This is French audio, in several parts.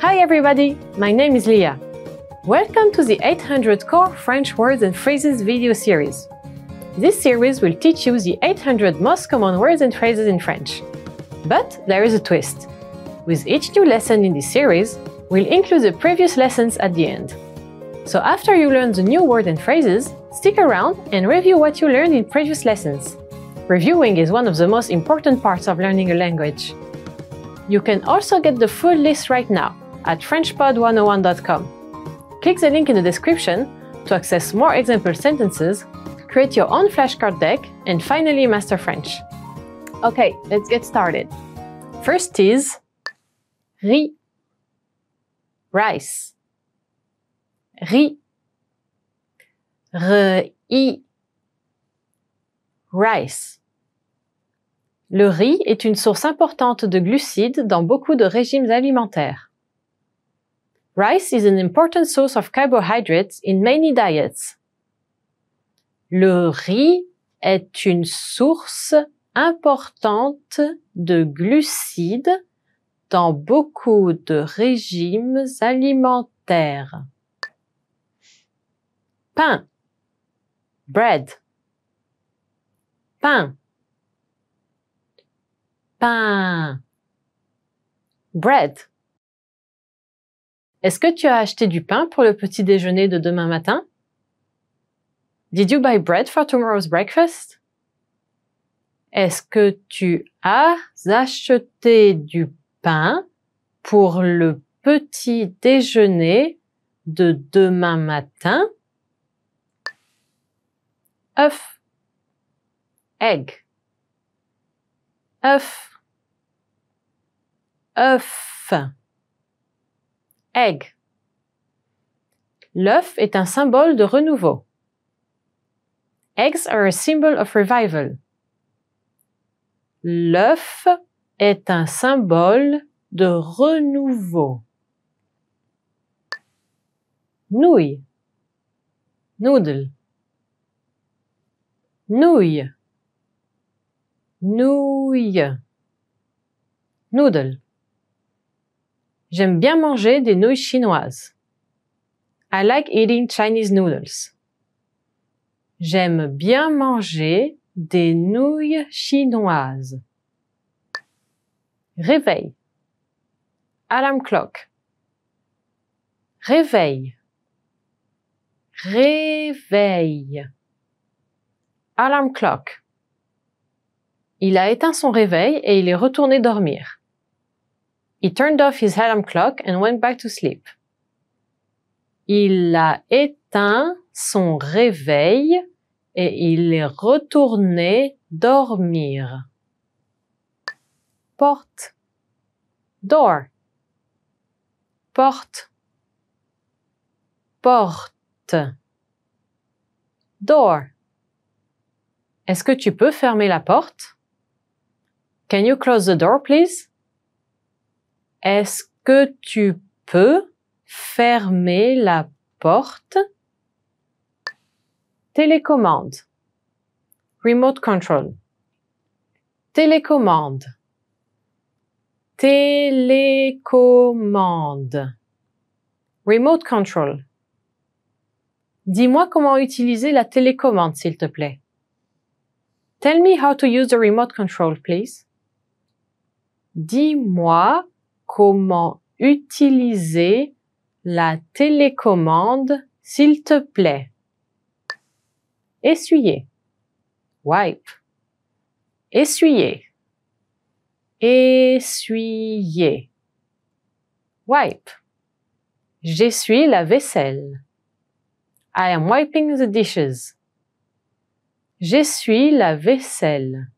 Hi everybody, my name is Leah. Welcome to the 800 Core French Words and Phrases video series. This series will teach you the 800 most common words and phrases in French. But there is a twist. With each new lesson in this series, we'll include the previous lessons at the end. So after you learn the new word and phrases, stick around and review what you learned in previous lessons. Reviewing is one of the most important parts of learning a language. You can also get the full list right now at FrenchPod101.com. Click the link in the description to access more example sentences, create your own flashcard deck, and finally master French. Okay, let's get started. First is riz, rice, riz, riz, rice. Le riz est une source importante de glucides dans beaucoup de régimes alimentaires. Rice is an important source of carbohydrates in many diets. Le riz est une source importante de glucides dans beaucoup de régimes alimentaires. Pain. Bread. Pain. Pain. Bread. Est-ce que tu as acheté du pain pour le petit déjeuner de demain matin? Did you buy bread for tomorrow's breakfast? Est-ce que tu as acheté du pain pour le petit déjeuner de demain matin? œuf, egg, œuf, œuf egg. L'œuf est un symbole de renouveau. Eggs are a symbol of revival. L'œuf est un symbole de renouveau. Nouille. Noodle. Nouille. Nouille. Noodle. J'aime bien manger des nouilles chinoises. I like eating Chinese noodles. J'aime bien manger des nouilles chinoises. Réveil. Alarm clock. Réveil. Réveil. Alarm clock. Il a éteint son réveil et il est retourné dormir. He turned off his alarm clock and went back to sleep. Il a éteint son réveil et il est retourné dormir. Porte. Door. Porte. Porte. Door. Est-ce que tu peux fermer la porte? Can you close the door, please? Est-ce que tu peux fermer la porte Télécommande. Remote control. Télécommande. Télécommande. Remote control. Dis-moi comment utiliser la télécommande, s'il te plaît. Tell me how to use the remote control, please. Dis-moi comment utiliser la télécommande, s'il te plaît. Essuyer. Wipe. Essuyer. Essuyer. Wipe. J'essuie la vaisselle. I am wiping the dishes. J'essuie la vaisselle.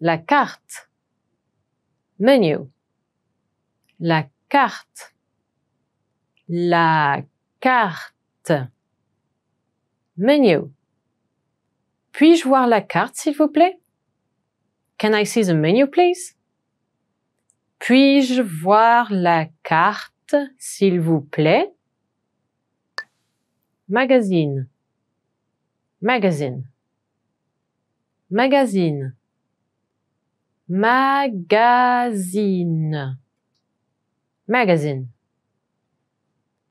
La carte menu, la carte, la carte, menu. Puis-je voir la carte, s'il vous plaît? Can I see the menu, please? Puis-je voir la carte, s'il vous plaît? Magazine, magazine, magazine. Magazine. Magazine.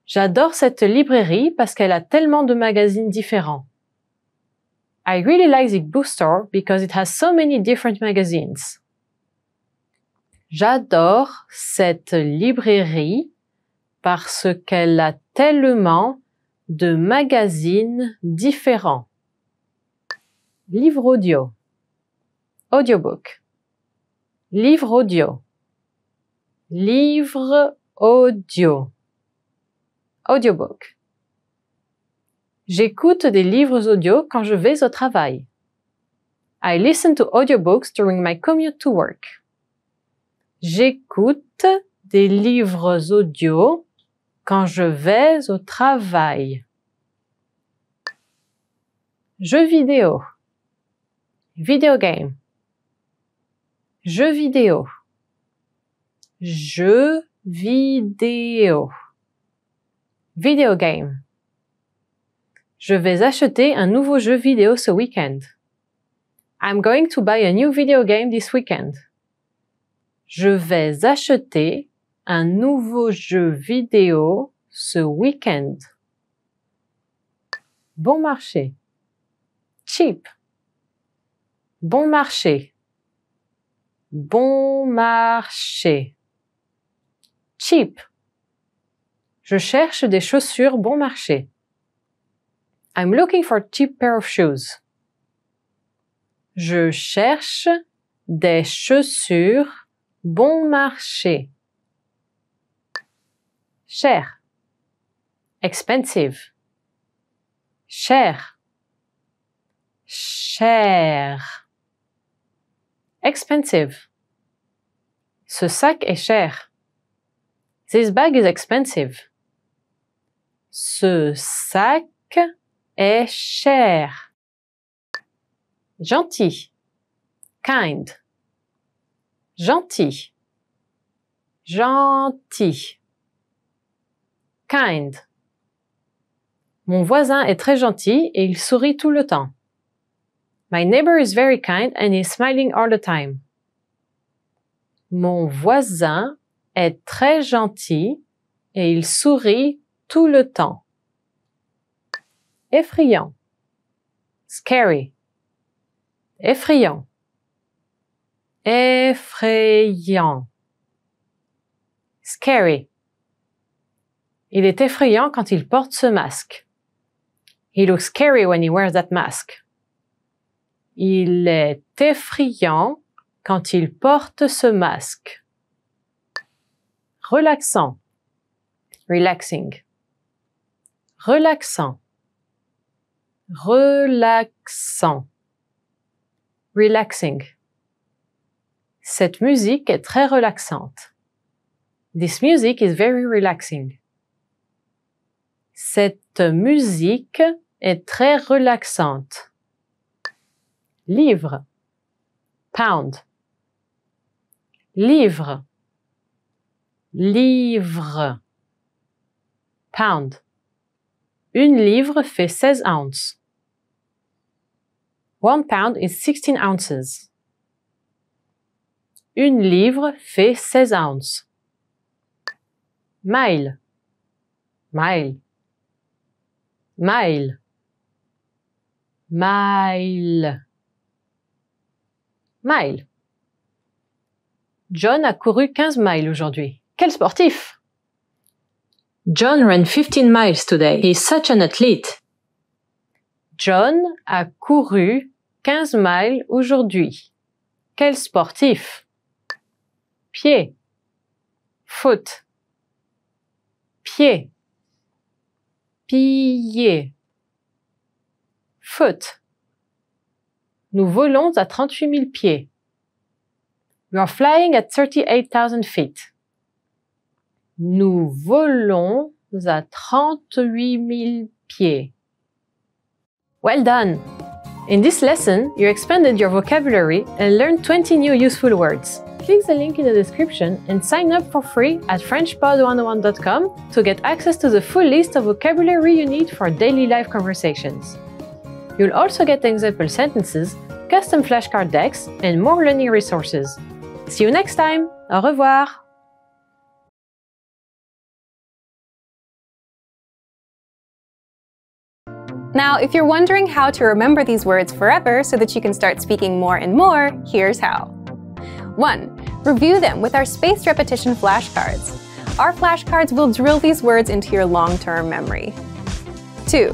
J'adore cette librairie parce qu'elle a tellement de magazines différents. I really like the bookstore because it has so many different magazines. J'adore cette librairie parce qu'elle a tellement de magazines différents. Livre audio. Audiobook. Livre audio. Livre audio. Audiobook. J'écoute des livres audio quand je vais au travail. I listen to audiobooks during my commute to work. J'écoute des livres audio quand je vais au travail. Jeux vidéo. Video game. Jeux vidéo. Jeux vidéo. Video game. Je vais acheter un nouveau jeu vidéo ce week-end. I'm going to buy a new video game this weekend. Je vais acheter un nouveau jeu vidéo ce week-end. Bon marché. Cheap. Bon marché. Bon marché. Cheap. Je cherche des chaussures bon marché. I'm looking for cheap pair of shoes. Je cherche des chaussures bon marché. Cher. Expensive. Cher. Cher expensive. Ce sac est cher. This bag is expensive. Ce sac est cher. Gentil. Kind. Gentil. Gentil. Kind. Mon voisin est très gentil et il sourit tout le temps. My neighbor is very kind and is smiling all the time. Mon voisin est très gentil et il sourit tout le temps. Effrayant. Scary. Effrayant. Effrayant. Scary. Il est effrayant quand il porte ce masque. He looks scary when he wears that mask. Il est effrayant quand il porte ce masque. Relaxant. Relaxing. Relaxant. Relaxant. Relaxing. Cette musique est très relaxante. This music is very relaxing. Cette musique est très relaxante livre, pound, livre, livre, pound. Une livre fait 16 ounces. One pound is 16 ounces. Une livre fait 16 ounces. Mile, mile, mile, mile. John a couru 15 miles aujourd'hui. Quel sportif John ran 15 miles today. He's such an athlete. John a couru 15 miles aujourd'hui. Quel sportif Pied. Foot. Pied. pied Foot. Nous volons à 38 000 pieds. We are flying at 38,000 feet. Nous volons à 38 000 pieds. Well done! In this lesson, you expanded your vocabulary and learned 20 new useful words. Click the link in the description and sign up for free at FrenchPod101.com to get access to the full list of vocabulary you need for daily life conversations. You'll also get example sentences custom flashcard decks, and more learning resources. See you next time! Au revoir! Now, if you're wondering how to remember these words forever so that you can start speaking more and more, here's how. 1. Review them with our spaced repetition flashcards. Our flashcards will drill these words into your long-term memory. 2.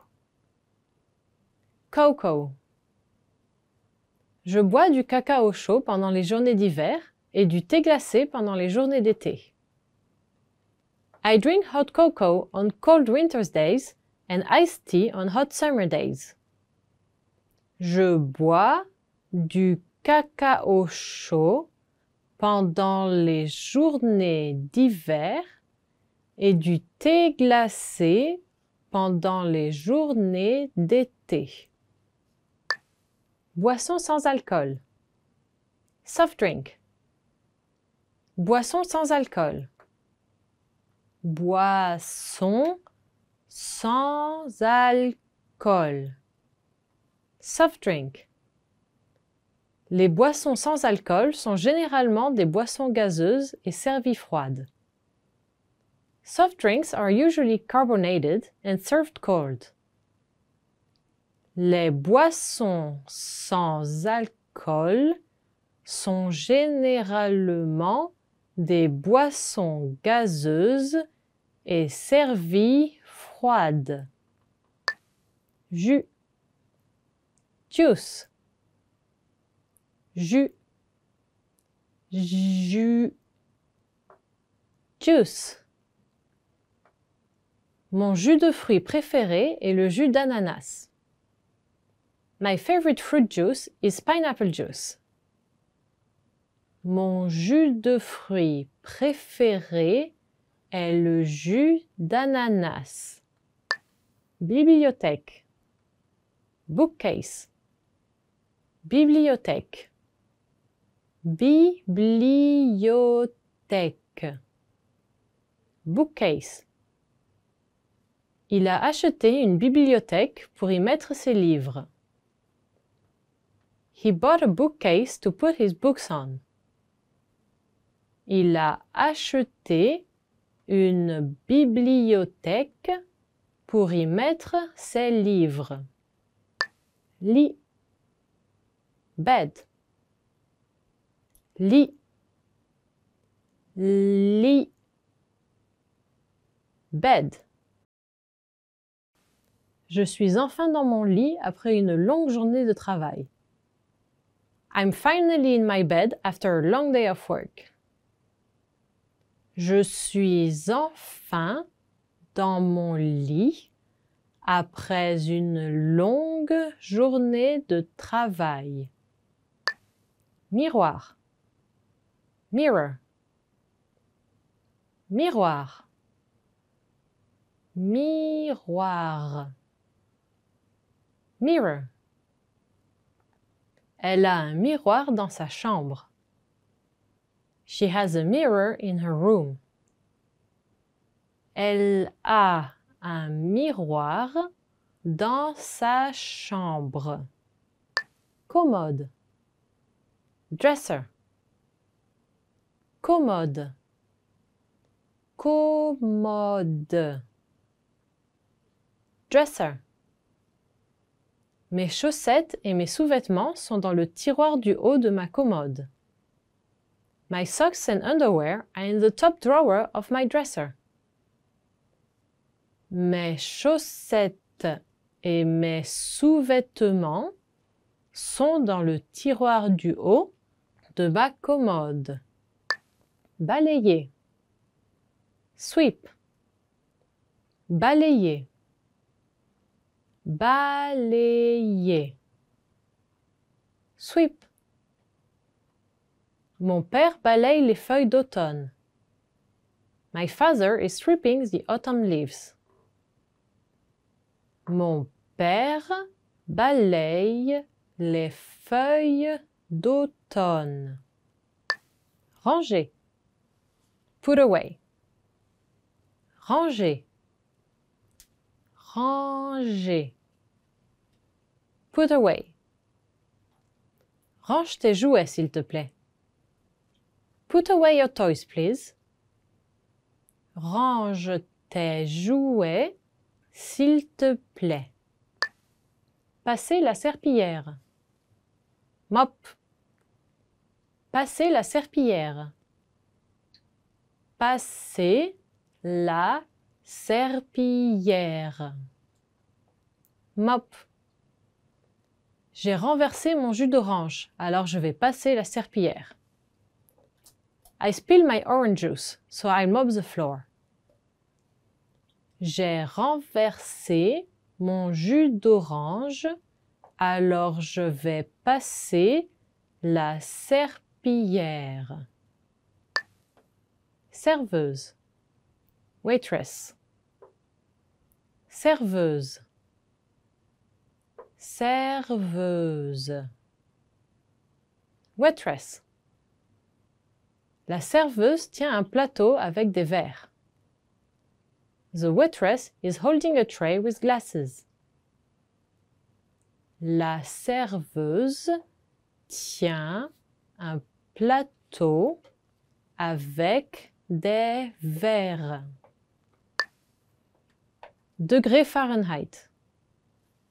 Cocoa. Je bois du cacao chaud pendant les journées d'hiver et du thé glacé pendant les journées d'été. I drink hot cocoa on cold winter's days and iced tea on hot summer days. Je bois du cacao chaud pendant les journées d'hiver et du thé glacé pendant les journées d'été. Boisson sans alcool. Soft drink. Boisson sans alcool. Boisson sans alcool. Soft drink. Les boissons sans alcool sont généralement des boissons gazeuses et servies froides. Soft drinks are usually carbonated and served cold. Les boissons sans alcool sont généralement des boissons gazeuses et servies froides. Jus. Juice. Jus. Jus. Juice. Mon jus de fruits préféré est le jus d'ananas. My favorite fruit juice is pineapple juice. Mon jus de fruits préféré est le jus d'ananas. Bibliothèque. Bookcase. Bibliothèque. Bibliothèque. Bookcase. Il a acheté une bibliothèque pour y mettre ses livres. He bought a bookcase to put his books on. Il a acheté une bibliothèque pour y mettre ses livres. Lit. Bed. Lit. Lit. Bed. Je suis enfin dans mon lit après une longue journée de travail. I'm finally in my bed after a long day of work. Je suis enfin dans mon lit après une longue journée de travail. Miroir. Mirror. Miroir. Miroir. Mirror. Elle a un miroir dans sa chambre. She has a mirror in her room. Elle a un miroir dans sa chambre. Commode. Dresser. Commode. Commode. Dresser. Mes chaussettes et mes sous-vêtements sont dans le tiroir du haut de ma commode. My socks and underwear are in the top drawer of my dresser. Mes chaussettes et mes sous-vêtements sont dans le tiroir du haut de ma commode. Balayer. Sweep. Balayer balayer. Sweep. Mon père balaye les feuilles d'automne. My father is sweeping the autumn leaves. Mon père balaye les feuilles d'automne. Ranger. Put away. Ranger. Ranger. Put away. Range tes jouets, s'il te plaît. Put away your toys, please. Range tes jouets, s'il te plaît. Passer la serpillière. Mop. Passer la serpillière. Passer la serpillière. Mop. J'ai renversé mon jus d'orange, alors je vais passer la serpillière. I spilled my orange juice, so I mop the floor. J'ai renversé mon jus d'orange, alors je vais passer la serpillière. Serveuse. Waitress. Serveuse. Serveuse. Waitress. La serveuse tient un plateau avec des verres. The waitress is holding a tray with glasses. La serveuse tient un plateau avec des verres. Degré Fahrenheit.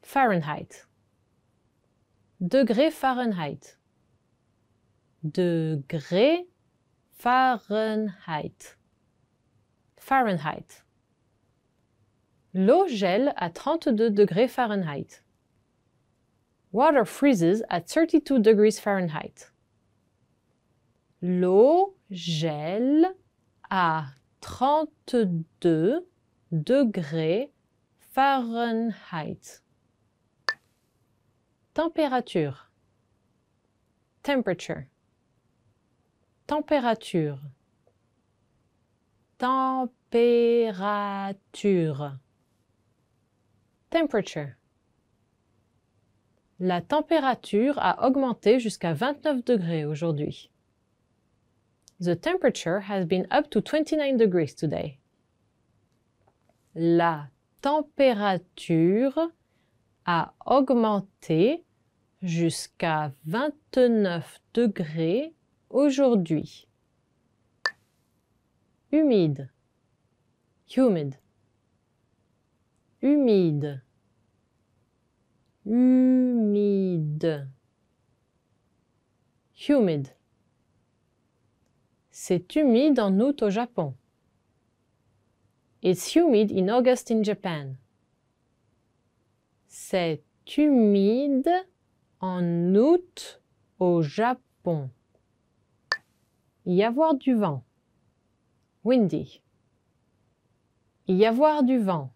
Fahrenheit degrés Fahrenheit. Degrés Fahrenheit. Fahrenheit. L'eau gèle à 32 degrés Fahrenheit. Water freezes at 32 degrees Fahrenheit. L'eau gèle à 32 degrés Fahrenheit. Température. Temperature. Température. Température. Temperature. La température a augmenté jusqu'à 29 degrés aujourd'hui. The temperature has been up to 29 degrees today. La température a augmenté jusqu'à vingt-neuf degrés aujourd'hui. Humide. Humid. Humide. Humide. Humid. C'est humide en août au Japon. It's humid in August in Japan. C'est humide en août au Japon. Y avoir du vent. Windy. Y avoir du vent.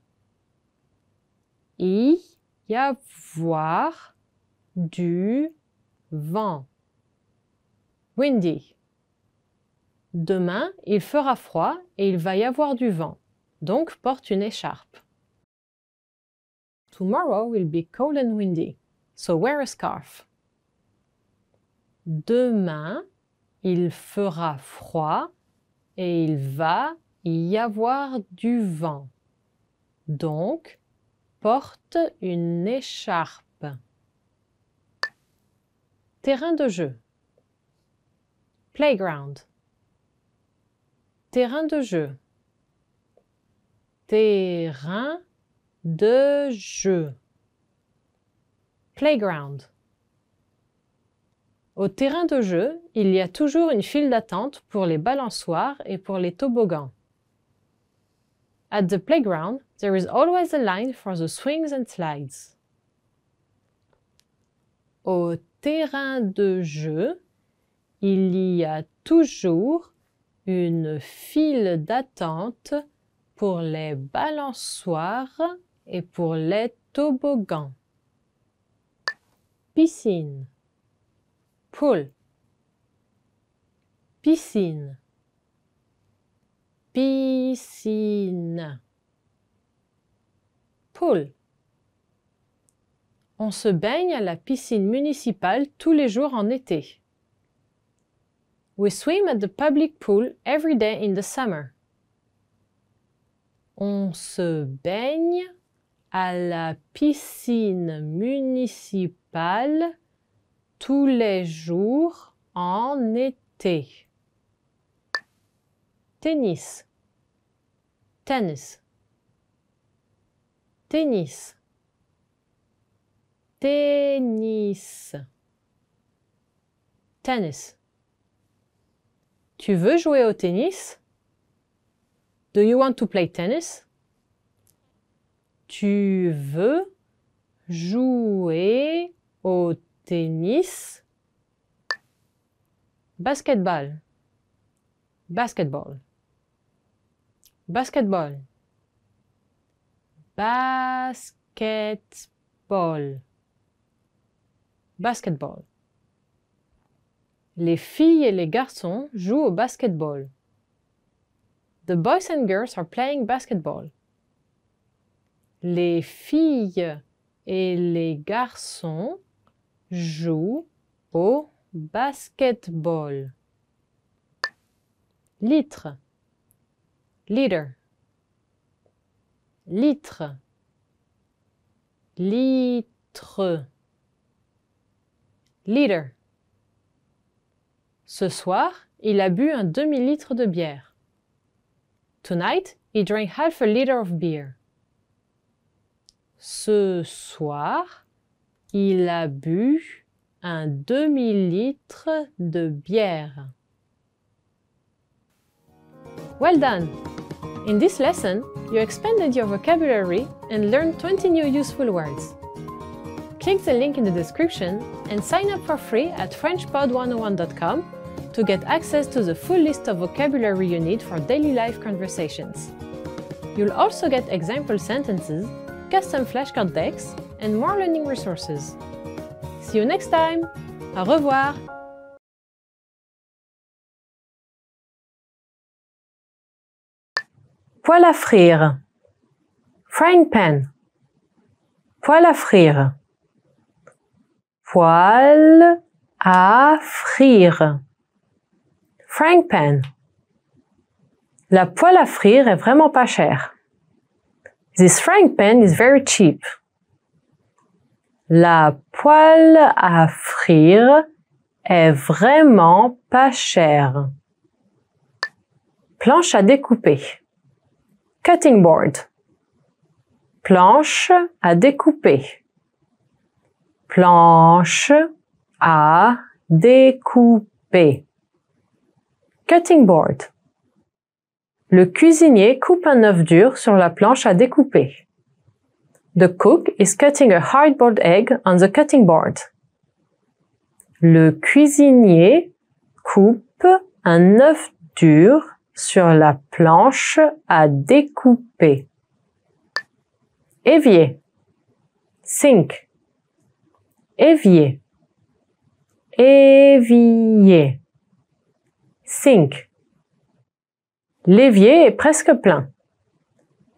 Y avoir du vent. Windy. Demain, il fera froid et il va y avoir du vent, donc porte une écharpe. Tomorrow will be cold and windy. So wear a scarf. Demain, il fera froid et il va y avoir du vent. Donc, porte une écharpe. Terrain de jeu. Playground. Terrain de jeu. Terrain de jeu. Playground. Au terrain de jeu, il y a toujours une file d'attente pour les balançoires et pour les toboggans. At the playground, there is always a line for the swings and slides. Au terrain de jeu, il y a toujours une file d'attente pour les balançoires et pour les toboggans piscine, pool, piscine, piscine, pool. On se baigne à la piscine municipale tous les jours en été. We swim at the public pool every day in the summer. On se baigne à la piscine municipale tous les jours en été. Tennis. Tennis. Tennis. Tennis. Tennis. Tu veux jouer au tennis? Do you want to play tennis? Tu veux jouer au tennis Basketball. Basketball. Basketball. Basketball. Basketball. Les filles et les garçons jouent au basketball. The boys and girls are playing basketball. Les filles et les garçons jouent au basketball. Litre. Litre. Litre. Litre. Litre. Ce soir, il a bu un demi-litre de bière. Tonight, he drank half a liter of beer. Ce soir, il a bu un demi-litre de bière. Well done! In this lesson, you expanded your vocabulary and learned 20 new useful words. Click the link in the description and sign up for free at FrenchPod101.com to get access to the full list of vocabulary you need for daily life conversations. You'll also get example sentences custom Flash decks and more learning resources. See you next time! Au revoir! Poêle à frire. Frying pan. Poêle à frire. Poêle à frire. Frying pan. La poêle à frire est vraiment pas chère. This frying pan is very cheap. La poêle à frire est vraiment pas chère. Planche à découper. Cutting board. Planche à découper. Planche à découper. Cutting board. Le cuisinier coupe un œuf dur sur la planche à découper. The cook is cutting a hard-boiled egg on the cutting board. Le cuisinier coupe un œuf dur sur la planche à découper. Évier. Sink. Évier. Évier. Sink. L'évier est presque plein.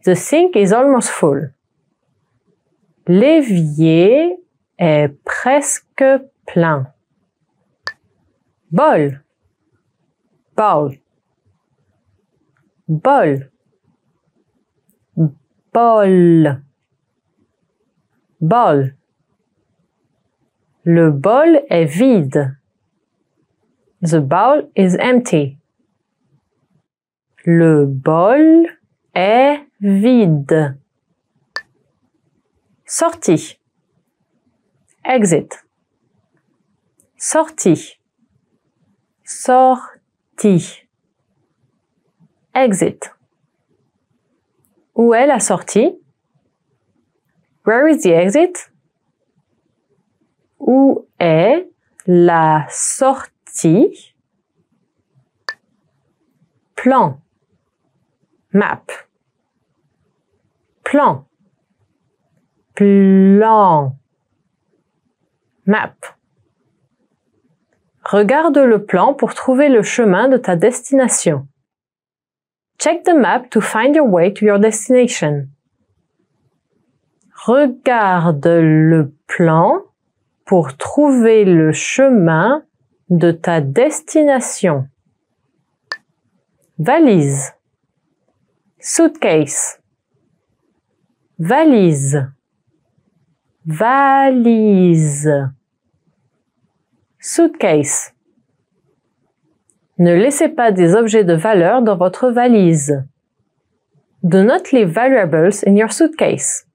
The sink is almost full. L'évier est presque plein. Bol. ball Bol. Bol. Bol. Le bol est vide. The bowl is empty. Le bol est vide. Sortie. Exit. Sortie. Sortie. Exit. Où est la sortie? Where is the exit? Où est la sortie? Plan map, plan, plan, map. Regarde le plan pour trouver le chemin de ta destination. Check the map to find your way to your destination. Regarde le plan pour trouver le chemin de ta destination. Valise suitcase, valise, valise, suitcase. Ne laissez pas des objets de valeur dans votre valise. Do not leave valuables in your suitcase.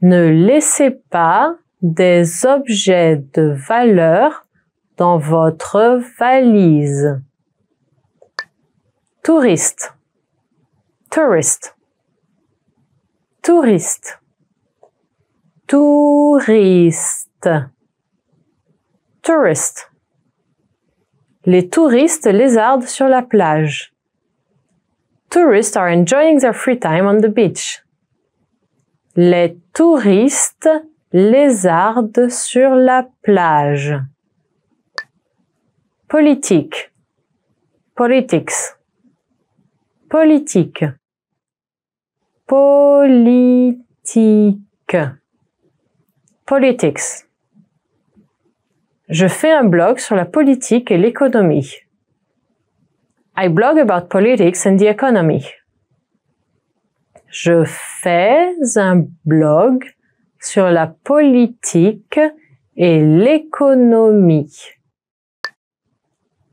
Ne laissez pas des objets de valeur dans votre valise. Touriste tourist, touriste, touriste, tourist. Les touristes lézardent sur la plage. Tourists are enjoying their free time on the beach. Les touristes lézardent sur la plage. Politique. Politics. Politique. Politique. Politics. Je fais un blog sur la politique et l'économie. I blog about politics and the economy. Je fais un blog sur la politique et l'économie.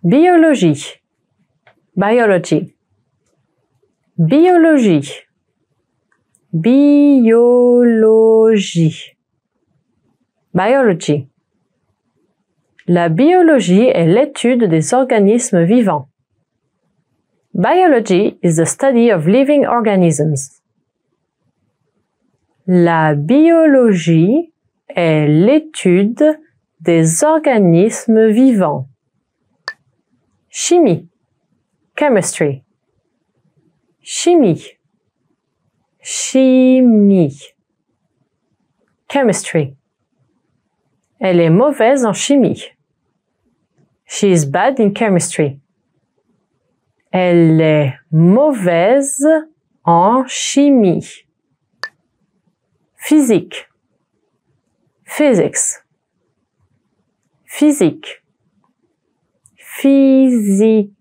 Biologie. Biology. Biologie biologie. Biology. La biologie est l'étude des organismes vivants. Biology is the study of living organisms. La biologie est l'étude des organismes vivants. Chimie. Chemistry. Chimie chimie. Chemistry. Elle est mauvaise en chimie. She is bad in chemistry. Elle est mauvaise en chimie. Physique. Physics. Physique. Physique.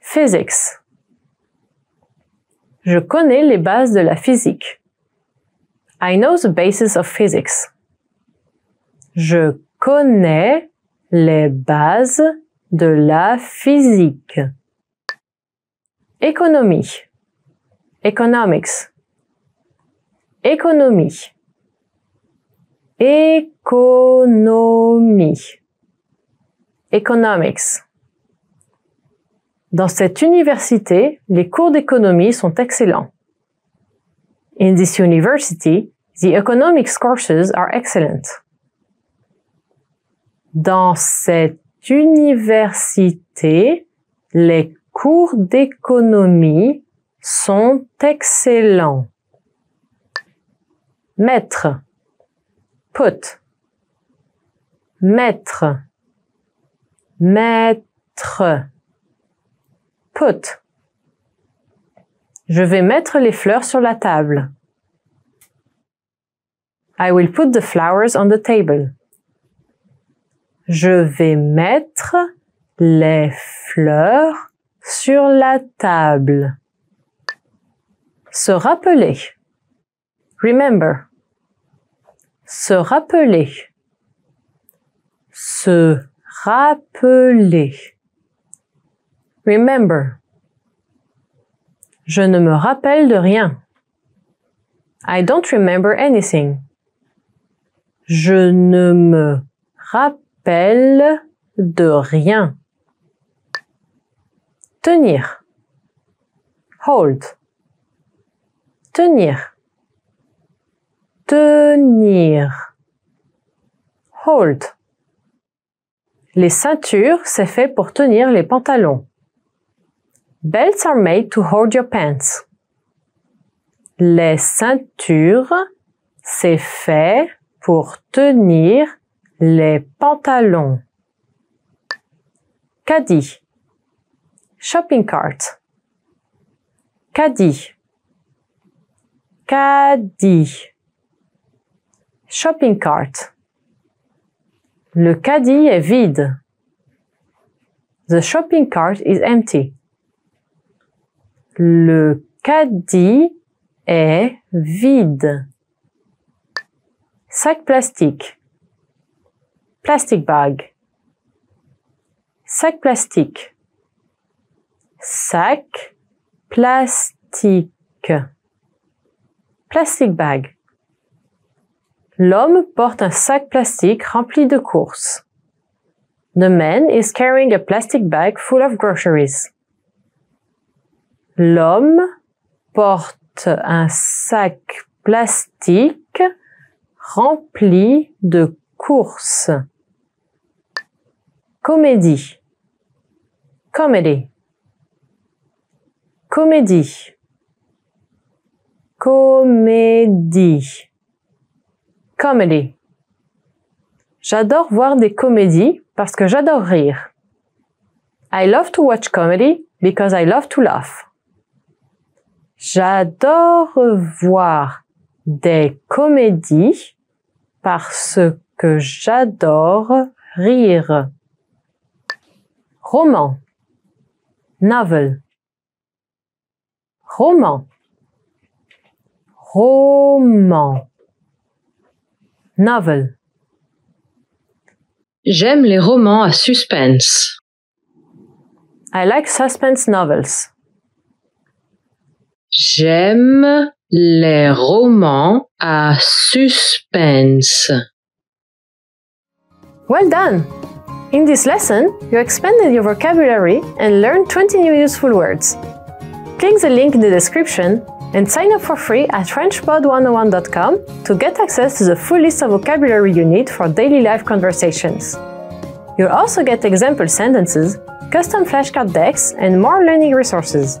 Physics. Je connais les bases de la physique. I know the basis of physics. Je connais les bases de la physique. Économie. Economics. Économie. Économie. Economics. Dans cette université, les cours d'économie sont excellents. In this university, the economics courses are excellent. Dans cette université, les cours d'économie sont excellents. Mettre. Put. Mettre put. Je vais mettre les fleurs sur la table. I will put the flowers on the table. Je vais mettre les fleurs sur la table. Se rappeler. Remember. Se rappeler. Se rappeler. Remember. Je ne me rappelle de rien. I don't remember anything. Je ne me rappelle de rien. Tenir. Hold. Tenir. Tenir. Hold. Les ceintures, c'est fait pour tenir les pantalons. Belts are made to hold your pants. Les ceintures, c'est fait pour tenir les pantalons. Caddie. Shopping cart. Caddie. Caddie. Shopping cart. Le caddie est vide. The shopping cart is empty. Le caddie est vide. Sac plastique. Plastic bag. Sac plastique. Sac plastique. Plastic bag. L'homme porte un sac plastique rempli de courses. The man is carrying a plastic bag full of groceries. L'homme porte un sac plastique rempli de courses. Comédie. comédie, Comédie. Comédie. Comédie. J'adore voir des comédies parce que j'adore rire. I love to watch comedy because I love to laugh. J'adore voir des comédies parce que j'adore rire. Roman. Novel. Roman. Roman. Novel. J'aime les romans à suspense. I like suspense novels. J'aime les romans à suspense. Well done! In this lesson, you expanded your vocabulary and learned 20 new useful words. Click the link in the description and sign up for free at FrenchPod101.com to get access to the full list of vocabulary you need for daily life conversations. You'll also get example sentences, custom flashcard decks, and more learning resources.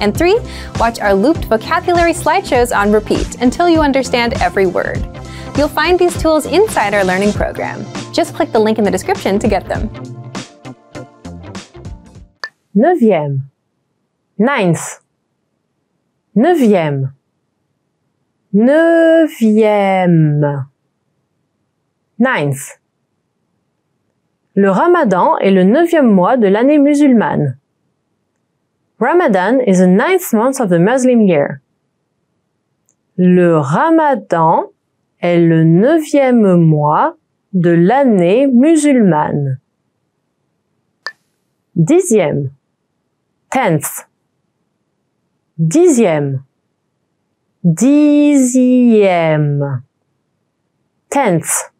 And three, watch our looped vocabulary slideshows on repeat until you understand every word. You'll find these tools inside our learning program. Just click the link in the description to get them. Neuvième. Ninth. Neuvième. Neuvième. Ninth. Le ramadan est le neuvième mois de l'année musulmane. Ramadan is the ninth month of the Muslim year. Le Ramadan est le neuvième mois de l'année musulmane. Dixième. Tenth. Dixième. Dixième. Tenth.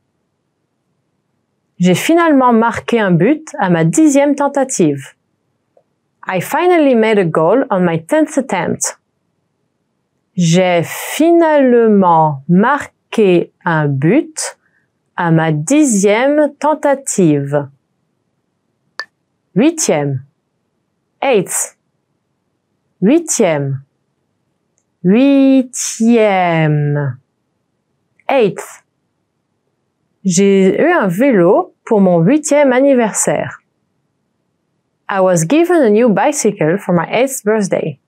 J'ai finalement marqué un but à ma dixième tentative. I finally made a goal on my 10 attempt. J'ai finalement marqué un but à ma dixième tentative. Huitième. Eighth. Huitième. Huitième. Eighth. J'ai eu un vélo pour mon huitième anniversaire. I was given a new bicycle for my eighth birthday.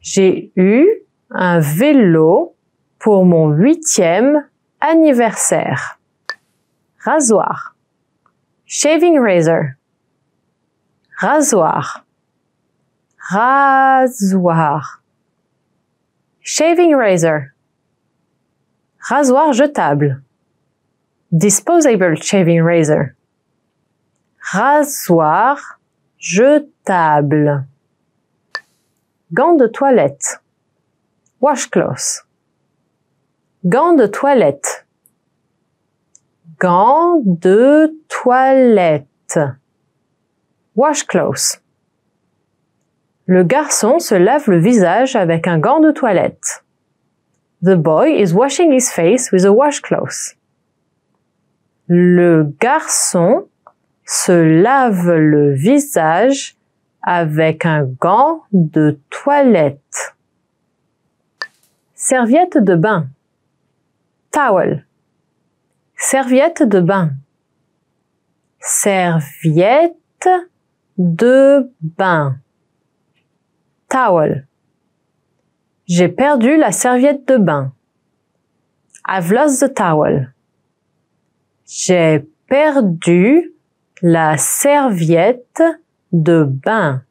J'ai eu un vélo pour mon huitième anniversaire. Rasoir. Shaving razor. Rasoir. Rasoir. Shaving razor. Rasoir jetable. Disposable shaving razor rasoir jetable, gants de toilette, washcloth, gants de toilette, gants de toilette, washcloth. Le garçon se lave le visage avec un gant de toilette. The boy is washing his face with a washcloth. Le garçon se lave le visage avec un gant de toilette. Serviette de bain. Towel. Serviette de bain. Serviette de bain. Towel. J'ai perdu la serviette de bain. I've lost the towel. J'ai perdu la serviette de bain,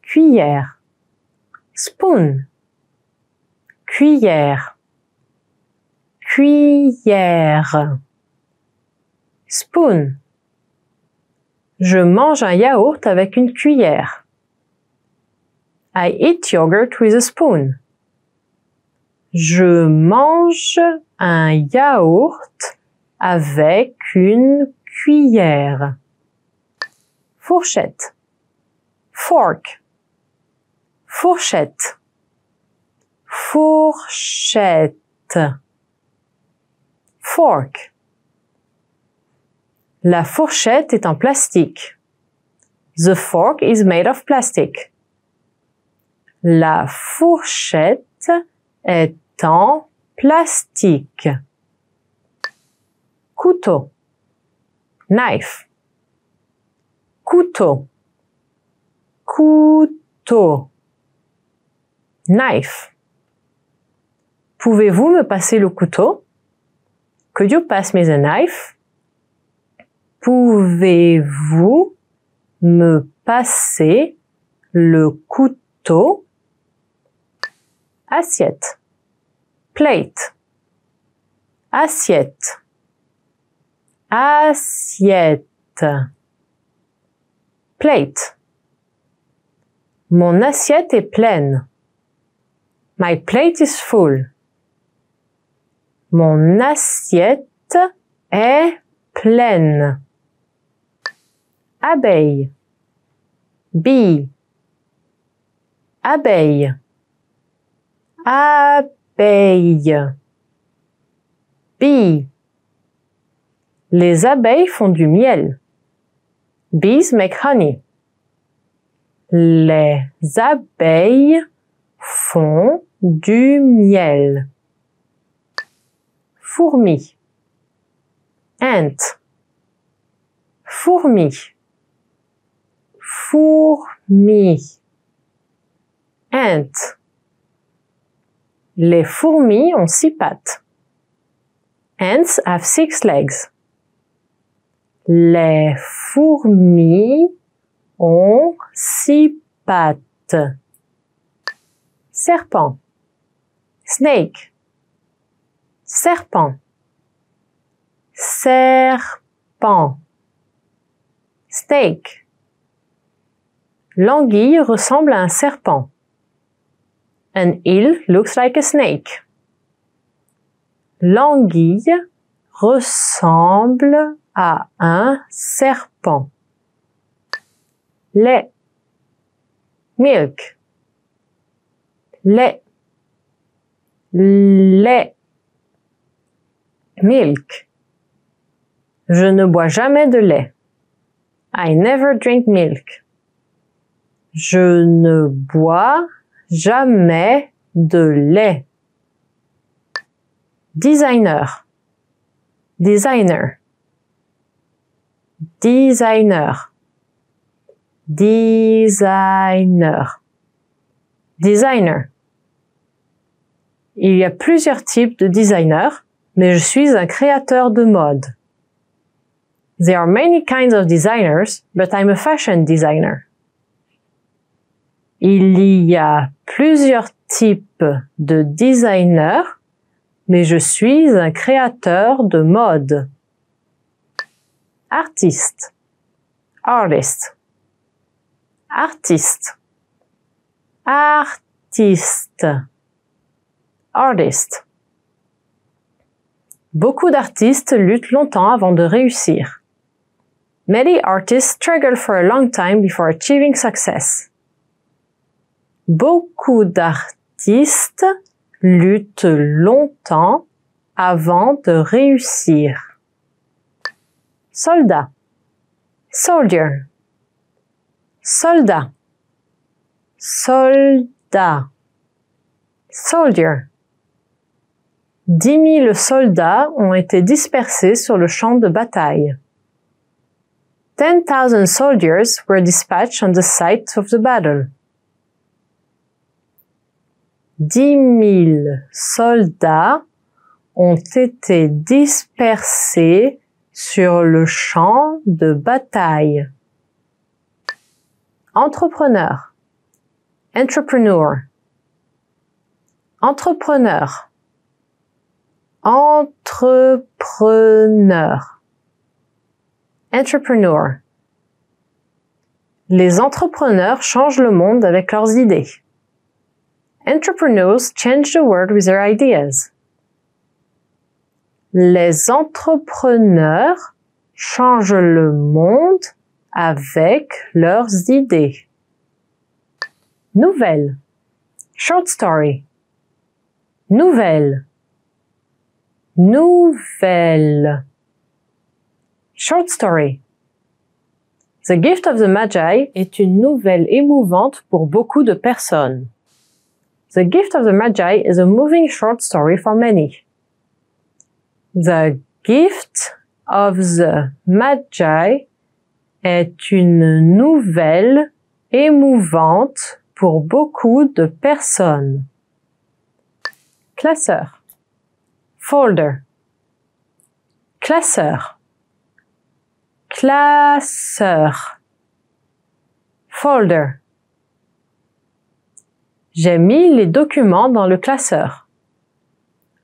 cuillère, spoon, cuillère, cuillère, spoon. Je mange un yaourt avec une cuillère. I eat yogurt with a spoon. Je mange un yaourt avec une cuillère, fourchette, fork, fourchette, fourchette, fork. La fourchette est en plastique. The fork is made of plastic. La fourchette est en plastique. Couteau knife. Couteau, couteau, knife. Pouvez-vous me passer le couteau? Could you pass me the knife? Pouvez-vous me passer le couteau? Assiette, plate, assiette assiette, plate. Mon assiette est pleine. My plate is full. Mon assiette est pleine. Abeille. Bee. Abeille. Abeille. Bee. Les abeilles font du miel. Bees make honey. Les abeilles font du miel. Fourmi. Ant. Fourmi. Fourmi. Ant. Les fourmis ont six pattes. Ants have six legs. Les fourmis ont six pattes. Serpent. Snake. Serpent. Serpent. Snake. L'anguille ressemble à un serpent. An eel looks like a snake. L'anguille ressemble un serpent. lait milk lait lait milk je ne bois jamais de lait I never drink milk je ne bois jamais de lait designer designer designer, designer, designer. Il y a plusieurs types de designers, mais je suis un créateur de mode. There are many kinds of designers, but I'm a fashion designer. Il y a plusieurs types de designers, mais je suis un créateur de mode artiste, artist, artiste, artiste, artist. Beaucoup d'artistes luttent longtemps avant de réussir. Many artists struggle for a long time before achieving success. Beaucoup d'artistes luttent longtemps avant de réussir soldat, soldier, soldat, soldat, soldier. Dix mille soldats ont été dispersés sur le champ de bataille. Ten thousand soldiers were dispatched on the site of the battle. Dix mille soldats ont été dispersés sur le champ de bataille. Entrepreneur. Entrepreneur. Entrepreneur. Entrepreneur. Entrepreneur. Les entrepreneurs changent le monde avec leurs idées. Entrepreneurs change the world with their ideas. Les entrepreneurs changent le monde avec leurs idées. Nouvelle. Short story. Nouvelle. Nouvelle. Short story. The Gift of the Magi est une nouvelle émouvante pour beaucoup de personnes. The Gift of the Magi is a moving short story for many. The Gift of the Magi est une nouvelle émouvante pour beaucoup de personnes. Classeur. Folder. Classeur. Classeur. Folder. J'ai mis les documents dans le classeur.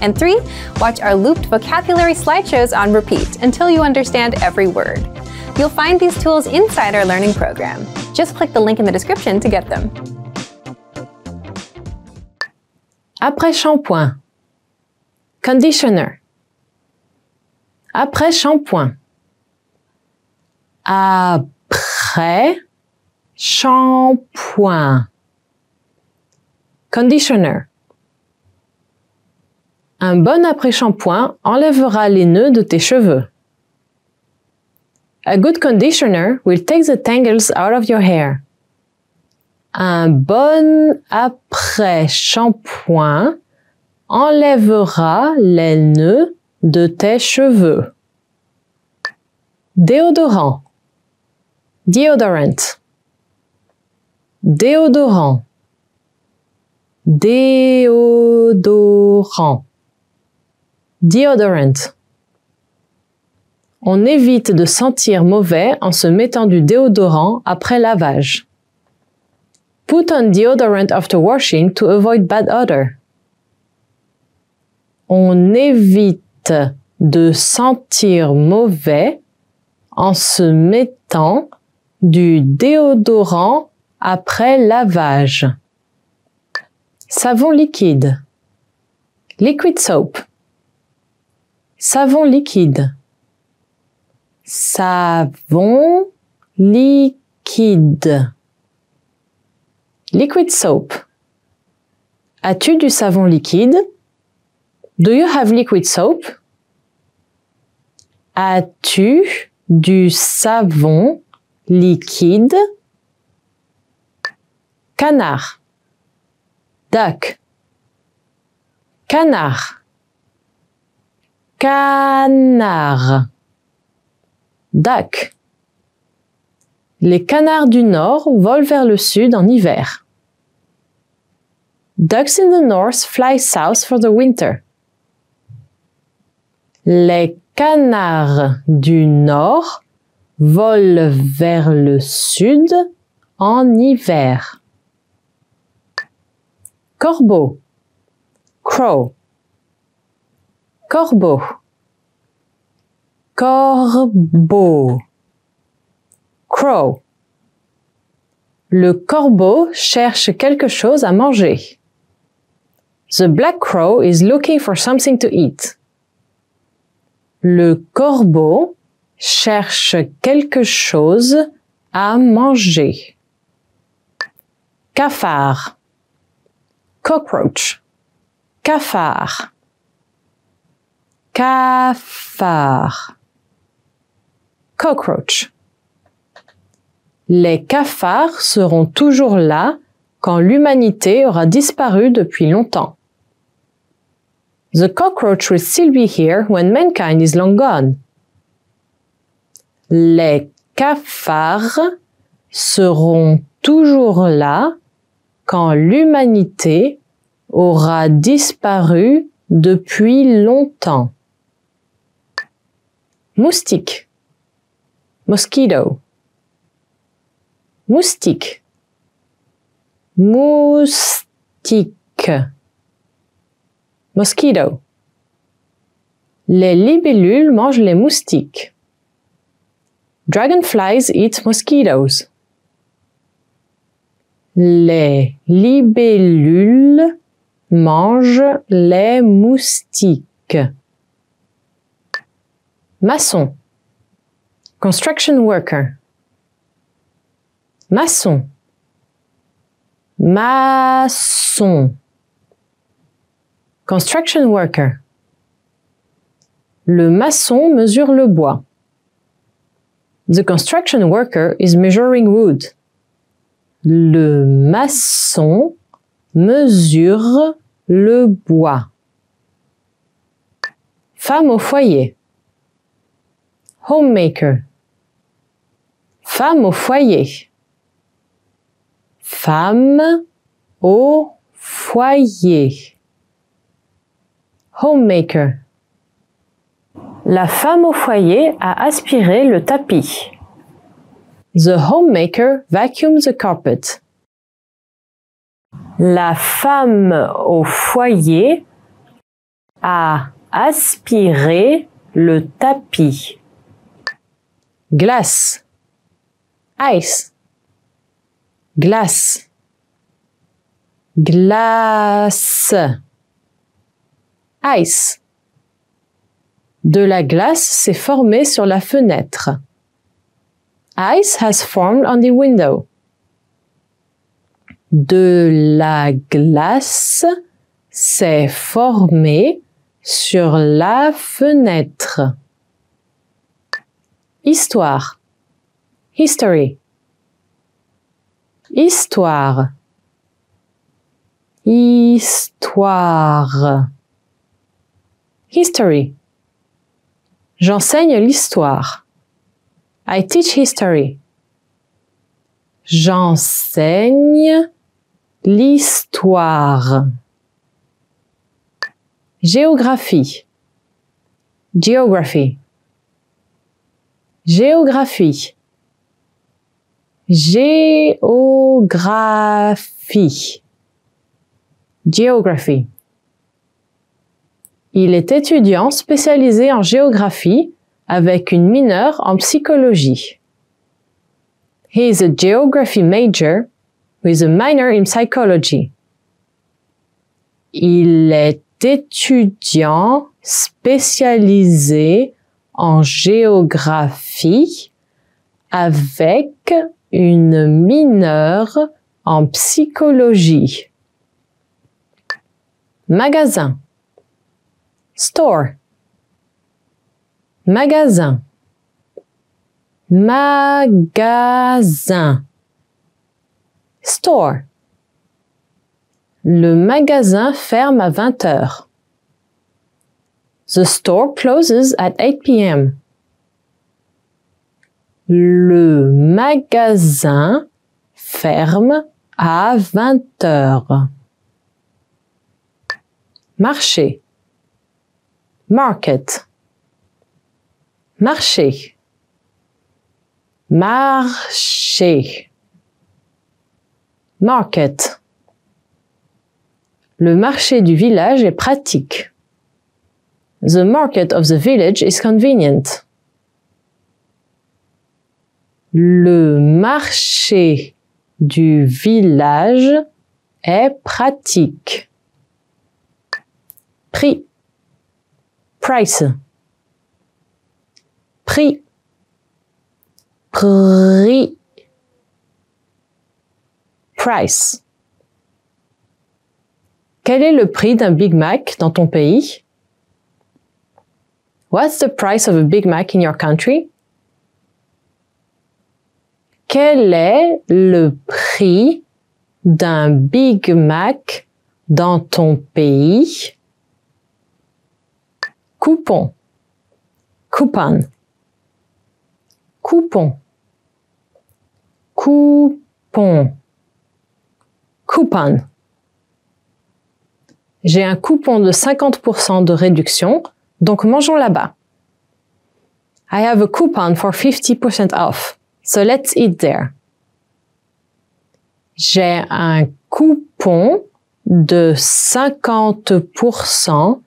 And three, watch our looped vocabulary slideshows on repeat until you understand every word. You'll find these tools inside our learning program. Just click the link in the description to get them. Après shampoing. Conditioner. Après shampoing. Après shampoing. Conditioner. Un bon après-shampoing enlèvera les nœuds de tes cheveux. A good conditioner will take the tangles out of your hair. Un bon après-shampoing enlèvera les nœuds de tes cheveux. Déodorant. Deodorant. Déodorant. Déodorant. Deodorant. On évite de sentir mauvais en se mettant du déodorant après lavage. Put on deodorant after washing to avoid bad odor. On évite de sentir mauvais en se mettant du déodorant après lavage. Savon liquide. Liquid soap. Savon liquide. Savon liquide. Liquid soap. As-tu du savon liquide? Do you have liquid soap? As-tu du savon liquide? Canard. Duck. Canard canard. Duck. Les canards du nord volent vers le sud en hiver. Ducks in the north fly south for the winter. Les canards du nord volent vers le sud en hiver. Corbeau. Crow. Corbeau. Corbeau. Crow. Le corbeau cherche quelque chose à manger. The black crow is looking for something to eat. Le corbeau cherche quelque chose à manger. Cafard. Cockroach. Cafard cafard, cockroach. Les cafards seront toujours là quand l'humanité aura disparu depuis longtemps. The cockroach will still be here when mankind is long gone. Les cafards seront toujours là quand l'humanité aura disparu depuis longtemps moustique, mosquito, moustique, moustique, mosquito. Les libellules mangent les moustiques. Dragonflies eat mosquitoes. Les libellules mangent les moustiques maçon, construction worker, maçon, maçon, construction worker. Le maçon mesure le bois. The construction worker is measuring wood. Le maçon mesure le bois. Femme au foyer homemaker. Femme au foyer. Femme au foyer. Homemaker. La femme au foyer a aspiré le tapis. The homemaker vacuumed the carpet. La femme au foyer a aspiré le tapis glace, ice, glace, glace, ice. De la glace s'est formée sur la fenêtre. Ice has formed on the window. De la glace s'est formée sur la fenêtre. Histoire. History. Histoire. Histoire. History. J'enseigne l'histoire. I teach history. J'enseigne l'histoire. Géographie. Geography. Géographie. Géographie. Géographie. Il est étudiant spécialisé en géographie avec une mineure en psychologie. He is a geography major with a minor in psychology. Il est étudiant spécialisé en géographie avec une mineure en psychologie. Magasin. Store. Magasin. Magasin. Store. Le magasin ferme à 20 heures. The store closes at 8 p.m. Le magasin ferme à 20 heures. Marché. Market. Marché. Marché. Market. Le marché du village est pratique. The market of the village is convenient. Le marché du village est pratique. Prix. Price. Prix. Prix. Price. Quel est le prix d'un Big Mac dans ton pays What's the price of a Big Mac in your country? Quel est le prix d'un Big Mac dans ton pays? Coupon. Coupon. Coupon. Coupon. Coupon. J'ai un coupon de 50% de réduction donc mangeons là-bas. I have a coupon for 50% off. So let's eat there. J'ai un coupon de 50%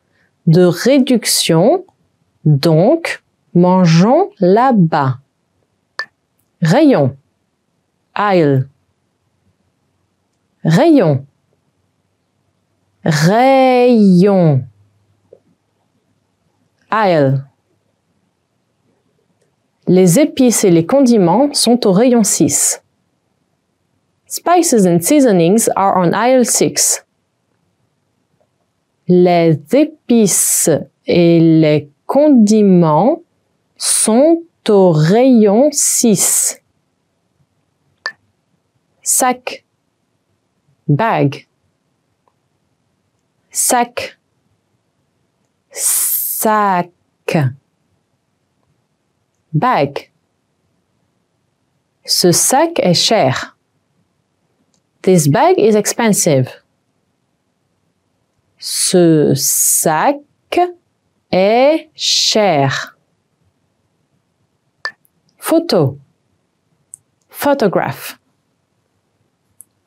de réduction. Donc, mangeons là-bas. Rayon. Aisle. Rayon. Rayon. Les épices et les condiments sont au rayon 6. Spices and seasonings are on aisle 6. Les épices et les condiments sont au rayon 6. Sac, bag, sac, sac sac, bag. Ce sac est cher. This bag is expensive. Ce sac est cher. Photo. Photograph.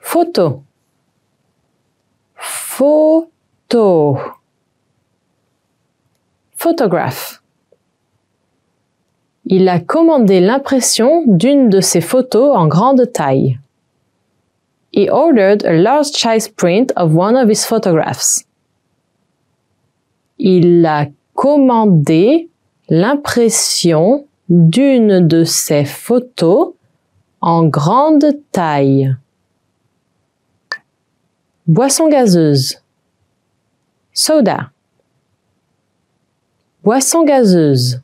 Photo. Photo. Photograph. Il a commandé l'impression d'une de ses photos en grande taille. He ordered a large size print of one of his photographs. Il a commandé l'impression d'une de ses photos en grande taille. Boisson gazeuse. Soda. Boisson gazeuse.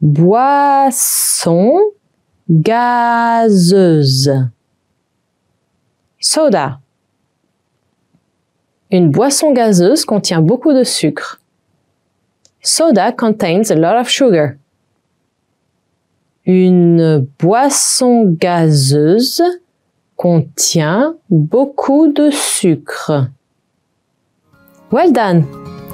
Boisson gazeuse. Soda. Une boisson gazeuse contient beaucoup de sucre. Soda contains a lot of sugar. Une boisson gazeuse contient beaucoup de sucre. Well done!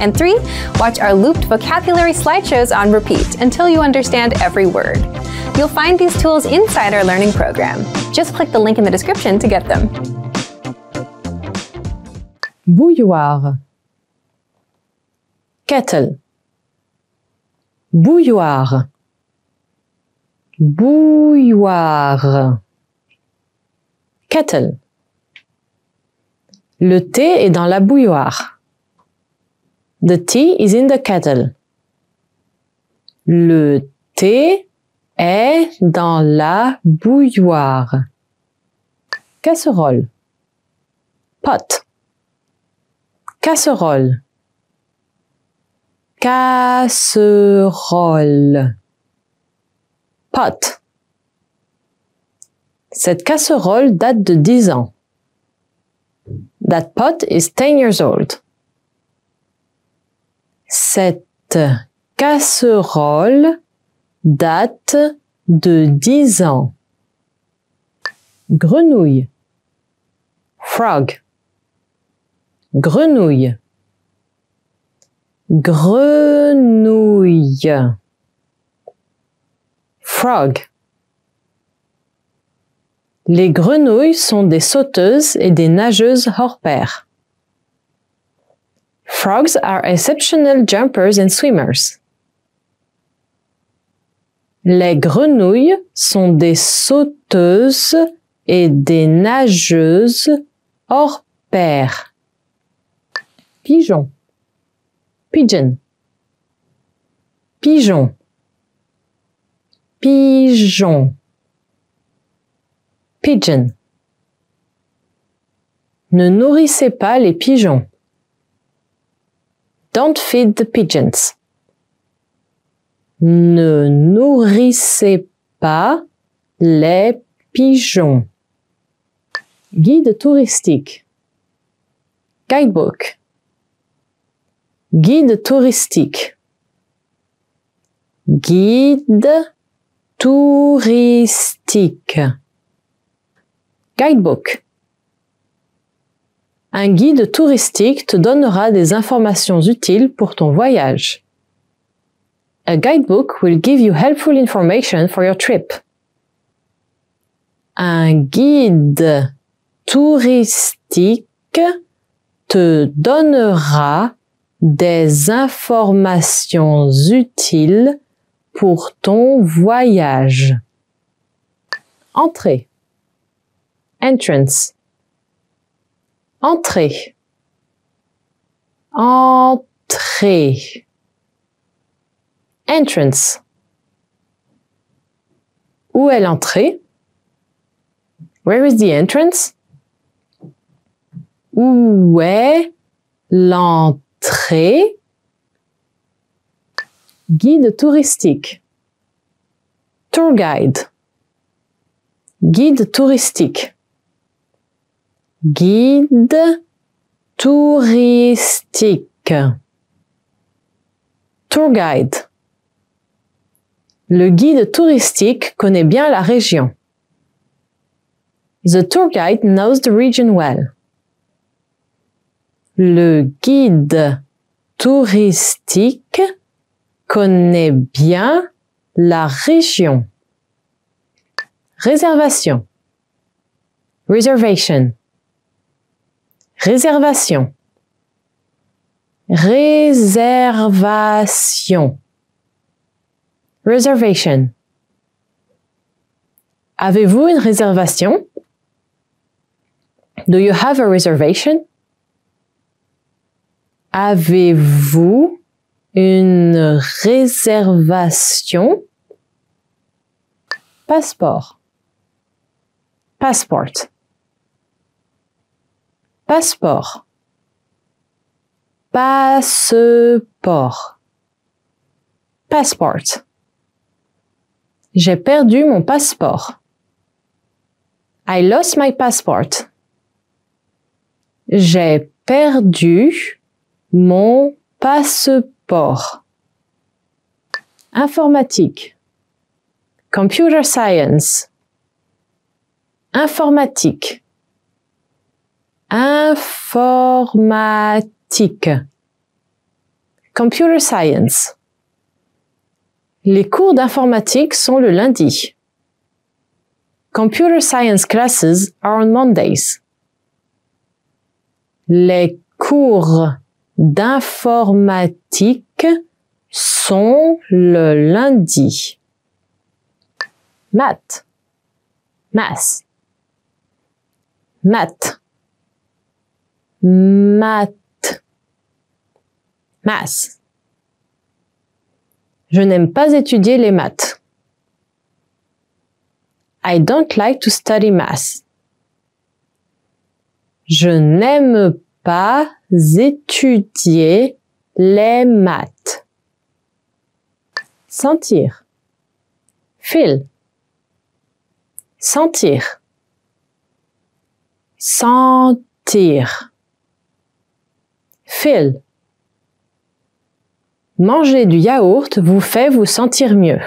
And three, watch our looped vocabulary slideshows on repeat until you understand every word. You'll find these tools inside our learning program. Just click the link in the description to get them. Bouilloire Kettle Bouilloire Bouilloire Kettle Le thé est dans la bouilloire. The tea is in the kettle. Le thé est dans la bouilloire. Casserole. Pot. Casserole. Casserole. Pot. Cette casserole date de 10 ans. That pot is 10 years old. Cette casserole date de dix ans. Grenouille. Frog. Grenouille. Grenouille. Frog. Les grenouilles sont des sauteuses et des nageuses hors pair. Frogs are exceptional jumpers and swimmers. Les grenouilles sont des sauteuses et des nageuses hors pair. Pigeon. Pigeon. Pigeon. Pigeon. Pigeon. Ne nourrissez pas les pigeons. Don't feed the pigeons. Ne nourrissez pas les pigeons. Guide touristique. Guidebook. Guide touristique. Guide touristique. Guidebook. Un guide touristique te donnera des informations utiles pour ton voyage. A guidebook will give you helpful information for your trip. Un guide touristique te donnera des informations utiles pour ton voyage. Entrée. Entrance. Entrée. Entrée. Entrance. Où est l'entrée? Where is the entrance? Où est l'entrée? Guide touristique. Tour guide. Guide touristique guide touristique. Tour guide. Le guide touristique connaît bien la région. The tour guide knows the region well. Le guide touristique connaît bien la région. Réservation. Reservation. Réservation. Réservation. Reservation. Avez-vous une réservation? Do you have a reservation? Avez-vous une réservation? Passeport. Passport. Passeport. Passeport. Passport. J'ai perdu mon passeport. I lost my passport. J'ai perdu mon passeport. Informatique. Computer science. Informatique informatique, computer science. Les cours d'informatique sont le lundi. Computer science classes are on Mondays. Les cours d'informatique sont le lundi. Math. Math. Math math. Math. Je n'aime pas étudier les maths. I don't like to study math. Je n'aime pas étudier les maths. Sentir. Feel. Sentir. Sentir feel. Manger du yaourt vous fait vous sentir mieux.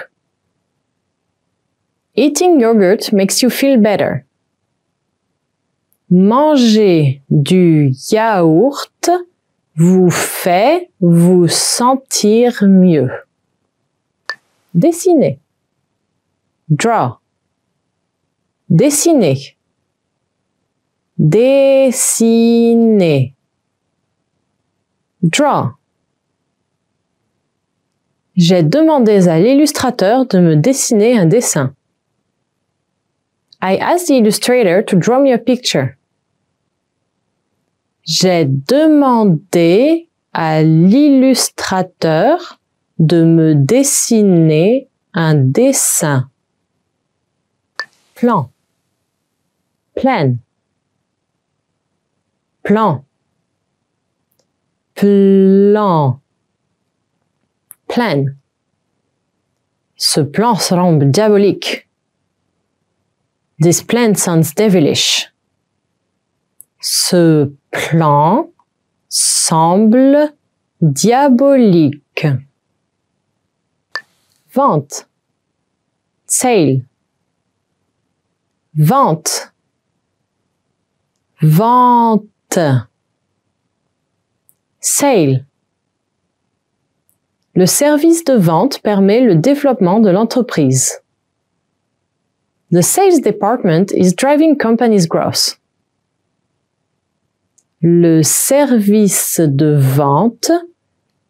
Eating yogurt makes you feel better. Manger du yaourt vous fait vous sentir mieux. Dessiner. Draw. Dessiner. Dessiner. Draw. J'ai demandé à l'illustrateur de me dessiner un dessin. I asked the illustrator to draw me a picture. J'ai demandé à l'illustrateur de me dessiner un dessin. Plan. Plan. Plan plan. Plan. Ce plan semble diabolique. This plan sounds devilish. Ce plan semble diabolique. Vente. Sale. Vente. Vente. Sale. Le service de vente permet le développement de l'entreprise. The sales department is driving company's growth. Le service de vente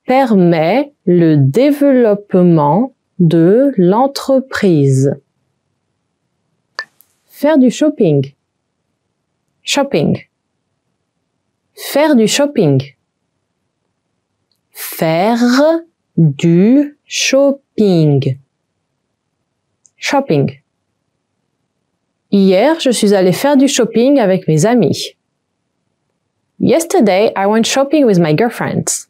permet le développement de l'entreprise. Faire du shopping. Shopping. Faire du shopping faire du shopping. Shopping. Hier, je suis allé faire du shopping avec mes amis. Yesterday, I went shopping with my girlfriends.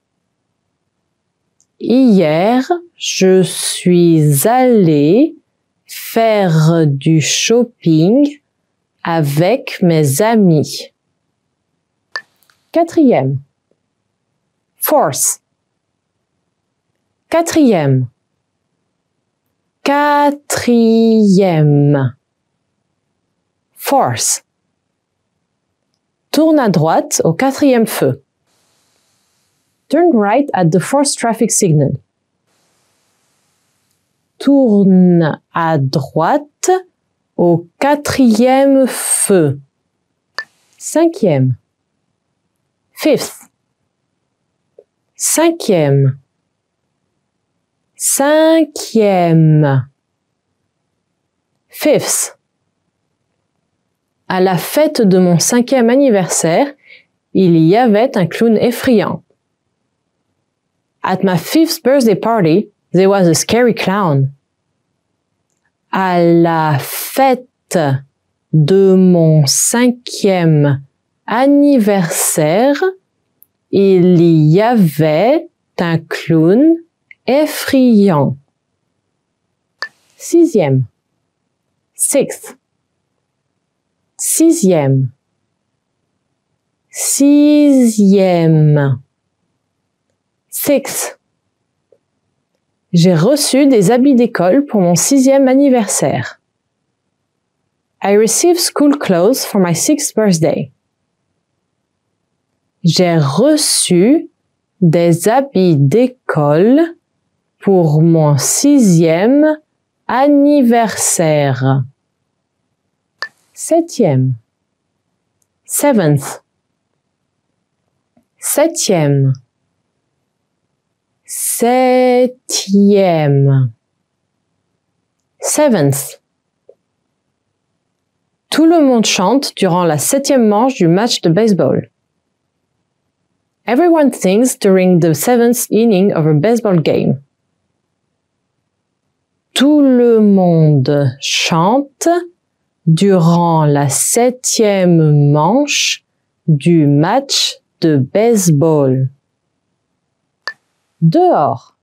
Hier, je suis allé faire du shopping avec mes amis. Quatrième. Force. Quatrième. Quatrième. Force. Tourne à droite au quatrième feu. Turn right at the fourth traffic signal. Tourne à droite au quatrième feu. Cinquième. Fifth. Cinquième. Cinquième. Fifth. À la fête de mon cinquième anniversaire, il y avait un clown effrayant. At my fifth birthday party, there was a scary clown. À la fête de mon cinquième anniversaire, il y avait un clown effrayant. Sixième. Sixth. Sixième. Sixième. Six. J'ai reçu des habits d'école pour mon sixième anniversaire. I received school clothes for my sixth birthday. J'ai reçu des habits d'école pour mon sixième anniversaire. Septième. Seventh. Septième. Septième. Seventh. Tout le monde chante durant la septième manche du match de baseball. Everyone sings during the seventh inning of a baseball game. Tout le monde chante durant la septième manche du match de baseball. Dehors.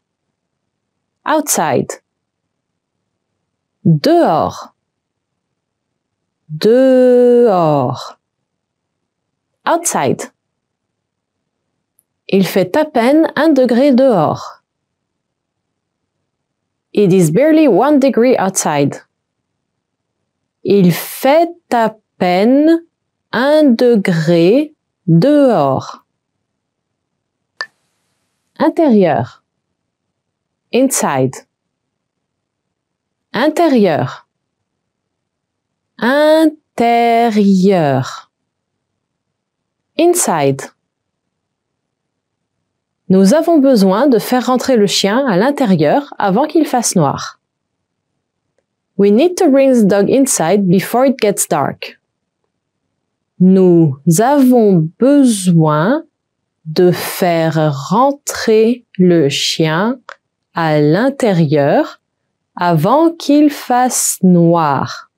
Outside. Dehors. Dehors. Outside. Il fait à peine un degré dehors. It is barely one degree outside. Il fait à peine un degré dehors. Intérieur. Inside. Intérieur. Intérieur. Inside. Nous avons besoin de faire rentrer le chien à l'intérieur avant qu'il fasse noir. We need to bring the dog inside before it gets dark. Nous avons besoin de faire rentrer le chien à l'intérieur avant qu'il fasse noir.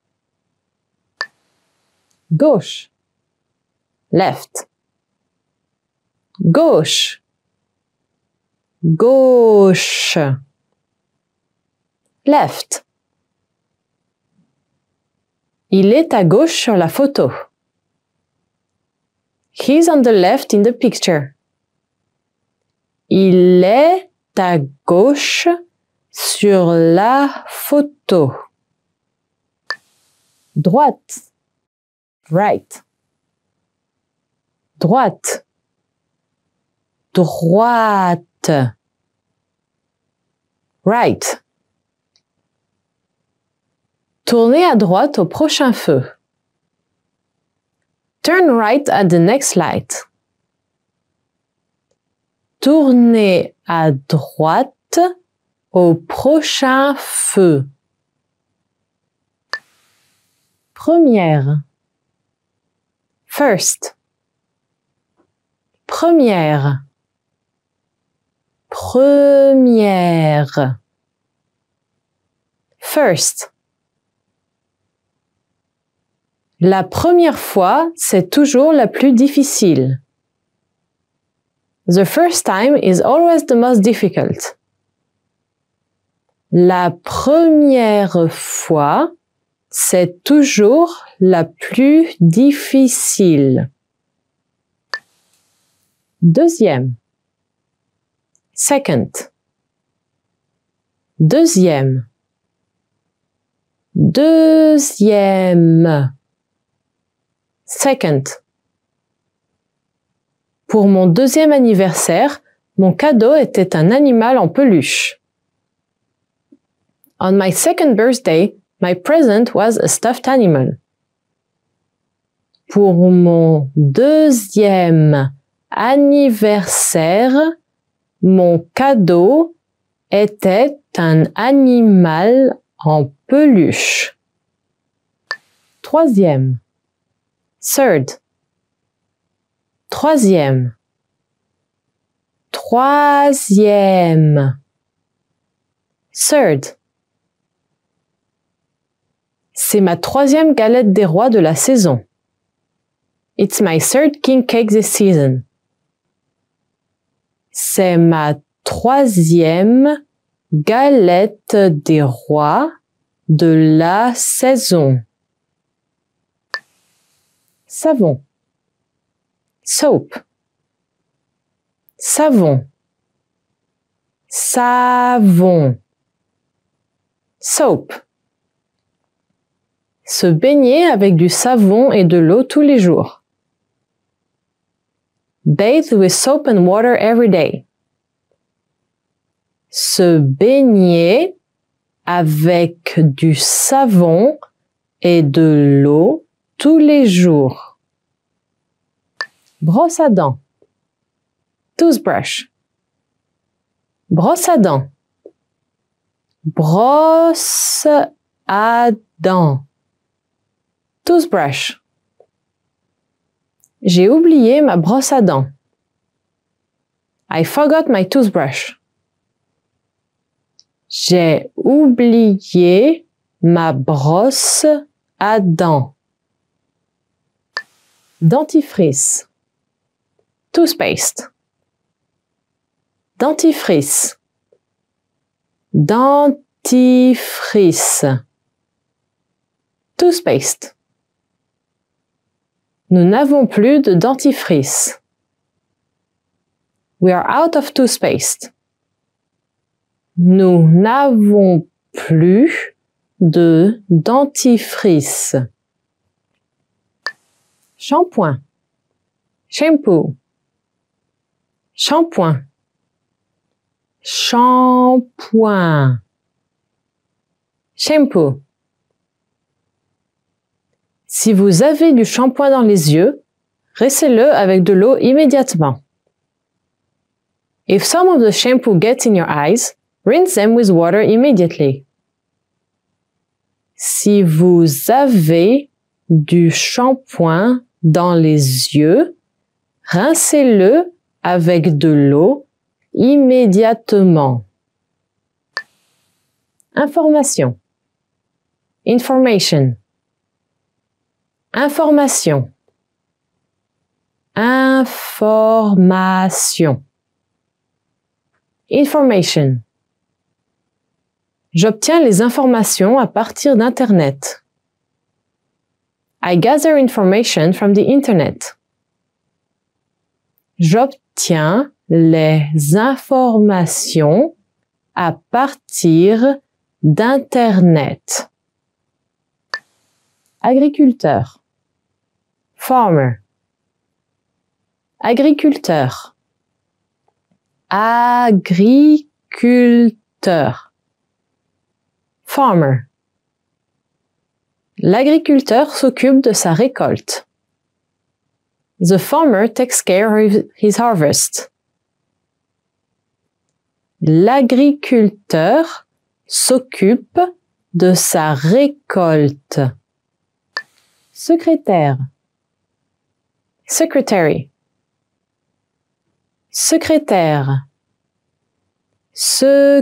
Gauche. Left. Gauche gauche, left. Il est à gauche sur la photo. He's on the left in the picture. Il est à gauche sur la photo. Droite. Right. Droite. Droite. Right. Tournez à droite au prochain feu. Turn right at the next light. Tournez à droite au prochain feu. Première. First. Première première. First. La première fois, c'est toujours la plus difficile. The first time is always the most difficult. La première fois, c'est toujours la plus difficile. Deuxième second. Deuxième. Deuxième. Second. Pour mon deuxième anniversaire, mon cadeau était un animal en peluche. On my second birthday, my present was a stuffed animal. Pour mon deuxième anniversaire, mon cadeau était un animal en peluche. Troisième. Third. Troisième. Troisième. Third. C'est ma troisième galette des rois de la saison. It's my third king cake this season. C'est ma troisième galette des rois de la saison. Savon. Soap. Savon. Savon. Soap. Se baigner avec du savon et de l'eau tous les jours. Bathe with soap and water every day. Se baigner avec du savon et de l'eau tous les jours. Brosse à dents. Toothbrush. Brosse à dents. Brosse à dents. Toothbrush. J'ai oublié ma brosse à dents. I forgot my toothbrush. J'ai oublié ma brosse à dents. Dentifrice. Toothpaste. Dentifrice. Dentifrice. Toothpaste. Nous n'avons plus de dentifrice. We are out of toothpaste. Nous n'avons plus de dentifrice. Shampoing. Shampoo. Shampooing Shampoo. Si vous avez du shampoing dans les yeux, rincez le avec de l'eau immédiatement. If some of the shampoo gets in your eyes, rinse them with water immediately. Si vous avez du shampoing dans les yeux, rincez-le avec de l'eau immédiatement. Information. Information. Information. Information. Information. J'obtiens les informations à partir d'Internet. I gather information from the Internet. J'obtiens les informations à partir d'Internet. Agriculteur farmer, agriculteur, agriculteur, farmer. L'agriculteur s'occupe de sa récolte. The farmer takes care of his harvest. L'agriculteur s'occupe de sa récolte. Secrétaire secretary, secrétaire, secrétaire,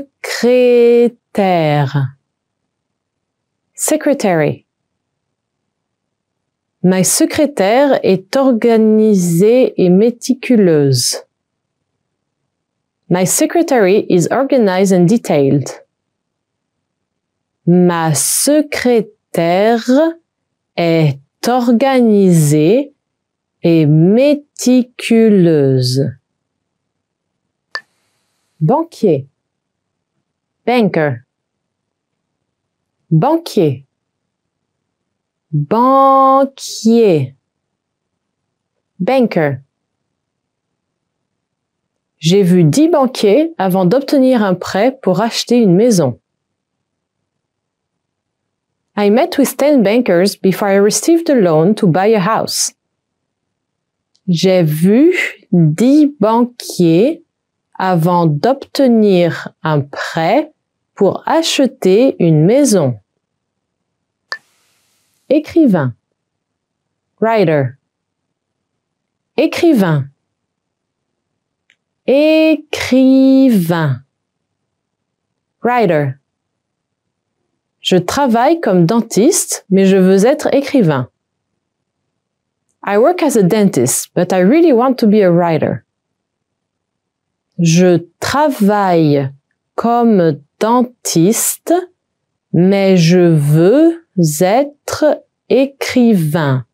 secretary. My secrétaire est organisée et méticuleuse. My secretary is organized and detailed. Ma secrétaire est organisée et méticuleuse. Banquier. Banker. Banquier. Banquier. Banker. J'ai vu dix banquiers avant d'obtenir un prêt pour acheter une maison. I met with ten bankers before I received a loan to buy a house. J'ai vu dix banquiers avant d'obtenir un prêt pour acheter une maison. Écrivain. Writer. Écrivain. Écrivain. Writer. Je travaille comme dentiste, mais je veux être écrivain. I work as a dentist, but I really want to be a writer. Je travaille comme dentiste, mais je veux être écrivain.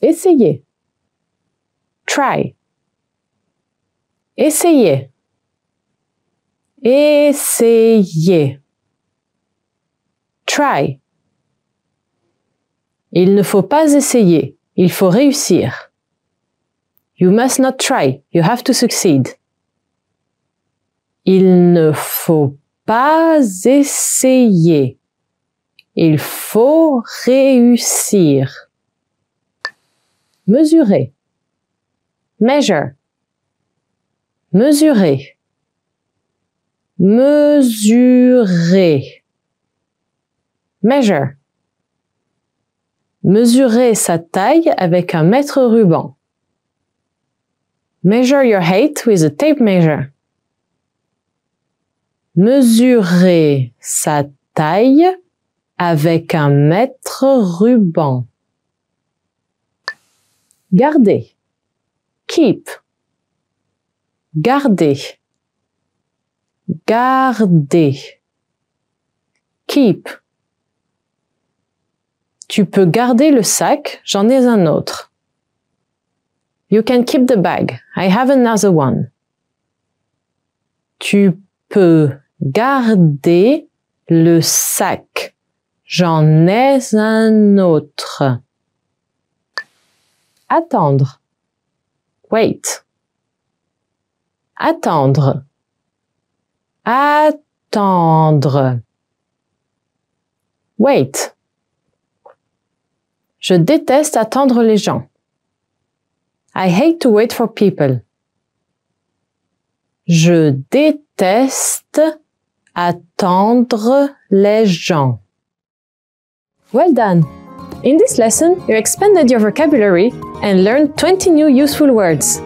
Essayez. Try. Essayez. Essayez. Try. Il ne faut pas essayer, il faut réussir. You must not try, you have to succeed. Il ne faut pas essayer, il faut réussir. Mesurer. Measure. Mesurer. Mesurer. Measure. Mesurez sa taille avec un mètre ruban. Measure your height with a tape measure. Mesurez sa taille avec un mètre ruban. Gardez. Keep. Gardez. Gardez. Keep. Tu peux garder le sac, j'en ai un autre. You can keep the bag, I have another one. Tu peux garder le sac, j'en ai un autre. Attendre. Wait. Attendre. Attendre. Wait. Je déteste attendre les gens. I hate to wait for people. Je déteste attendre les gens. Well done! In this lesson, you expanded your vocabulary and learned 20 new useful words.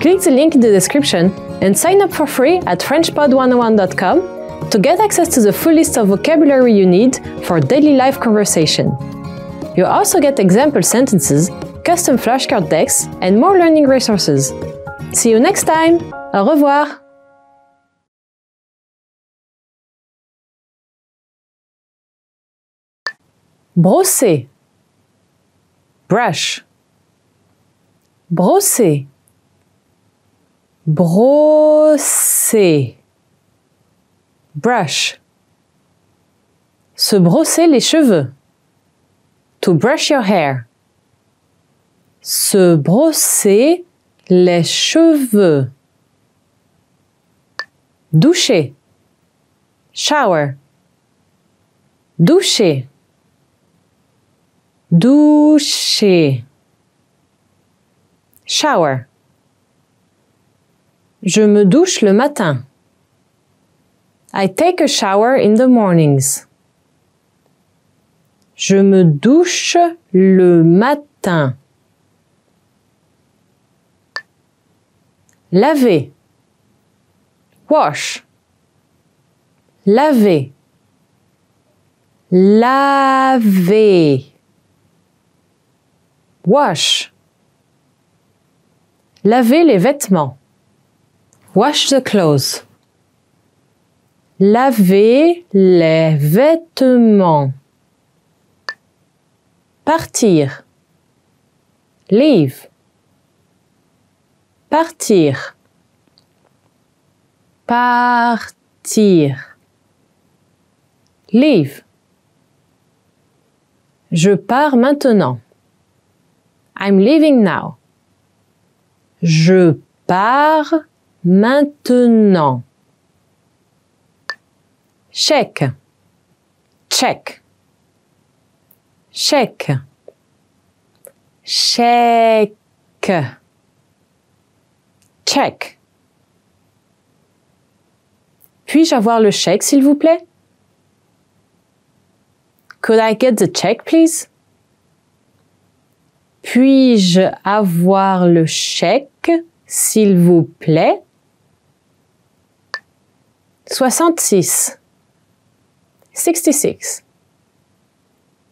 Click the link in the description and sign up for free at FrenchPod101.com to get access to the full list of vocabulary you need for daily life conversation. You also get example sentences, custom flashcard decks, and more learning resources. See you next time! Au revoir! brosser brush brosser brosser brush se brosser les cheveux To brush your hair. Se brosser les cheveux. Doucher. Shower. Doucher. Doucher. Shower. Je me douche le matin. I take a shower in the mornings. Je me douche le matin. Laver. Wash. Laver. Laver. Wash. Laver les vêtements. Wash the clothes. Laver les vêtements. Partir. Leave. Partir. Partir. Leave. Je pars maintenant. I'm leaving now. Je pars maintenant. Check Check chèque, chèque, check. Puis-je avoir le chèque, s'il vous plaît? Could I get the check, please? Puis-je avoir le chèque, s'il vous plaît? 66. 66.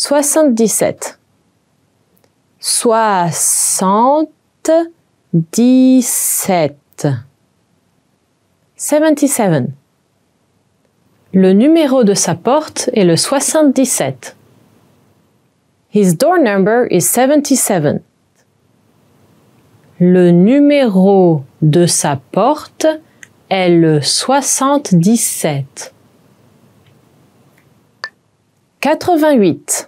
Soixante-dix-sept. soixante dix 77 seventy 77 Le numéro de sa porte est le soixante-dix-sept. His door number is 77. Le numéro de sa porte est le soixante-dix-sept. Quatre-vingt-huit.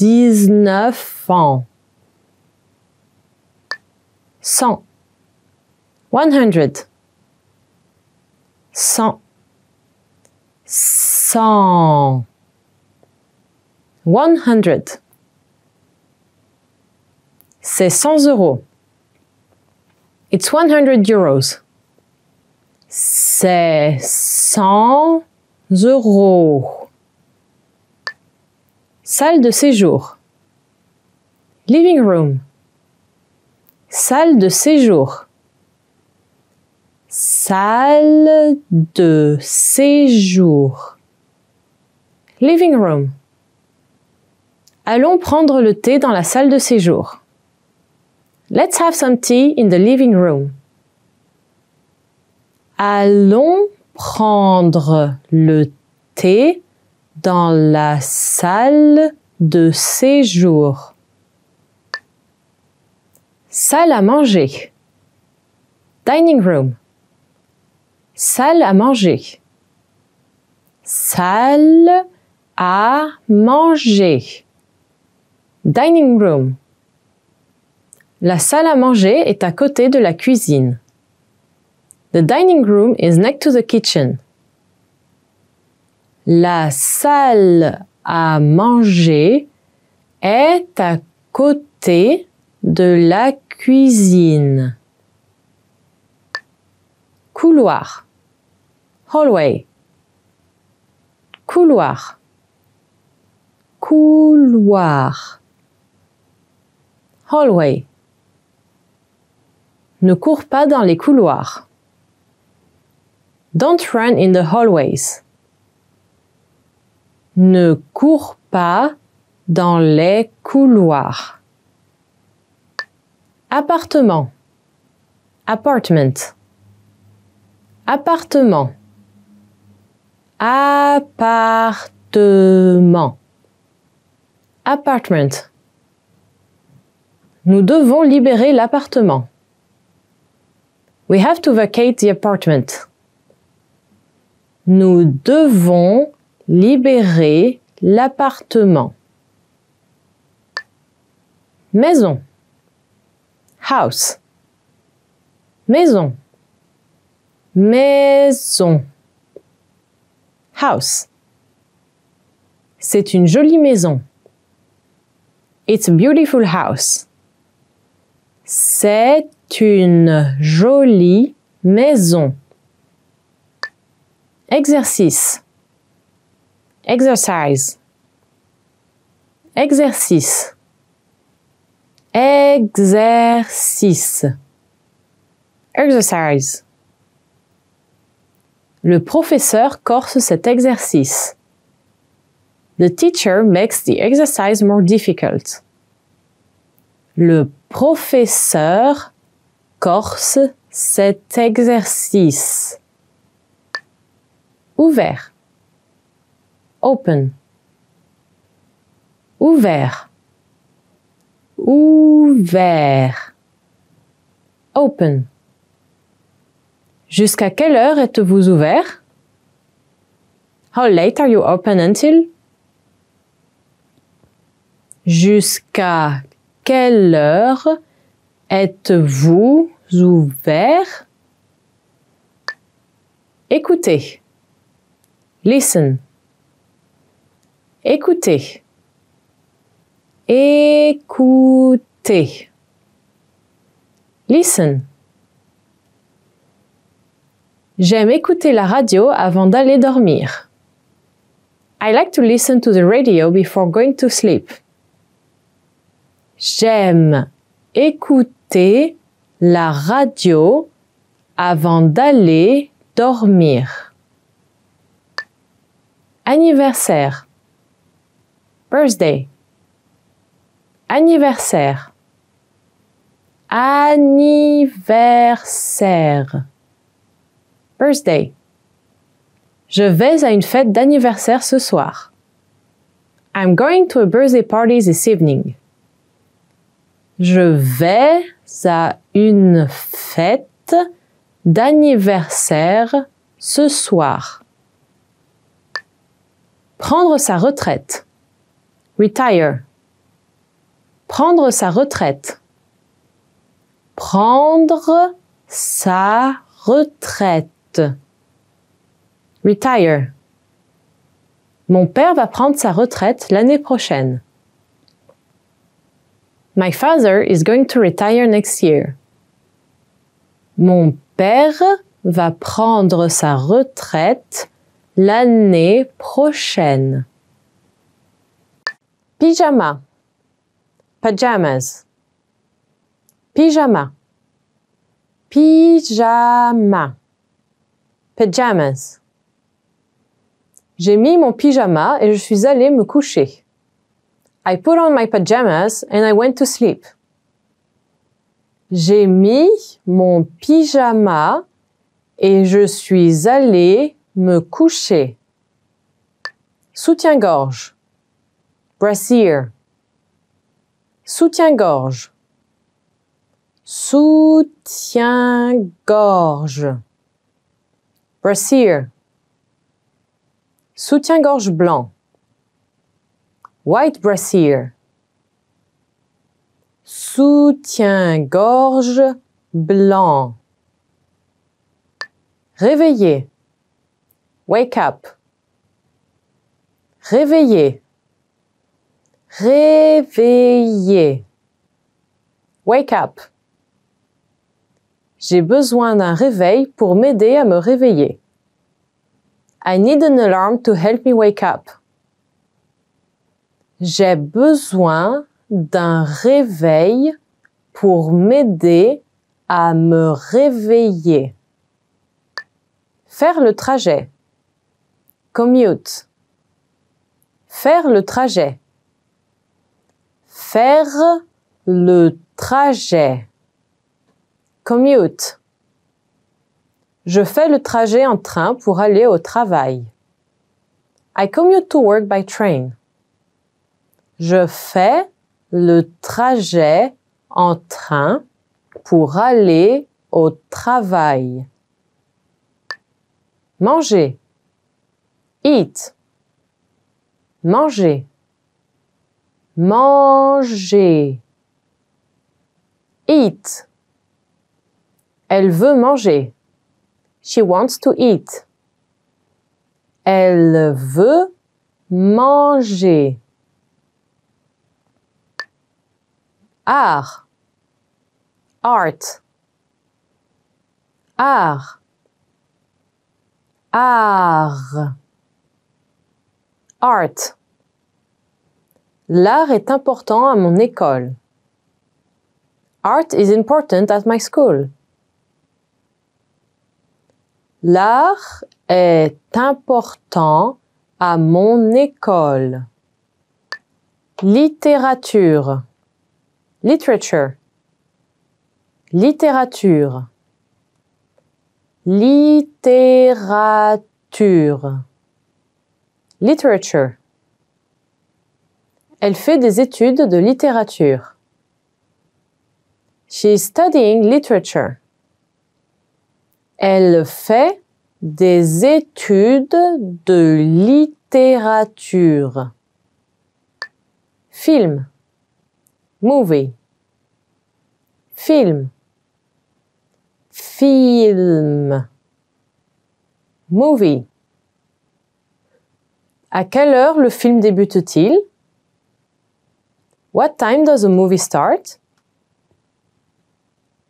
19 ans. 100. 100. 100. 100. 100. C'est 100 euros. It's 100 euros. C'est 100 euros. Salle de séjour. Living room. Salle de séjour. Salle de séjour. Living room. Allons prendre le thé dans la salle de séjour. Let's have some tea in the living room. Allons prendre le thé dans la salle de séjour. Salle à manger. Dining room. Salle à manger. Salle à manger. Dining room. La salle à manger est à côté de la cuisine. The dining room is next to the kitchen. La salle à manger est à côté de la cuisine. Couloir. Hallway. Couloir. Couloir. Hallway. Ne cours pas dans les couloirs. Don't run in the hallways. Ne cours pas dans les couloirs. Appartement. Apartment. Appartement. Appartement. Apartment. Nous devons libérer l'appartement. We have to vacate the apartment. Nous devons Libérer l'appartement. Maison. House. Maison. Maison. House. C'est une jolie maison. It's a beautiful house. C'est une jolie maison. Exercice. Exercise. Exercice. Exercice. Exercise. Le professeur corse cet exercice. The teacher makes the exercise more difficult. Le professeur corse cet exercice. Ouvert open. Ouvert. Ouvert. Open. Jusqu'à quelle heure êtes-vous ouvert? How late are you open until? Jusqu'à quelle heure êtes-vous ouvert? Écoutez. Listen. Écoutez. Écoutez. Listen. J'aime écouter la radio avant d'aller dormir. I like to listen to the radio before going to sleep. J'aime écouter la radio avant d'aller dormir. Anniversaire birthday, anniversaire, anniversaire, birthday. Je vais à une fête d'anniversaire ce soir. I'm going to a birthday party this evening. Je vais à une fête d'anniversaire ce soir. Prendre sa retraite retire. Prendre sa retraite. Prendre sa retraite. Retire. Mon père va prendre sa retraite l'année prochaine. My father is going to retire next year. Mon père va prendre sa retraite l'année prochaine. Pyjama. Pajamas. Pyjama. Pyjama. Pajamas. J'ai mis mon pyjama et je suis allé me coucher. I put on my pajamas and I went to sleep. J'ai mis mon pyjama et je suis allé me coucher. Soutien-gorge. Brassier. Soutien-gorge. Soutien-gorge. Brassier. Soutien-gorge blanc. White brassier. Soutien-gorge blanc. Réveiller. Wake up. Réveiller réveiller. Wake up. J'ai besoin d'un réveil pour m'aider à me réveiller. I need an alarm to help me wake up. J'ai besoin d'un réveil pour m'aider à me réveiller. Faire le trajet. Commute. Faire le trajet faire le trajet. Commute. Je fais le trajet en train pour aller au travail. I commute to work by train. Je fais le trajet en train pour aller au travail. Manger. Eat. Manger manger. Eat. Elle veut manger. She wants to eat. Elle veut manger. Art. Art. Art. Art. Art. L'art est important à mon école. Art is important at my school. L'art est important à mon école. Littérature. Literature. Littérature. Littérature. Literature. Elle fait des études de littérature. She is studying literature. Elle fait des études de littérature. Film. Movie. Film. Film. Movie. À quelle heure le film débute-t-il What time does the movie start?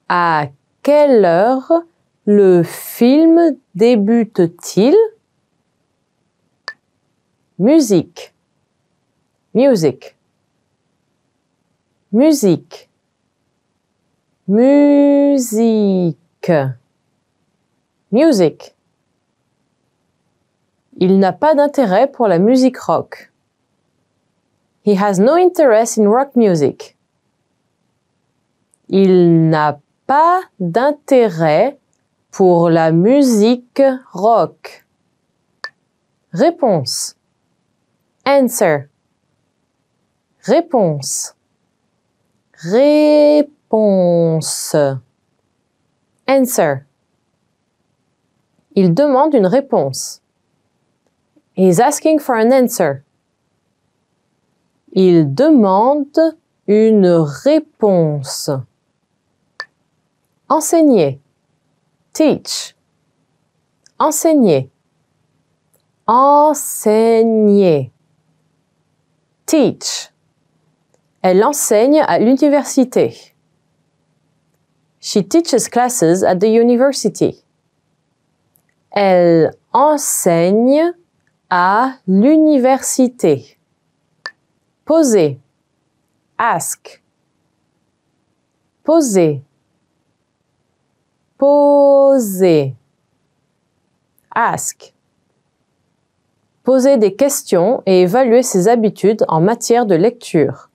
À quelle heure le film débute-t-il? Musique. Music. Musique. Musique. Music. Il n'a pas d'intérêt pour la musique rock. He has no interest in rock music. Il n'a pas d'intérêt pour la musique rock. Réponse. Answer. Réponse. Réponse. Answer. Il demande une réponse. is asking for an answer. Il demande une réponse. Enseigner. Teach. Enseigner. Enseigner. Teach. Elle enseigne à l'université. She teaches classes at the university. Elle enseigne à l'université poser, ask, poser, poser, ask. Poser des questions et évaluer ses habitudes en matière de lecture.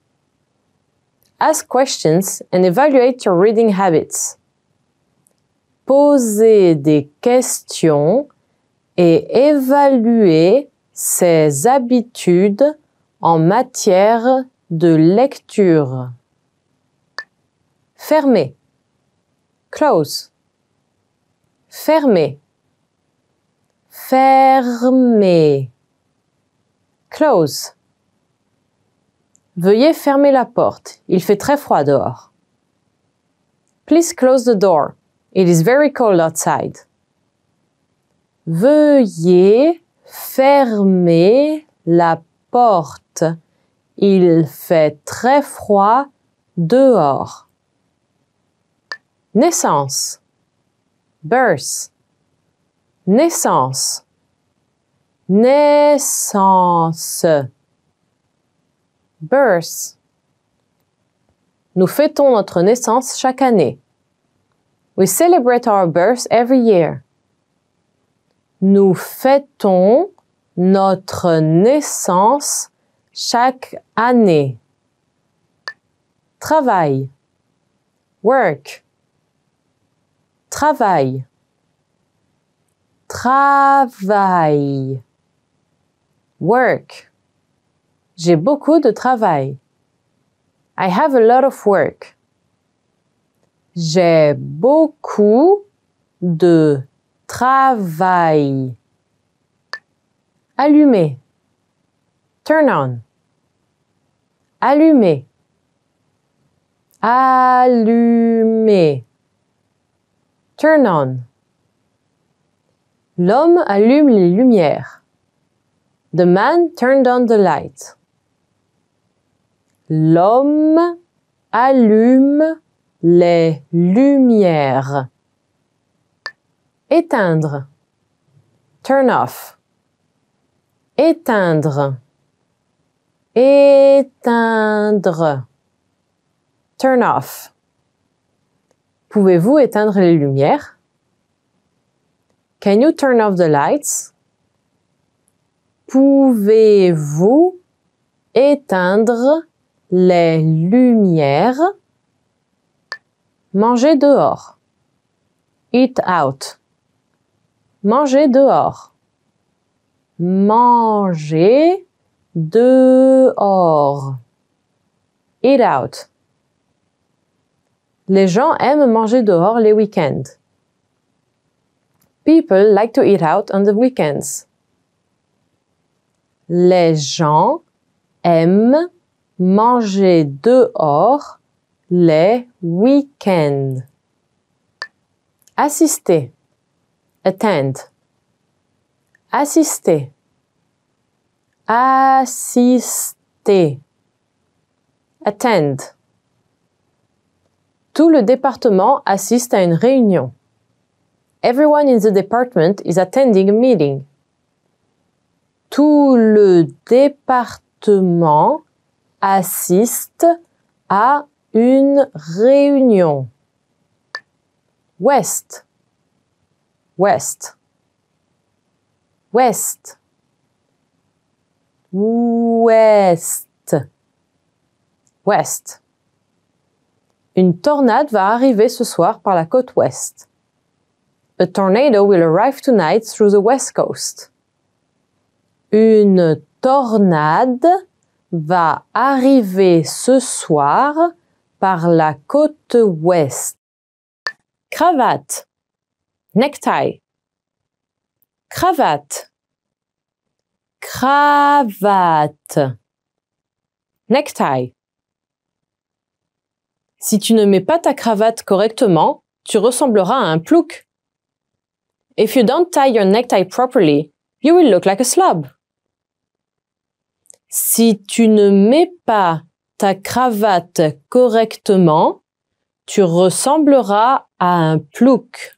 Ask questions and evaluate your reading habits. Poser des questions et évaluer ses habitudes en matière de lecture. Fermez. Close. Fermez. Fermez. Close. Veuillez fermer la porte. Il fait très froid dehors. Please close the door. It is very cold outside. Veuillez fermer la porte porte. Il fait très froid dehors. Naissance. Birth. Naissance. Naissance. Birth. Nous fêtons notre naissance chaque année. We celebrate our birth every year. Nous fêtons notre naissance chaque année. Travail. Work. Travail. Travail. Work. J'ai beaucoup de travail. I have a lot of work. J'ai beaucoup de travail. Allumer. Turn on. Allumer. Allumer. Turn on. L'homme allume les lumières. The man turned on the light. L'homme allume les lumières. Éteindre. Turn off. Éteindre. Éteindre. Turn off. Pouvez-vous éteindre les lumières? Can you turn off the lights? Pouvez-vous éteindre les lumières? Manger dehors. Eat out. Manger dehors manger dehors. Eat out. Les gens aiment manger dehors les week-ends. People like to eat out on the weekends. Les gens aiment manger dehors les week-ends. Assister. Attend. Assister. Assister. Attend. Tout le département assiste à une réunion. Everyone in the department is attending a meeting. Tout le département assiste à une réunion. West. West ouest, ouest, ouest. Une tornade va arriver ce soir par la côte ouest. A tornado will arrive tonight through the west coast. Une tornade va arriver ce soir par la côte ouest. Cravate, necktie, cravate, cravate, necktie. Si tu ne mets pas ta cravate correctement, tu ressembleras à un plouc. If you don't tie your necktie properly, you will look like a slob. Si tu ne mets pas ta cravate correctement, tu ressembleras à un plouc.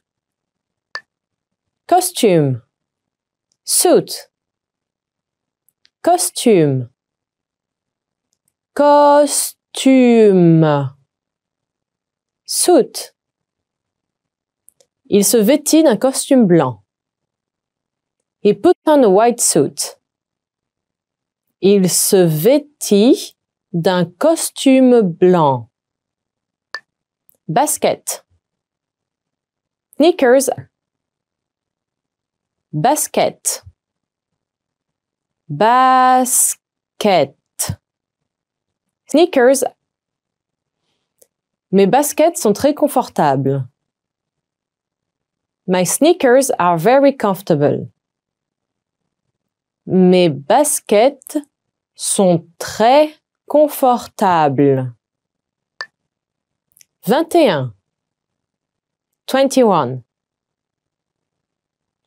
Costume suit, costume, costume, suit. Il se vêtit d'un costume blanc. He put on a white suit. Il se vêtit d'un costume blanc. Basket. Sneakers basket, basket. Sneakers. Mes baskets sont très confortables. My sneakers are very comfortable. Mes baskets sont très confortables. 21. 21.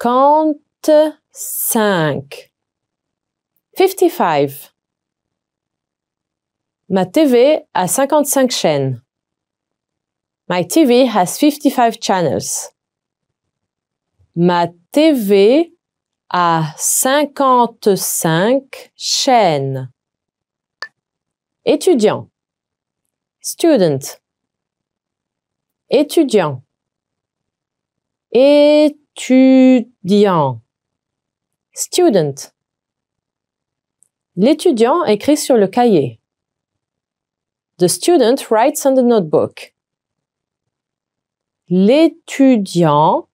55. 55. Ma TV a 55 chaînes. My TV has 55 channels. Ma TV a 55 chaînes. Étudiant. Student. Étudiant. Étudiant étudiant. Student. L'étudiant écrit sur le cahier. The student writes on the notebook. L'étudiant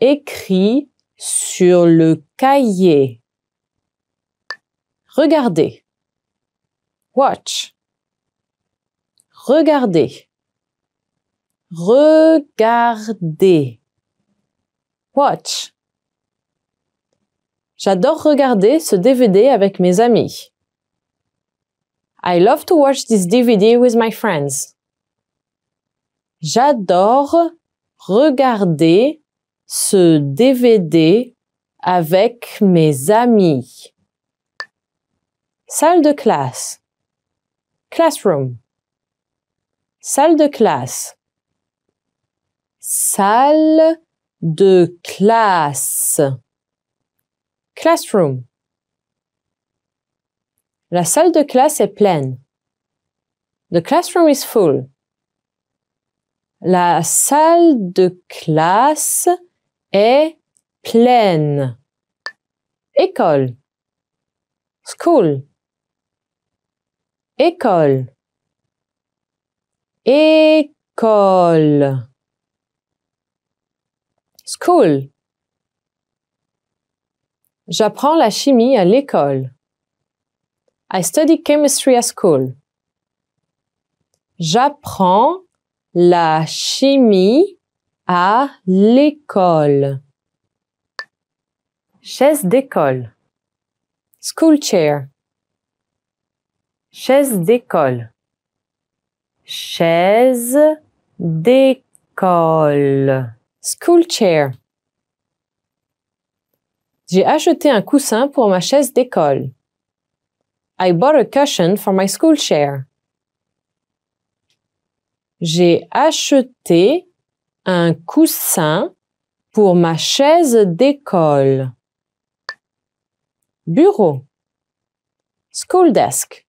écrit sur le cahier. Regardez. Watch. Regardez. Regardez. Watch. J'adore regarder ce DVD avec mes amis. I love to watch this DVD with my friends. J'adore regarder ce DVD avec mes amis. Salle de classe. Classroom. Salle de classe. Salle de classe. Classroom. La salle de classe est pleine. The classroom is full. La salle de classe est pleine. École. School. École. École. School. J'apprends la chimie à l'école. I study chemistry at school. J'apprends la chimie à l'école. Chaise d'école. School chair. Chaise d'école. Chaise d'école. School chair. J'ai acheté un coussin pour ma chaise d'école. I bought a cushion for my school chair. J'ai acheté un coussin pour ma chaise d'école. Bureau. School desk.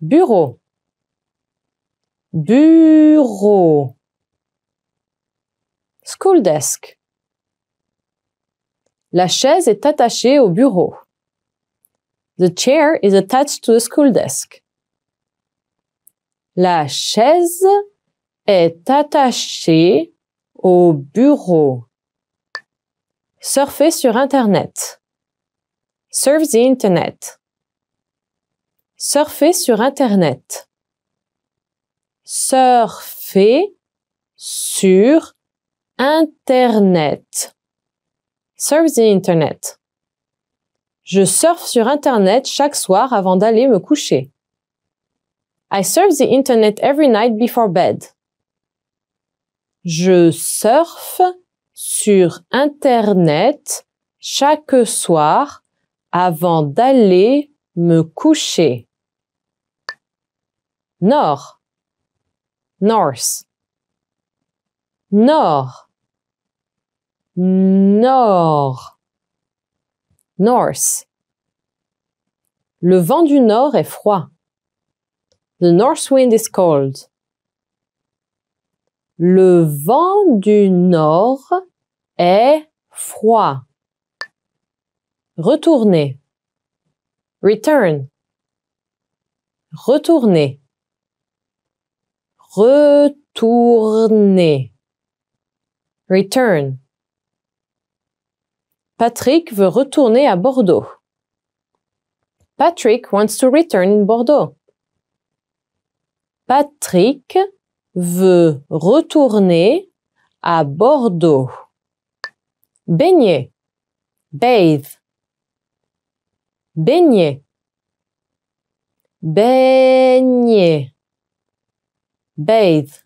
Bureau. Bureau. School desk. La chaise est attachée au bureau. The chair is attached to the school desk. La chaise est attachée au bureau. Surfer sur Internet. Surf the Internet. Surfer sur Internet. Surfer sur Internet. Surf the Internet. Je surfe sur Internet chaque soir avant d'aller me coucher. I surf the Internet every night before bed. Je surfe sur Internet chaque soir avant d'aller me coucher. Nord. North nord, nord, north. Le vent du nord est froid. The north wind is cold. Le vent du nord est froid. Retourner. Return. Retourner. Retourner. Return. Patrick veut retourner à Bordeaux. Patrick wants to return in Bordeaux. Patrick veut retourner à Bordeaux. Baigner. Bathe. Baigner. Baigner. Bathe.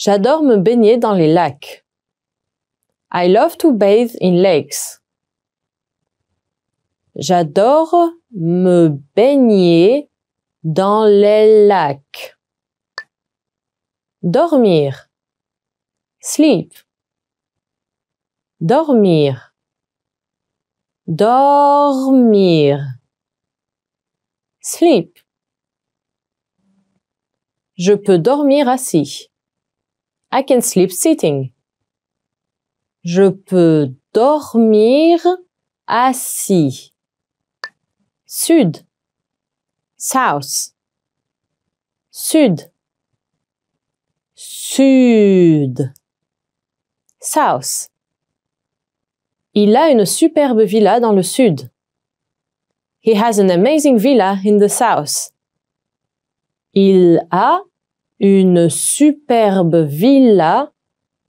J'adore me baigner dans les lacs. I love to bathe in lakes. J'adore me baigner dans les lacs. Dormir. Sleep. Dormir. Dormir. Sleep. Je peux dormir assis. I can sleep sitting. Je peux dormir assis. Sud. South. Sud. Sud. South. Il a une superbe villa dans le sud. He has an amazing villa in the south. Il a une superbe villa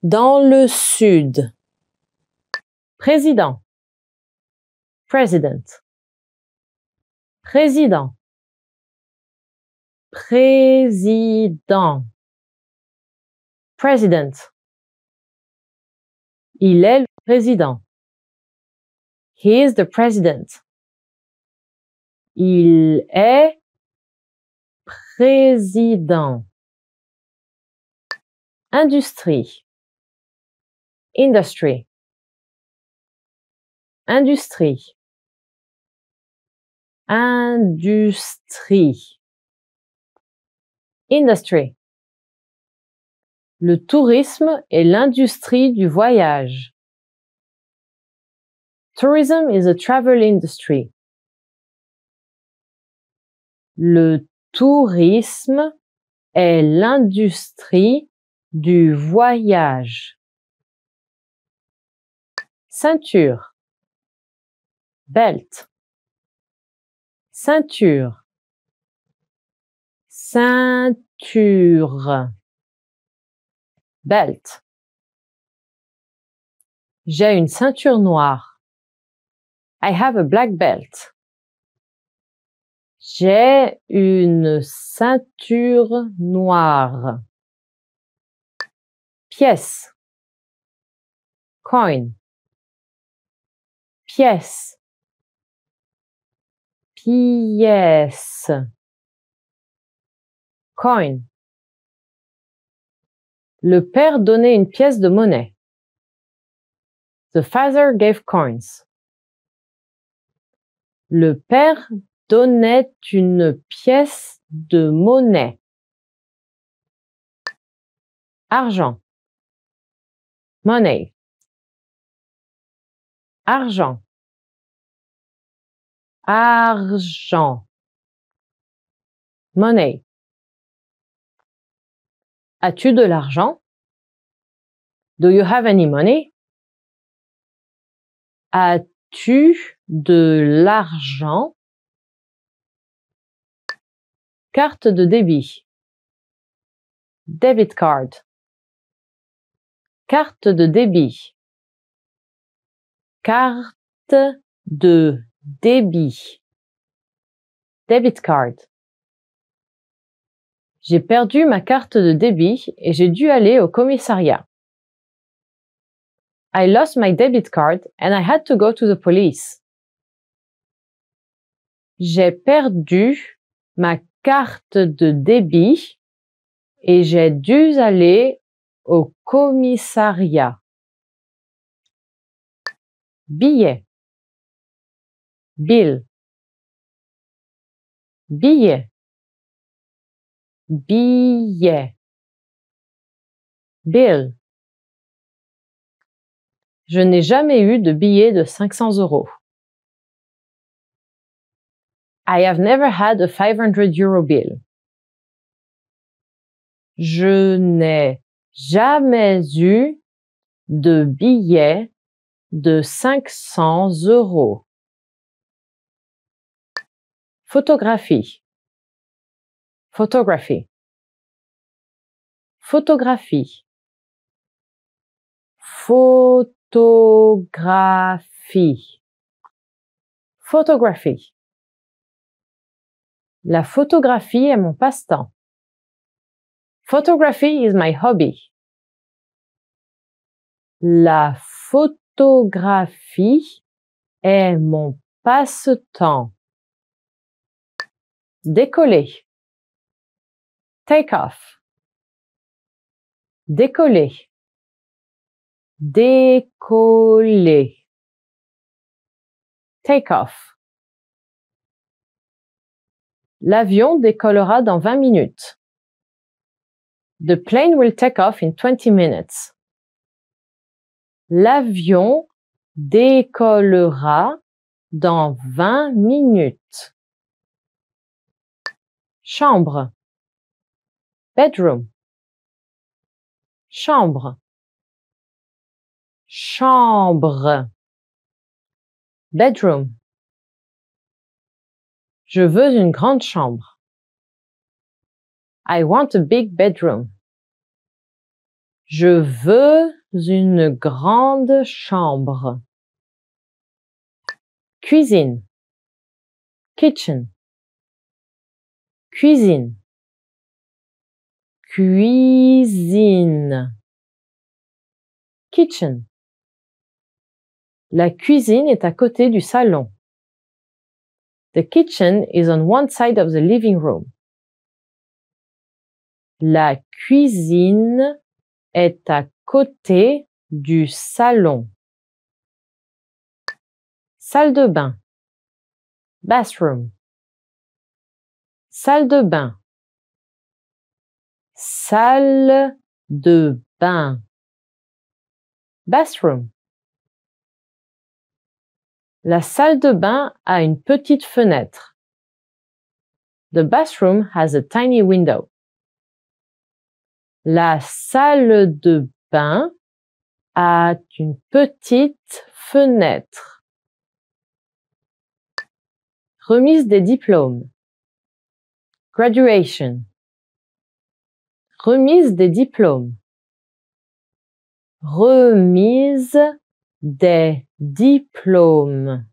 dans le sud. Président. Président Président. Président. President. Il est le président. He is the president. Il est président. Industrie. Industry. Industrie. Industrie. Industry. Le tourisme est l'industrie du voyage. Tourism is a travel industry. Le tourisme est l'industrie du voyage. Ceinture, belt, ceinture, ceinture, belt. J'ai une ceinture noire. I have a black belt. J'ai une ceinture noire pièce, coin, pièce, pièce, coin. Le père donnait une pièce de monnaie. The father gave coins. Le père donnait une pièce de monnaie. Argent money, argent, argent, money. As-tu de l'argent? Do you have any money? As-tu de l'argent? Carte de débit. Debit card. Carte de débit. Carte de débit. Debit card. J'ai perdu ma carte de débit et j'ai dû aller au commissariat. I lost my debit card and I had to go to the police. J'ai perdu ma carte de débit et j'ai dû aller au commissariat, billet, bill, billet, billet, bill. Je n'ai jamais eu de billet de 500 euros. I have never had a 500 euro bill. Je n'ai jamais eu de billet de 500 euros. Photographie. Photographie. Photographie. Photographie. Photographie. La photographie est mon passe-temps. Photography is my hobby. La photographie est mon passe-temps. Décoller. Take off. Décoller. Décoller. Take off. L'avion décollera dans 20 minutes. The plane will take off in 20 minutes. L'avion décollera dans 20 minutes. Chambre. Bedroom. Chambre. Chambre. Bedroom. Je veux une grande chambre. I want a big bedroom. Je veux une grande chambre. Cuisine. Kitchen. Cuisine. Cuisine. Kitchen. La cuisine est à côté du salon. The kitchen is on one side of the living room. La cuisine est à côté du salon. Salle de bain. Bathroom. Salle de bain. Salle de bain. Bathroom. La salle de bain a une petite fenêtre. The bathroom has a tiny window. La salle de bain a une petite fenêtre. Remise des diplômes. Graduation. Remise des diplômes. Remise des diplômes.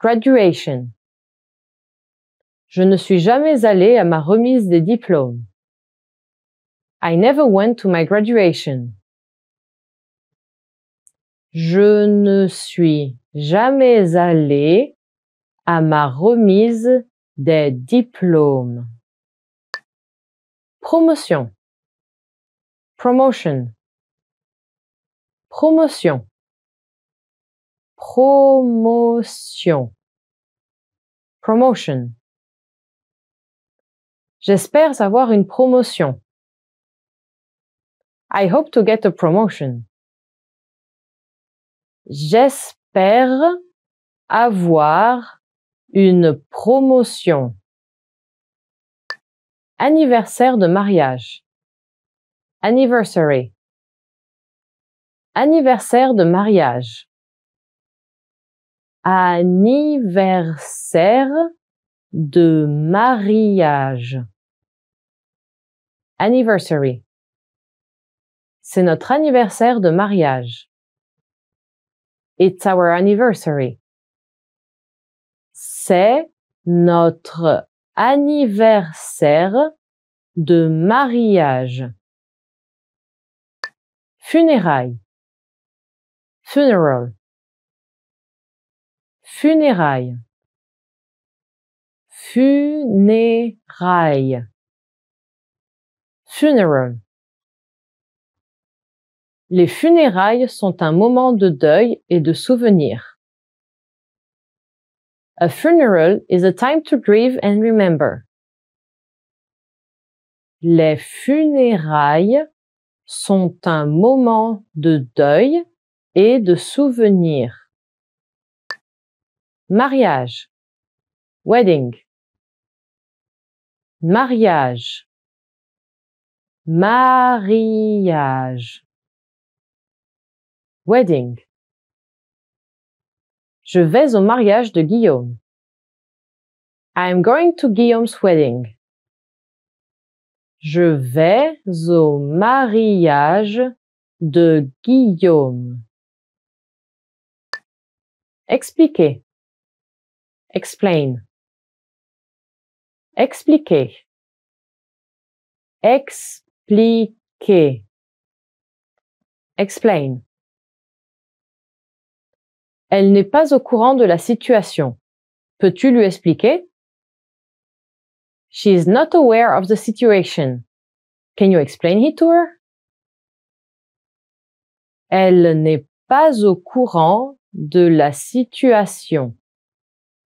Graduation. Je ne suis jamais allée à ma remise des diplômes. I never went to my graduation. Je ne suis jamais allé à ma remise des diplômes. Promotion. Promotion. Promotion. Promotion. Promotion. J'espère avoir une promotion. I hope to get a promotion. J'espère avoir une promotion. Anniversaire de mariage. Anniversary. Anniversaire de mariage. Anniversaire de mariage. Anniversary. C'est notre anniversaire de mariage. It's our anniversary. C'est notre anniversaire de mariage. Funérailles. Funeral. Funérailles. Funérailles. Funeral. Les funérailles sont un moment de deuil et de souvenir. A funeral is a time to grieve and remember. Les funérailles sont un moment de deuil et de souvenir. Mariage. Wedding. Mariage. Mariage. Wedding. Je vais au mariage de Guillaume. I am going to Guillaume's wedding. Je vais au mariage de Guillaume. Expliquer. Explain. Expliquer. Expliquer. Explain. Elle n'est pas au courant de la situation. Peux-tu lui expliquer? She is not aware of the situation. Can you explain it to her? Elle n'est pas au courant de la situation.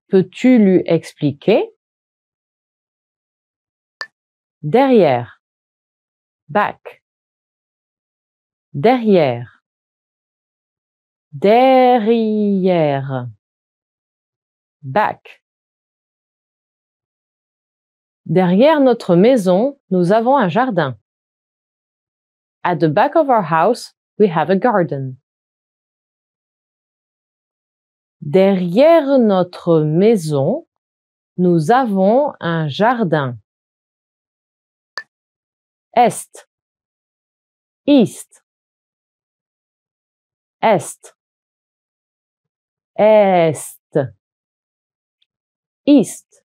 Peux-tu lui expliquer? Derrière. Back. Derrière derrière, back. Derrière notre maison, nous avons un jardin. At the back of our house, we have a garden. Derrière notre maison, nous avons un jardin. Est. East. Est est, east.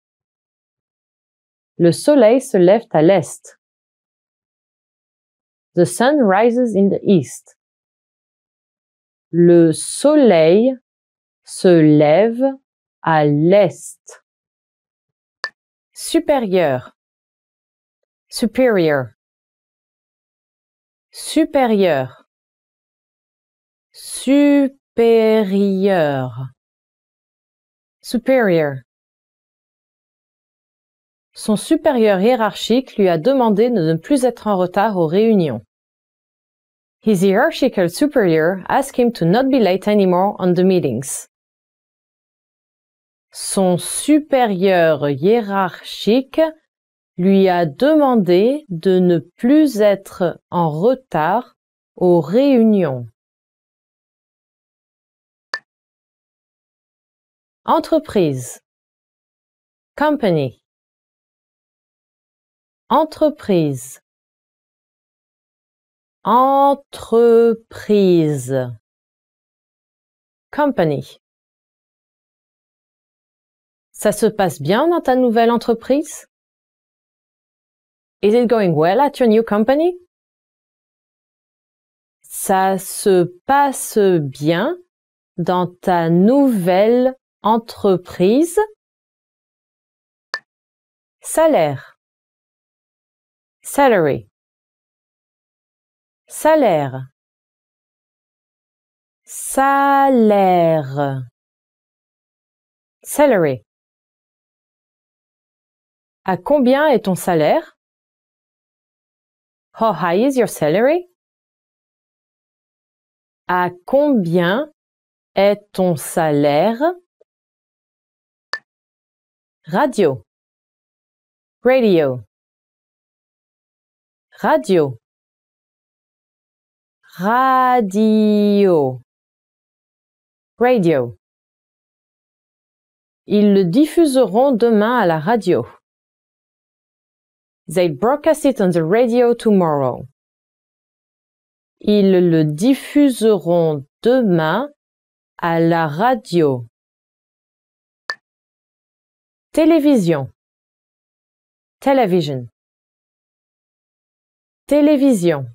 Le soleil se lève à l'est. The sun rises in the east. Le soleil se lève à l'est. Supérieur. Superior. Supérieur. Supérieur supérieur. Son supérieur hiérarchique lui a demandé de ne plus être en retard aux réunions. His hierarchical superior asked him to not be late anymore on the meetings. Son supérieur hiérarchique lui a demandé de ne plus être en retard aux réunions. entreprise company entreprise entreprise company ça se passe bien dans ta nouvelle entreprise Is it going well at your new company Ça se passe bien dans ta nouvelle entreprise, salaire, salary, salaire, salaire, salary. À combien est ton salaire? How high is your salary? À combien est ton salaire? radio radio radio radio radio ils le diffuseront demain à la radio they broadcast it on the radio tomorrow ils le diffuseront demain à la radio Télévision. télévision, Télévision.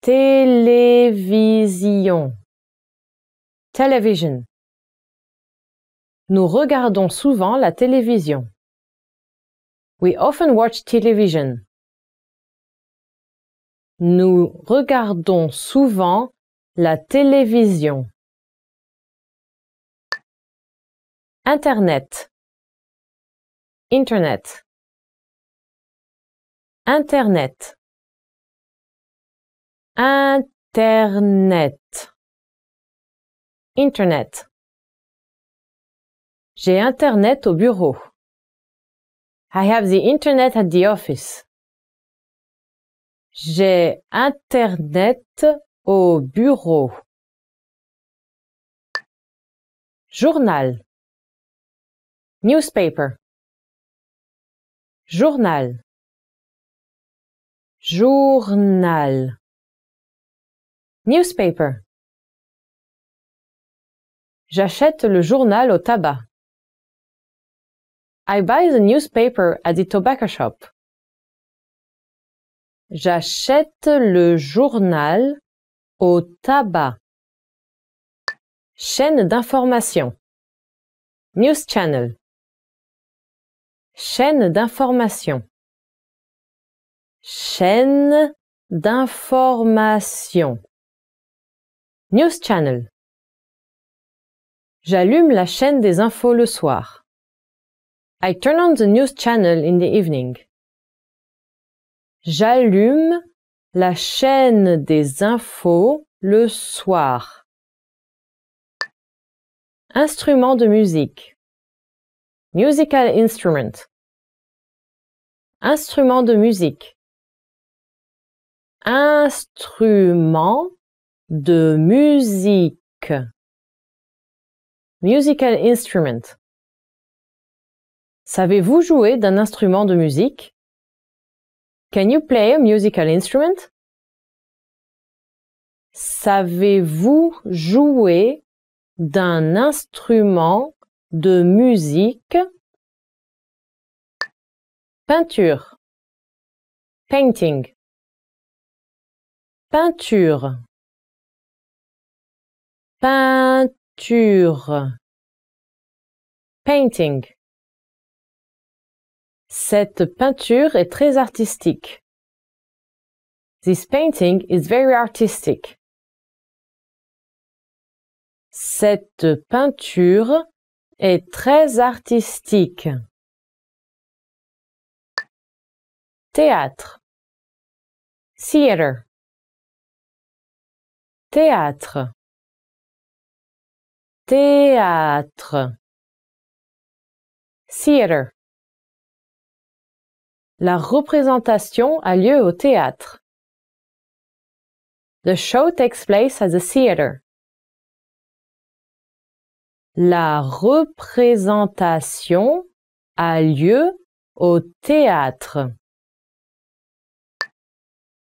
Télévision. Television. Nous regardons souvent la télévision. We often watch television. Nous regardons souvent la télévision. Internet Internet Internet Internet Internet J'ai Internet au bureau. I have the Internet at the office. J'ai Internet au bureau. Journal newspaper journal journal newspaper J'achète le journal au tabac. I buy the newspaper at the tobacco shop. J'achète le journal au tabac. Chaîne d'information. News channel. Chaîne d'information. Chaîne d'information. News Channel. J'allume la chaîne des infos le soir. I turn on the news channel in the evening. J'allume la chaîne des infos le soir. Instrument de musique. Musical instrument. Instrument de musique. Instrument de musique. Musical instrument. Savez-vous jouer d'un instrument de musique? Can you play a musical instrument? Savez-vous jouer d'un instrument de musique, peinture, painting, peinture, peinture, painting. Cette peinture est très artistique. This painting is very artistic. Cette peinture est très artistique. Théâtre. Theater. Théâtre. Théâtre. Theater. La représentation a lieu au théâtre. The show takes place at the theater. La représentation a lieu au théâtre.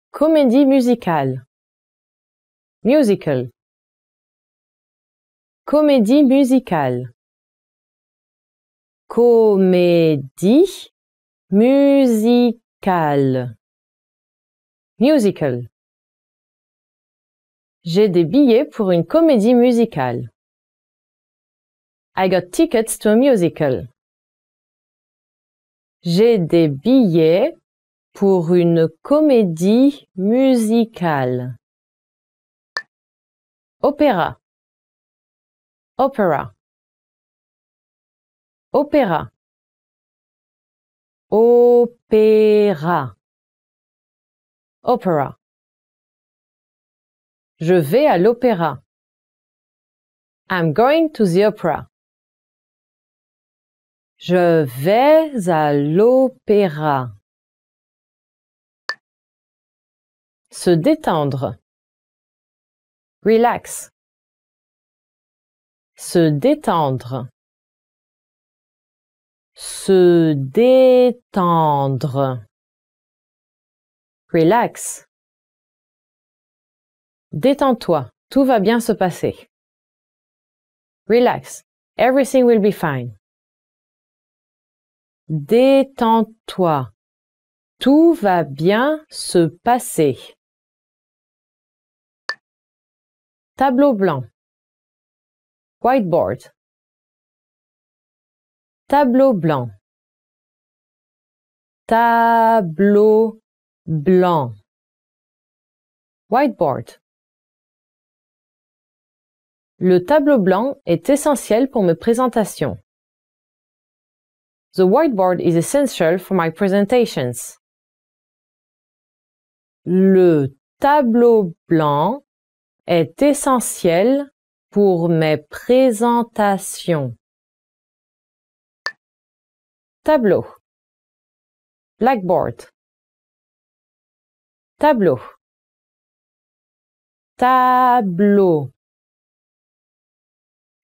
Comédie musicale. Musical. Comédie musicale. Comédie musicale. Musical. J'ai des billets pour une comédie musicale. I got tickets to a musical. J'ai des billets pour une comédie musicale. Opéra. Opéra. Opéra. Opéra. Opéra. Je vais à l'opéra. I'm going to the opera. Je vais à l'opéra. Se détendre. Relax. Se détendre. Se détendre. Relax. Détends-toi. Tout va bien se passer. Relax. Everything will be fine. Détends-toi. Tout va bien se passer. Tableau blanc. Whiteboard. Tableau blanc. Tableau blanc. Whiteboard. Le tableau blanc est essentiel pour mes présentations. The whiteboard is essential for my presentations. Le tableau blanc est essentiel pour mes présentations. Tableau. Blackboard. Tableau. Tableau.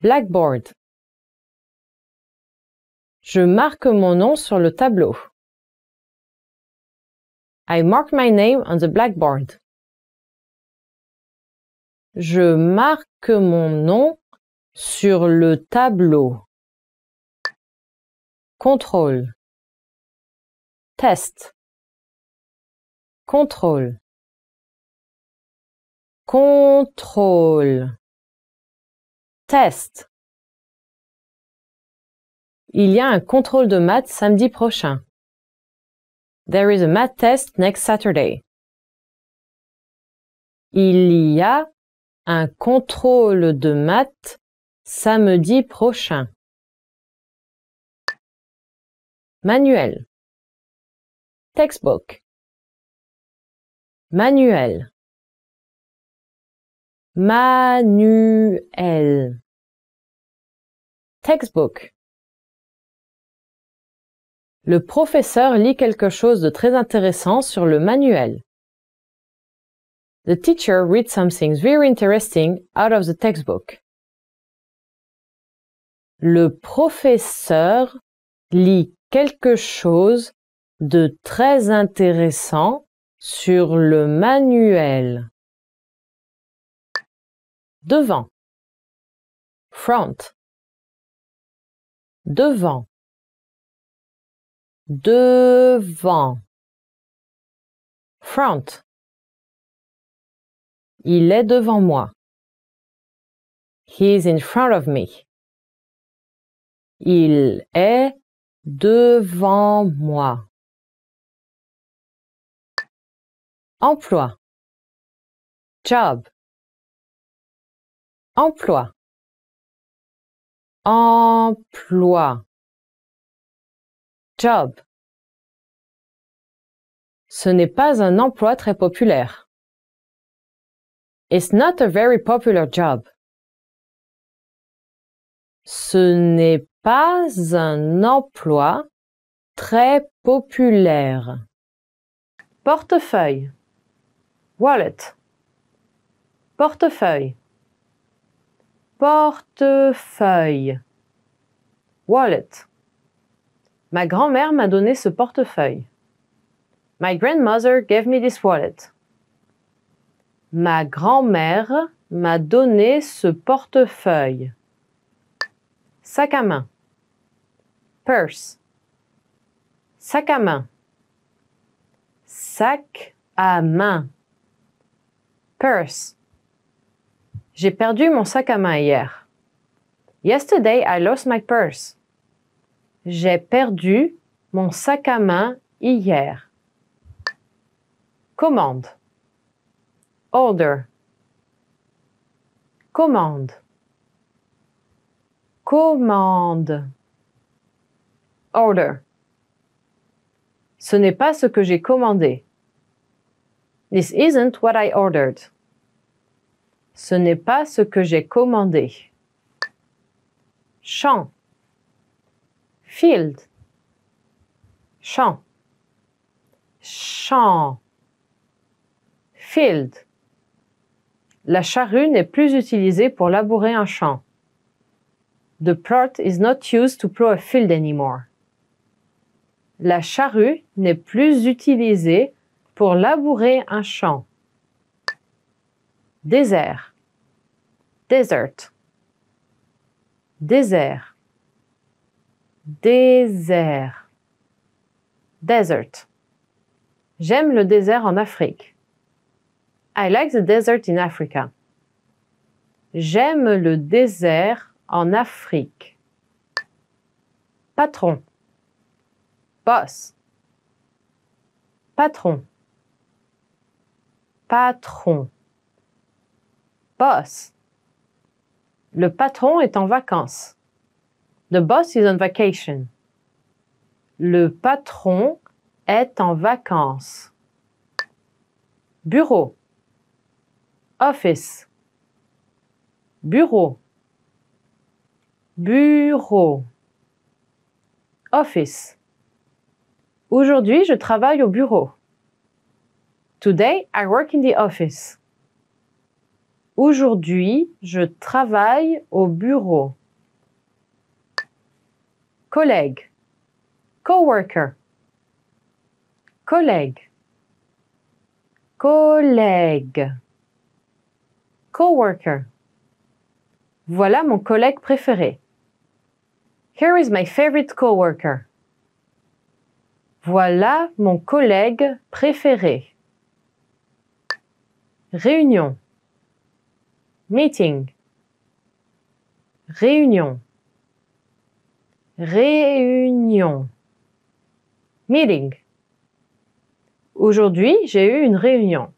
Blackboard. Je marque mon nom sur le tableau. I mark my name on the blackboard. Je marque mon nom sur le tableau. Contrôle. Test. Contrôle. Contrôle. Test. Il y a un contrôle de maths samedi prochain. There is a math test next Saturday. Il y a un contrôle de maths samedi prochain. Manuel. Textbook. Manuel. Manuel. Textbook. Le professeur lit quelque chose de très intéressant sur le manuel. The teacher reads something very interesting out of the textbook. Le professeur lit quelque chose de très intéressant sur le manuel. Devant. Front. Devant devant front il est devant moi he is in front of me il est devant moi emploi job emploi emploi job. Ce n'est pas un emploi très populaire. It's not a very popular job. Ce n'est pas un emploi très populaire. Portefeuille. Wallet. Portefeuille. Portefeuille. Wallet. Ma grand-mère m'a donné ce portefeuille. My grandmother gave me this wallet. Ma grand-mère m'a donné ce portefeuille. Sac à main. Purse. Sac à main. Sac à main. Purse. J'ai perdu mon sac à main hier. Yesterday I lost my purse. J'ai perdu mon sac à main hier. Commande. Order. Commande. Commande. Order. Ce n'est pas ce que j'ai commandé. This isn't what I ordered. Ce n'est pas ce que j'ai commandé. Chant. Field. Champ. Champ. Field. La charrue n'est plus utilisée pour labourer un champ. The plot is not used to plow a field anymore. La charrue n'est plus utilisée pour labourer un champ. Désert. Desert. Désert désert. Desert. J'aime le désert en Afrique. I like the desert in Africa. J'aime le désert en Afrique. Patron. Boss. Patron. Patron. Boss. Le patron est en vacances. The boss is on vacation. Le patron est en vacances. Bureau. Office. Bureau. Bureau. Office. Aujourd'hui, je travaille au bureau. Today, I work in the office. Aujourd'hui, je travaille au bureau collègue, coworker, collègue, collègue, coworker. Voilà mon collègue préféré. Here is my favorite coworker. Voilà mon collègue préféré. Réunion. Meeting. Réunion. Réunion. Meeting. Aujourd'hui, j'ai eu une réunion.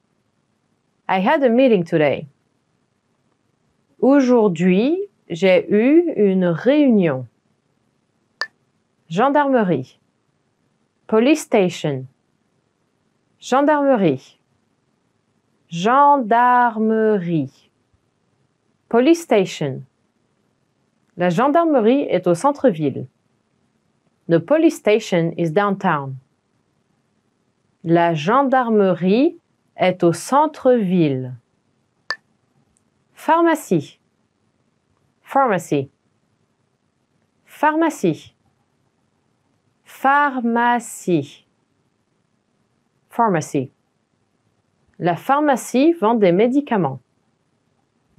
I had a meeting today. Aujourd'hui, j'ai eu une réunion. Gendarmerie. Police station. Gendarmerie. Gendarmerie. Police station. La gendarmerie est au centre-ville. The police station is downtown. La gendarmerie est au centre-ville. Pharmacie. Pharmacy. Pharmacie. Pharmacie. Pharmacy. La pharmacie vend des médicaments.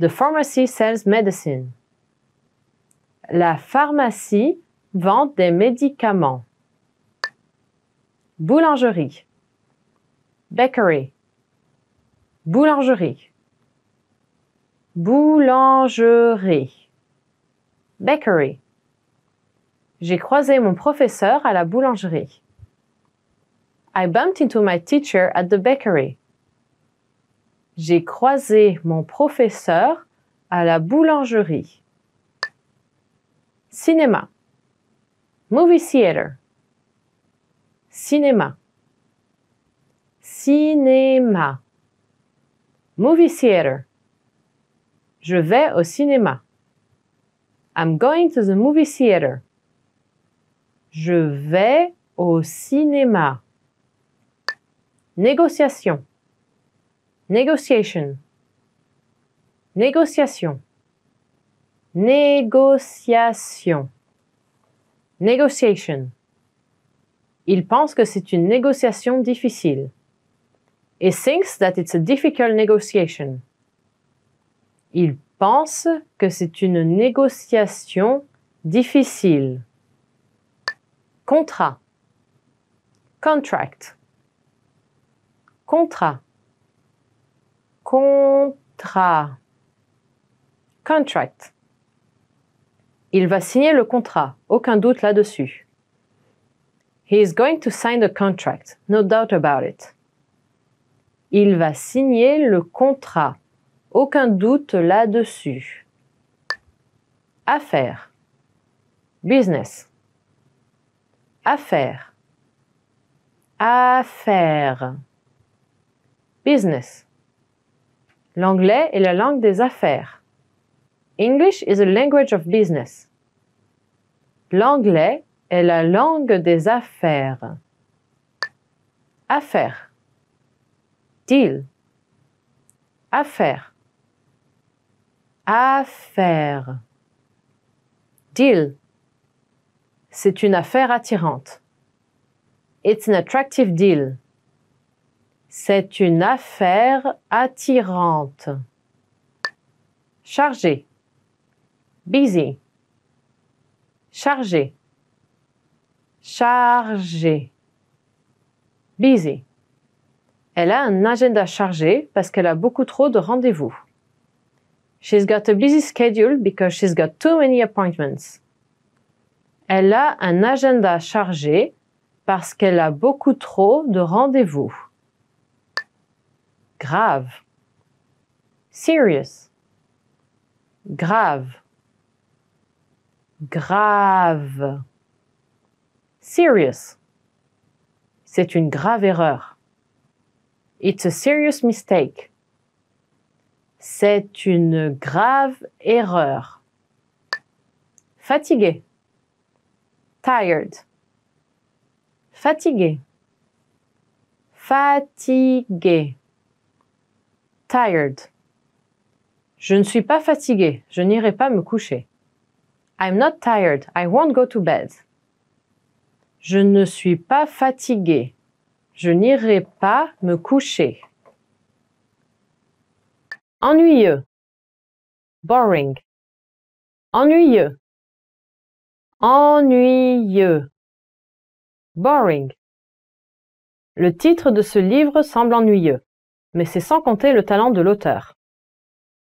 The pharmacy sells medicine. La pharmacie vend des médicaments. Boulangerie. Bakery. Boulangerie. Boulangerie. Bakery. J'ai croisé mon professeur à la boulangerie. I bumped into my teacher at the bakery. J'ai croisé mon professeur à la boulangerie cinéma, movie theater, cinéma, cinéma, movie theater. Je vais au cinéma. I'm going to the movie theater. Je vais au cinéma. Négociation. Negotiation. Négociation. Négociation. Negotiation. Il pense que c'est une négociation difficile. He thinks that it's a difficult negotiation. Il pense que c'est une négociation difficile. Contrat. Contract. Contrat. Contrat. Contract. Il va signer le contrat, aucun doute là-dessus. He is going to sign the contract, no doubt about it. Il va signer le contrat, aucun doute là-dessus. Affaire. Business. Affaire. Affaire. Business. L'anglais est la langue des affaires. English is a language of business. L'anglais est la langue des affaires. Affaire. Deal. Affaire. Affaire. Deal. C'est une affaire attirante. It's an attractive deal. C'est une affaire attirante. Chargé busy, chargé, chargé, busy. Elle a un agenda chargé parce qu'elle a beaucoup trop de rendez-vous. She's got a busy schedule because she's got too many appointments. Elle a un agenda chargé parce qu'elle a beaucoup trop de rendez-vous. Grave. Serious. Grave grave. Serious. C'est une grave erreur. It's a serious mistake. C'est une grave erreur. Fatigué. Tired. Fatigué. Fatigué. Tired. Je ne suis pas fatigué. Je n'irai pas me coucher. I'm not tired. I won't go to bed. Je ne suis pas fatigué. Je n'irai pas me coucher. Ennuyeux. Boring. Ennuyeux. Ennuyeux. Boring. Le titre de ce livre semble ennuyeux, mais c'est sans compter le talent de l'auteur.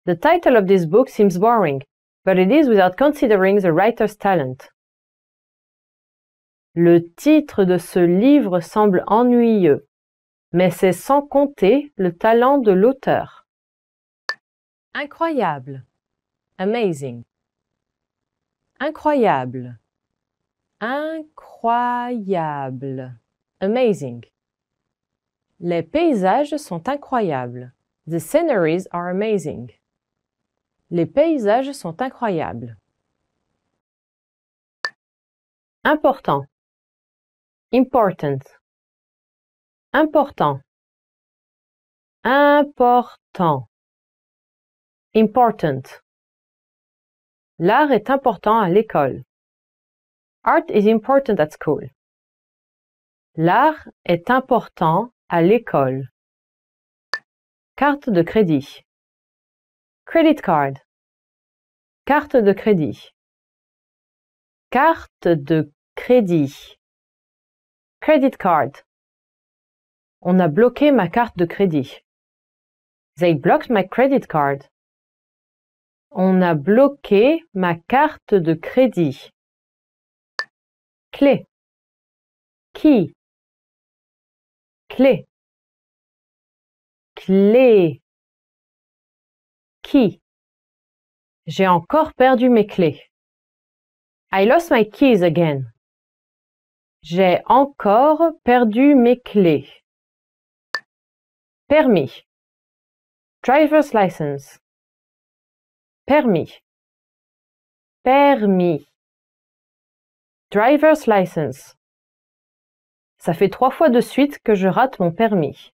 The title of this book seems boring, but it is without considering the writer's talent. Le titre de ce livre semble ennuyeux, mais c'est sans compter le talent de l'auteur. Incroyable. Amazing. Incroyable. Incroyable. Amazing. Les paysages sont incroyables. The sceneries are amazing. Les paysages sont incroyables. Important. Important. Important. Important. Important. L'art est important à l'école. Art is important at school. L'art est important à l'école. Carte de crédit. Credit card. Carte de crédit. Carte de crédit. Credit card. On a bloqué ma carte de crédit. They blocked my credit card. On a bloqué ma carte de crédit. Clé. Qui Clé. Clé key. J'ai encore perdu mes clés. I lost my keys again. J'ai encore perdu mes clés. Permis. Driver's license. Permis. Permis. Driver's license. Ça fait trois fois de suite que je rate mon permis.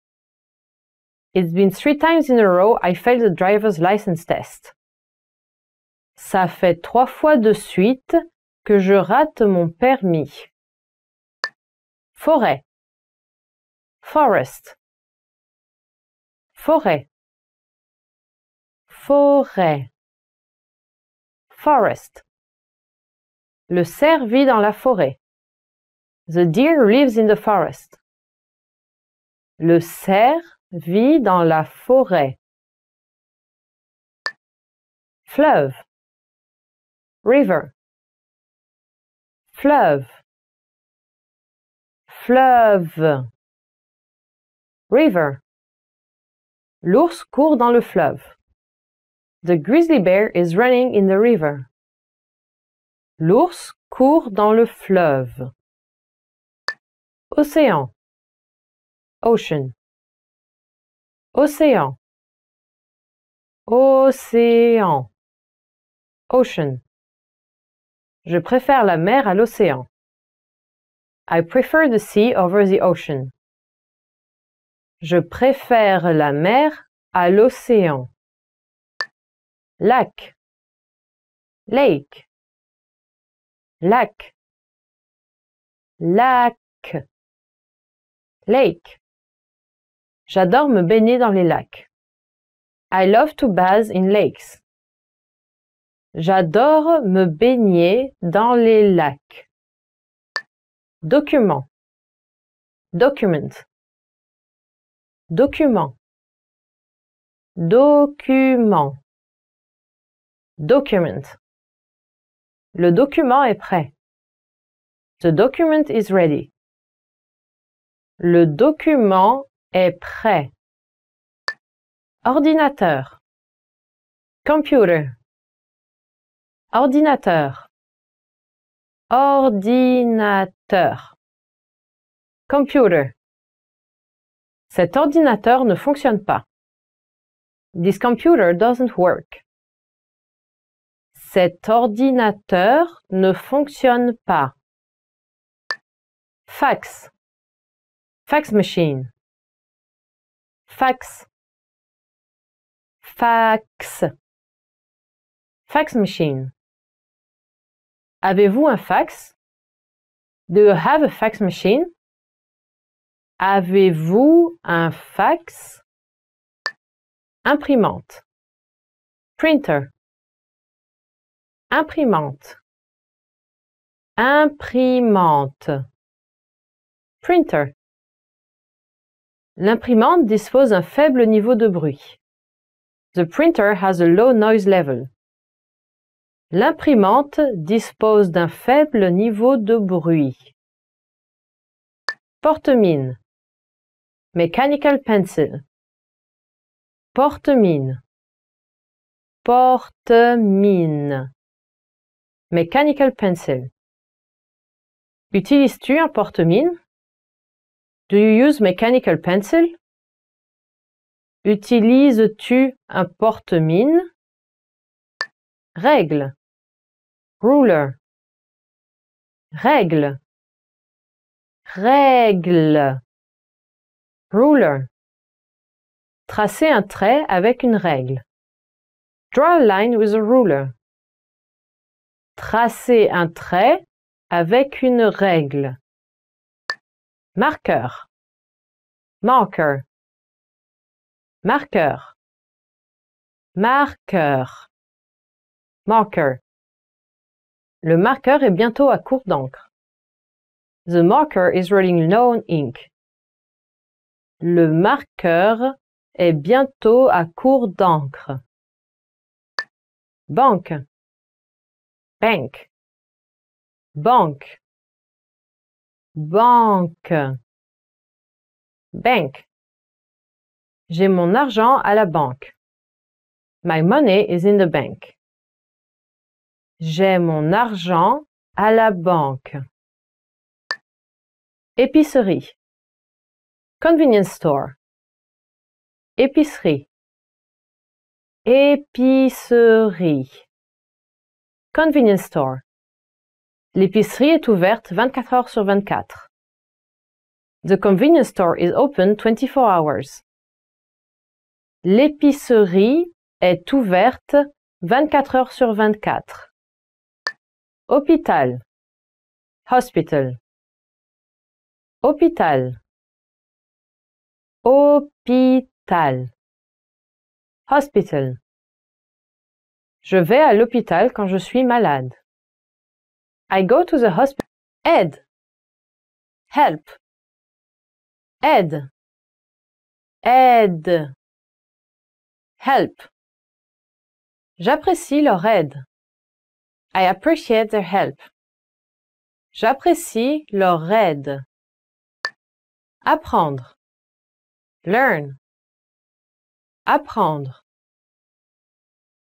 It's been three times in a row I failed the driver's license test. Ça fait trois fois de suite que je rate mon permis. Forêt. Forest. Forêt. Forêt. Forest. Le cerf vit dans la forêt. The deer lives in the forest. Le cerf Vie dans la forêt. Fleuve. River. Fleuve. Fleuve. River. L'ours court dans le fleuve. The grizzly bear is running in the river. L'ours court dans le fleuve. Océan. Ocean. Océan Océan Ocean Je préfère la mer à l'océan. I prefer the sea over the ocean. Je préfère la mer à l'océan. Lac Lake Lac Lac Lake J'adore me baigner dans les lacs. I love to bathe in lakes. J'adore me baigner dans les lacs. Document. Document. Document. Document. Document. Le document est prêt. The document is ready. Le document est prêt. Ordinateur. Computer. Ordinateur. Ordinateur. Computer. Cet ordinateur ne fonctionne pas. This computer doesn't work. Cet ordinateur ne fonctionne pas. Fax. Fax machine fax, fax, fax machine. Avez-vous un fax? Do you have a fax machine? Avez-vous un fax? Imprimante. Printer. Imprimante. Imprimante. Printer. L'imprimante dispose d'un faible niveau de bruit. The printer has a low noise level. L'imprimante dispose d'un faible niveau de bruit. Porte-mine. Mechanical pencil. Porte-mine. Porte-mine. Mechanical pencil. Utilises-tu un porte-mine Do you use mechanical pencil? Utilises-tu un porte-mine? Règle. Ruler. Règle. Règle. Ruler. Tracer un trait avec une règle. Draw a line with a ruler. Tracer un trait avec une règle marqueur marker marqueur marqueur marker le marqueur est bientôt à court d'encre the marker is running low on ink le marqueur est bientôt à court d'encre banque bank banque Banque. Bank. J'ai mon argent à la banque. My money is in the bank. J'ai mon argent à la banque. Épicerie. Convenience store. Épicerie. Épicerie. Convenience store. L'épicerie est ouverte 24 heures sur 24. The convenience store is open 24 hours. L'épicerie est ouverte 24 heures sur 24. Hôpital. Hospital. Hôpital. Hôpital. Hospital. Je vais à l'hôpital quand je suis malade. I go to the hospital. Aide. Help. Aide. Aide. Help. J'apprécie leur aide. I appreciate their help. J'apprécie leur aide. Apprendre. Learn. Apprendre.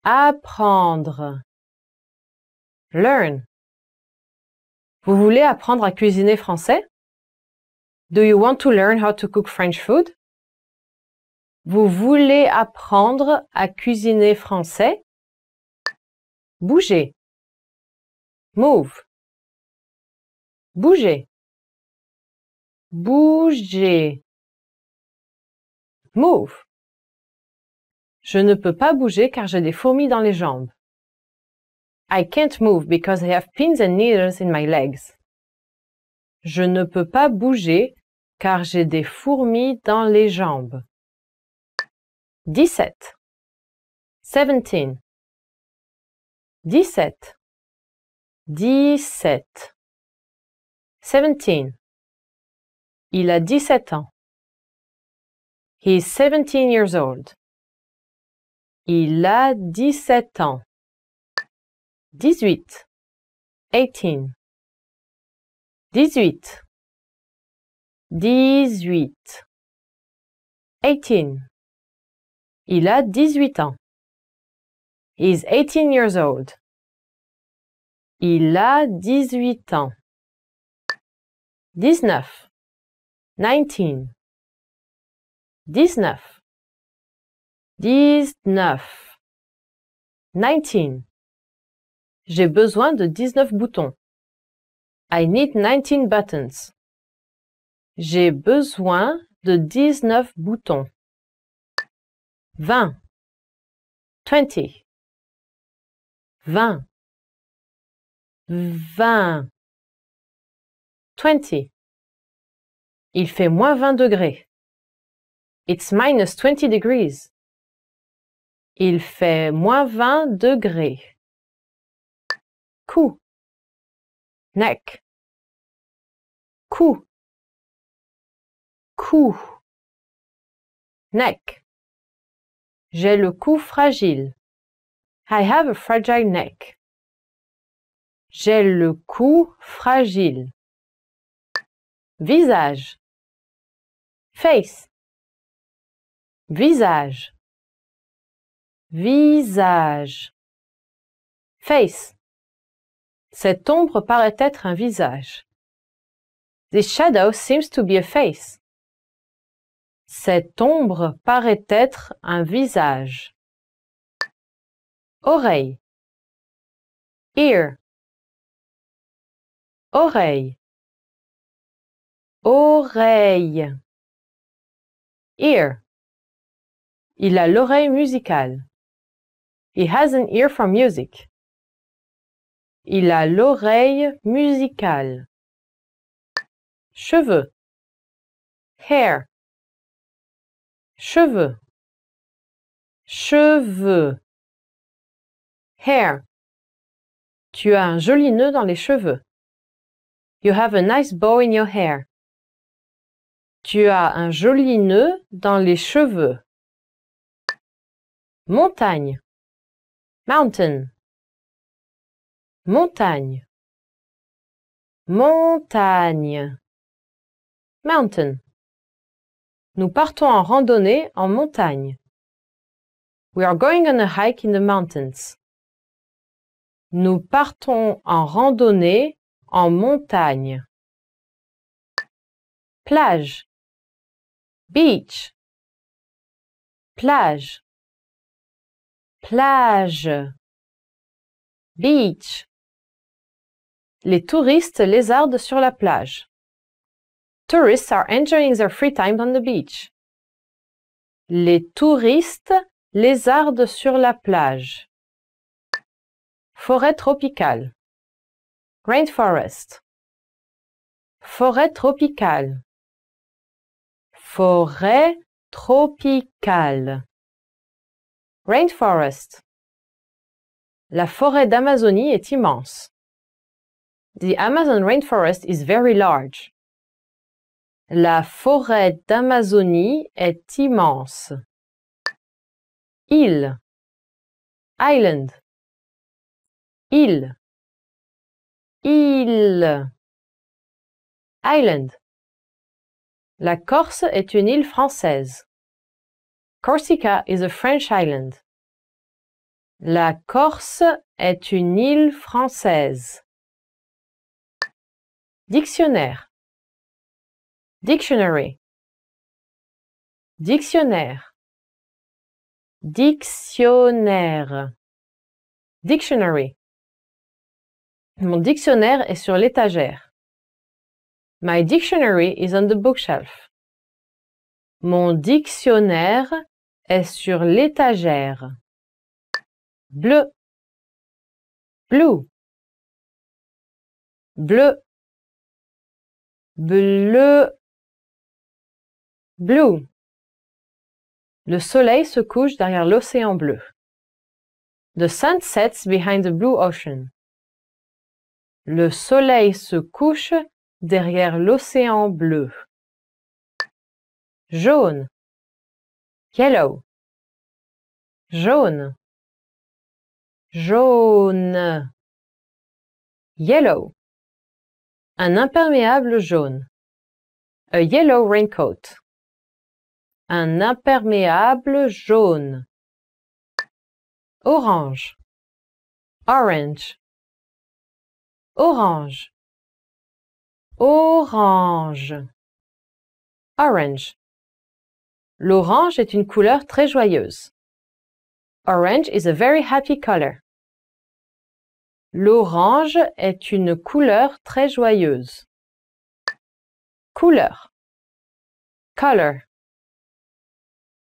Apprendre. Learn. Vous voulez apprendre à cuisiner français? Do you want to learn how to cook French food? Vous voulez apprendre à cuisiner français? Bouger. Move. Bougez. Bougez. Move. Je ne peux pas bouger car j'ai des fourmis dans les jambes. I can't move because I have pins and needles in my legs. Je ne peux pas bouger car j'ai des fourmis dans les jambes. 17. 17. 17. 17. 17. Il a 17 ans. He is 17 years old. Il a 17 ans dix-huit, eighteen, dix-huit, dix eighteen. Il a dix-huit ans. He's eighteen years old. Il a dix-huit ans. Dix-neuf, nineteen, dix-neuf, dix-neuf, nineteen. J'ai besoin de 19 boutons. I need 19 buttons. J'ai besoin de 19 boutons. 20 20 20 20 20 Il fait moins 20 degrés. It's minus 20 degrees. Il fait moins 20 degrés cou neck cou cou neck j'ai le cou fragile I have a fragile neck j'ai le cou fragile visage face visage visage face cette ombre paraît être un visage. The shadow seems to be a face. Cette ombre paraît être un visage. Oreille. Ear. Oreille. Oreille. Ear. Il a l'oreille musicale. He has an ear for music. Il a l'oreille musicale. Cheveux. Hair. Cheveux. Cheveux. Hair. Tu as un joli nœud dans les cheveux. You have a nice bow in your hair. Tu as un joli nœud dans les cheveux. Montagne. Mountain montagne, montagne, mountain. Nous partons en randonnée en montagne. We are going on a hike in the mountains. Nous partons en randonnée en montagne. Plage. Beach. Plage. Plage. Beach. Les touristes lézardent sur la plage. Tourists are enjoying their free time on the beach. Les touristes lézardent sur la plage. Forêt tropicale. Rainforest. Forêt tropicale. Forêt tropicale. Rainforest. La forêt d'Amazonie est immense. The Amazon rainforest is very large. La forêt d'Amazonie est immense. Île. Island. Île. Île. Island. La Corse est une île française. Corsica is a French island. La Corse est une île française. Dictionnaire. Dictionary. Dictionnaire. Dictionnaire. Dictionary. Mon dictionnaire est sur l'étagère. My dictionary is on the bookshelf. Mon dictionnaire est sur l'étagère. Bleu. Blue. Bleu bleu, blue. Le soleil se couche derrière l'océan bleu. The sun sets behind the blue ocean. Le soleil se couche derrière l'océan bleu. Jaune. Yellow. Jaune. Jaune. Yellow un imperméable jaune, a yellow raincoat, un imperméable jaune, orange, orange, orange, orange, orange. L'orange est une couleur très joyeuse. Orange is a very happy color. L'orange est une couleur très joyeuse. Couleur. Color.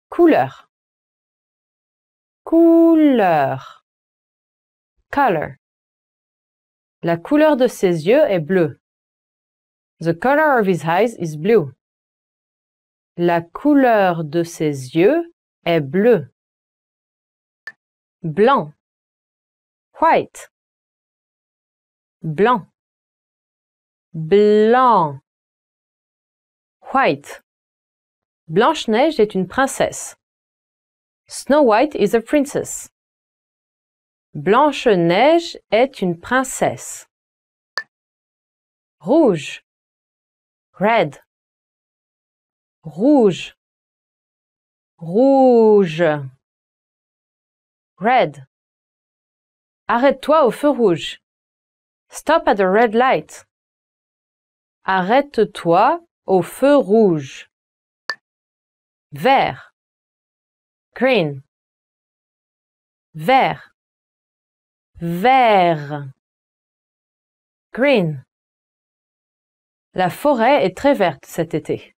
Couleur. Couleur. Color. La couleur de ses yeux est bleue. The color of his eyes is blue. La couleur de ses yeux est bleue. Blanc. White blanc blanc white Blanche-Neige est une princesse. Snow White is a princess. Blanche-Neige est une princesse. Rouge. Red. Rouge. Rouge. Red. Arrête-toi au feu rouge. Stop at the red light. Arrête-toi au feu rouge. Vert. Green. Vert. Vert. Green. La forêt est très verte cet été.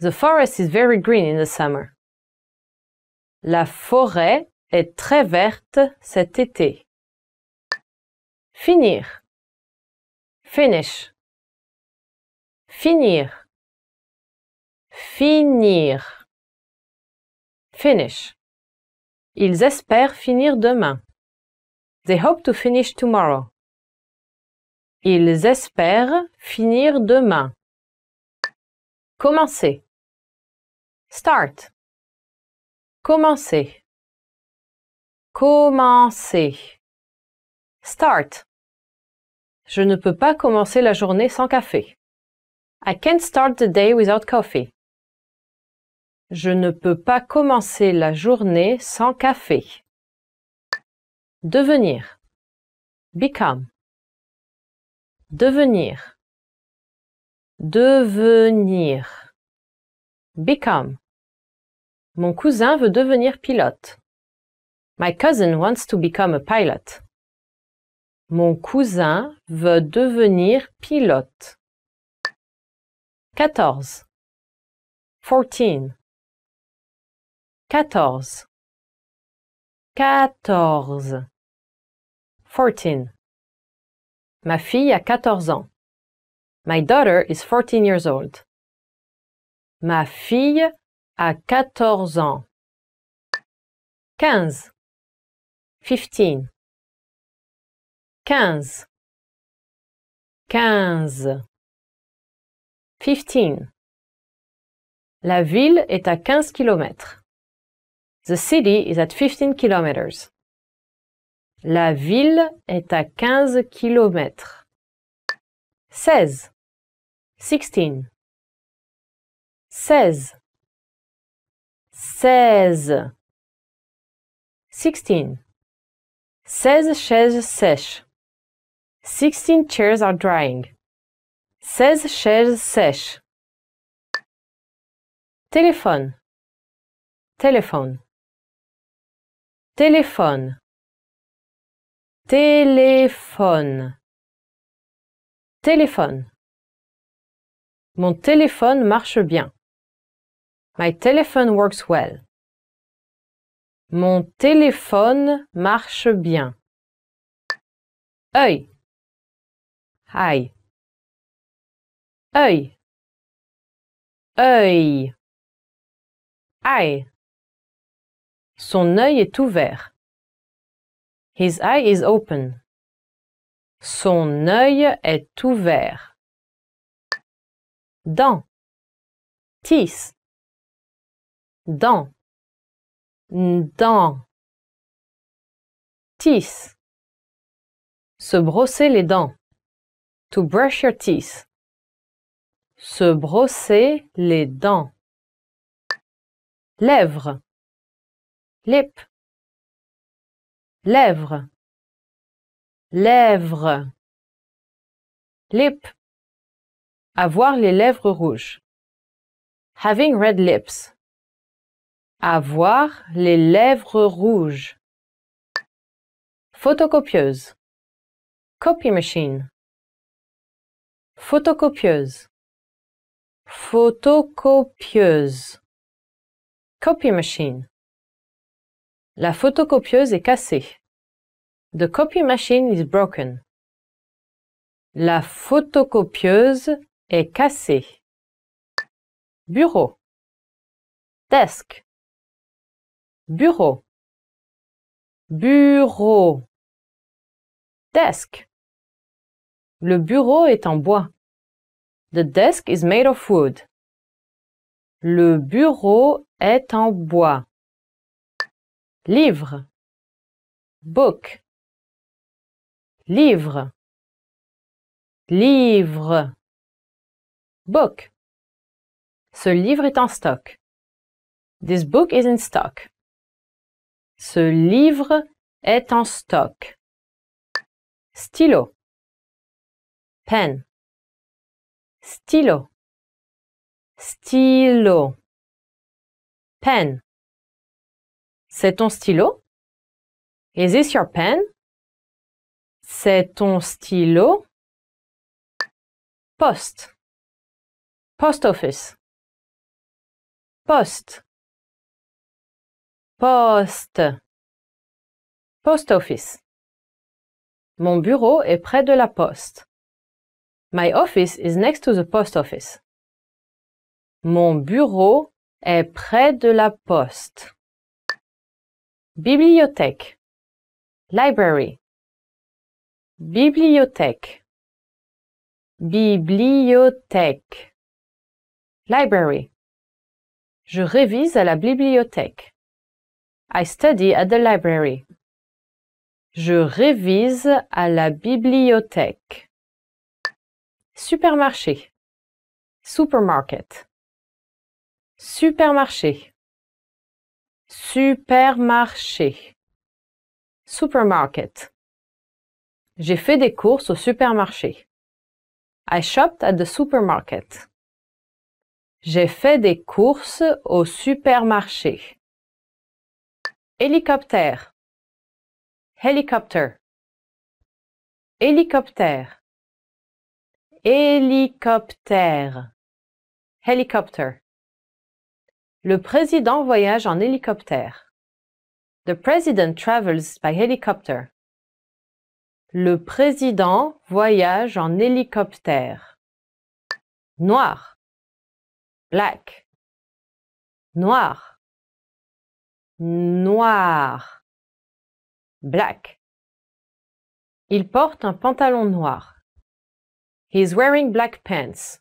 The forest is very green in the summer. La forêt est très verte cet été. Finir. Finish. Finir. Finir. Finish. Ils espèrent finir demain. They hope to finish tomorrow. Ils espèrent finir demain. Commencer. Start. Commencer. Commencer. Start. Je ne peux pas commencer la journée sans café. I can't start the day without coffee. Je ne peux pas commencer la journée sans café. Devenir. Become. Devenir. Devenir. Become. Mon cousin veut devenir pilote. My cousin wants to become a pilot. Mon cousin veut devenir pilote. 14. 14. 14. 14. 14. Ma fille a 14 ans. My daughter is 14 years old. Ma fille a 14 ans. 15. 15 quinze, quinze, fifteen. La ville est à quinze kilomètres. « The city is at 15 kilometers. La ville est à quinze kilomètres. » seize sixteen seize seize sixteen seize chaises sèches. 16 chairs are drying. Seize chaises sèches. Téléphone. Téléphone. Téléphone. Téléphone. Téléphone. Mon téléphone marche bien. My telephone works well. Mon téléphone marche bien. Œil. Hi. œil œil son œil est ouvert his eye is open son œil est ouvert Dans. teeth Dans. dent teeth se brosser les dents To brush your teeth. Se brosser les dents. Lèvres. Lip. Lèvres. Lèvres. Lip. Avoir les lèvres rouges. Having red lips. Avoir les lèvres rouges. Photocopieuse. Copy machine photocopieuse, photocopieuse, copy machine. La photocopieuse est cassée. The copy machine is broken. La photocopieuse est cassée. Bureau. Desk. Bureau. Bureau. Desk. Le bureau est en bois. The desk is made of wood. Le bureau est en bois. Livre. Book. Livre. Livre. Book. Ce livre est en stock. This book is in stock. Ce livre est en stock. Stylo pen stylo stylo pen c'est ton stylo is this your pen c'est ton stylo poste post office poste poste post office mon bureau est près de la poste My office is next to the post office. Mon bureau est près de la poste. Bibliothèque. Library. Bibliothèque. Bibliothèque. Library. Je révise à la bibliothèque. I study at the library. Je révise à la bibliothèque supermarché, supermarket, supermarché, supermarché, supermarket. J'ai fait des courses au supermarché. I shopped at the supermarket. J'ai fait des courses au supermarché. Hélicoptère. Hélicoptère. Hélicoptère hélicoptère. Helicopter. Le président voyage en hélicoptère. The president travels by helicopter. Le président voyage en hélicoptère. Noir. Black. Noir. Noir. Black. Il porte un pantalon noir. He wearing black pants.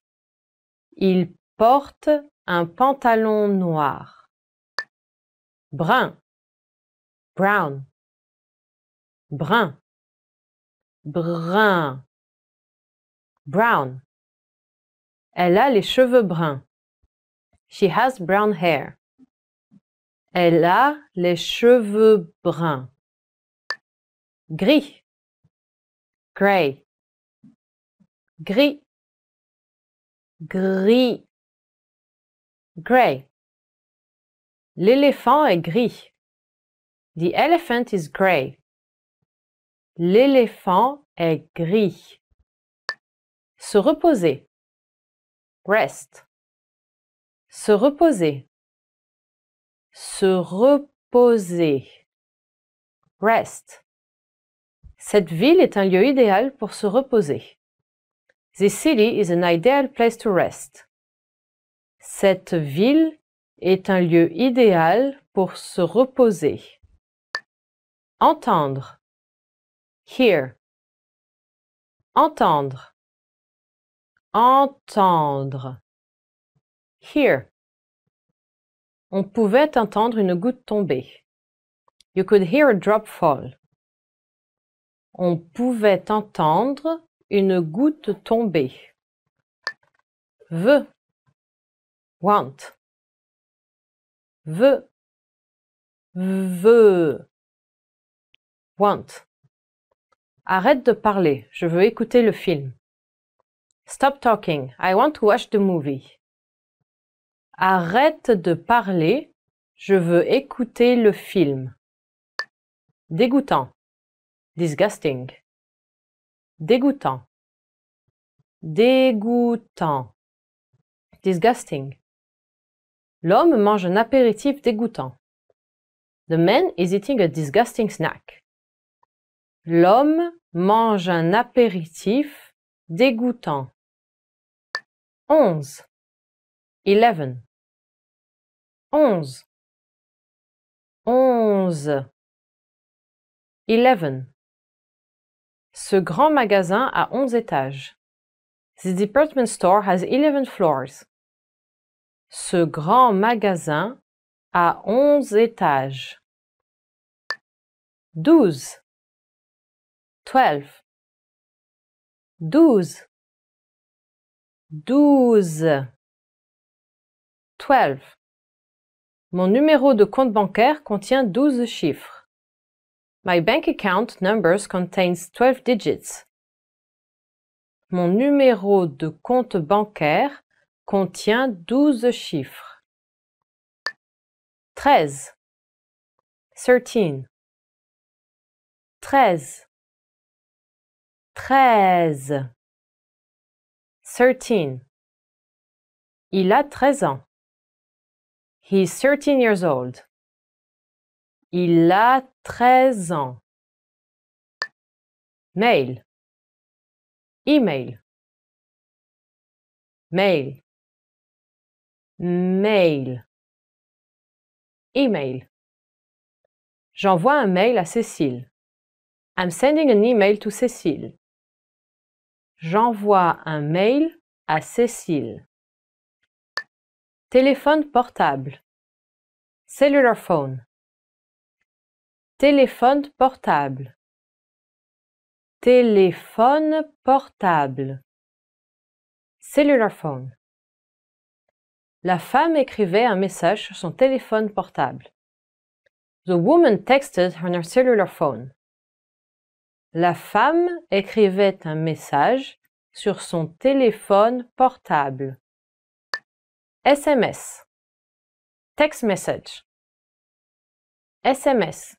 Il porte un pantalon noir. Brun. Brown. Brun. Brun. Brown. Elle a les cheveux bruns. She has brown hair. Elle a les cheveux bruns. Gris. Gray gris, gris, gray. L'éléphant est gris. The elephant is gray. L'éléphant est gris. Se reposer. Rest. Se reposer. Se reposer. Rest. Cette ville est un lieu idéal pour se reposer. The city is an ideal place to rest. Cette ville est un lieu idéal pour se reposer. Entendre. Hear. Entendre. Entendre. Hear. On pouvait entendre une goutte tomber. You could hear a drop fall. On pouvait entendre une goutte tombée. Veux, want. Veux, veux, want. Arrête de parler, je veux écouter le film. Stop talking, I want to watch the movie. Arrête de parler, je veux écouter le film. Dégoûtant. Disgusting. Dégoûtant. Dégoûtant. Disgusting. L'homme mange un apéritif dégoûtant. The man is eating a disgusting snack. L'homme mange un apéritif dégoûtant. onze 11. onze 11. 11 ce grand magasin a 11 étages. The department store has 11 floors. Ce grand magasin a 11 étages. 12 12 12 12 12 Mon numéro de compte bancaire contient 12 chiffres. My bank account numbers contains 12 digits. Mon numéro de compte bancaire contient 12 chiffres. 13 13 13 13 13 Il a 13 ans. He's 13 years old. Il a treize ans. Mail. Email. Mail. Mail. Email. J'envoie un mail à Cécile. I'm sending an email to Cécile. J'envoie un mail à Cécile. Téléphone portable. Cellular phone. Téléphone portable. Téléphone portable. Cellular phone. La femme écrivait un message sur son téléphone portable. The woman texted on her cellular phone. La femme écrivait un message sur son téléphone portable. SMS. Text message. SMS.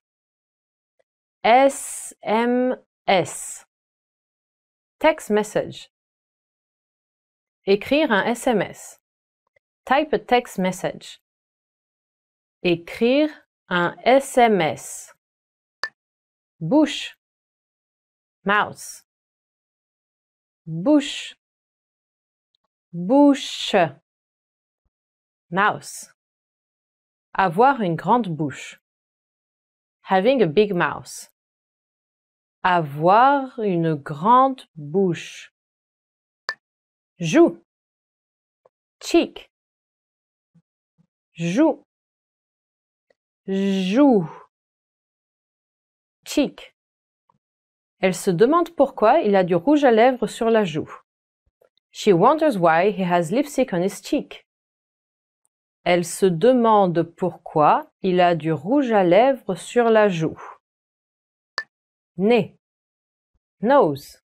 SMS. Text message. Écrire un SMS. Type a text message. Écrire un SMS. Bouche. Mouse. Bouche. Bouche. Mouse. Avoir une grande bouche having a big mouth. Avoir une grande bouche. Joue. Cheek. Joue. Joue. Cheek. Elle se demande pourquoi il a du rouge à lèvres sur la joue. She wonders why he has lipstick on his cheek. Elle se demande pourquoi il a du rouge à lèvres sur la joue. Nez. Nose.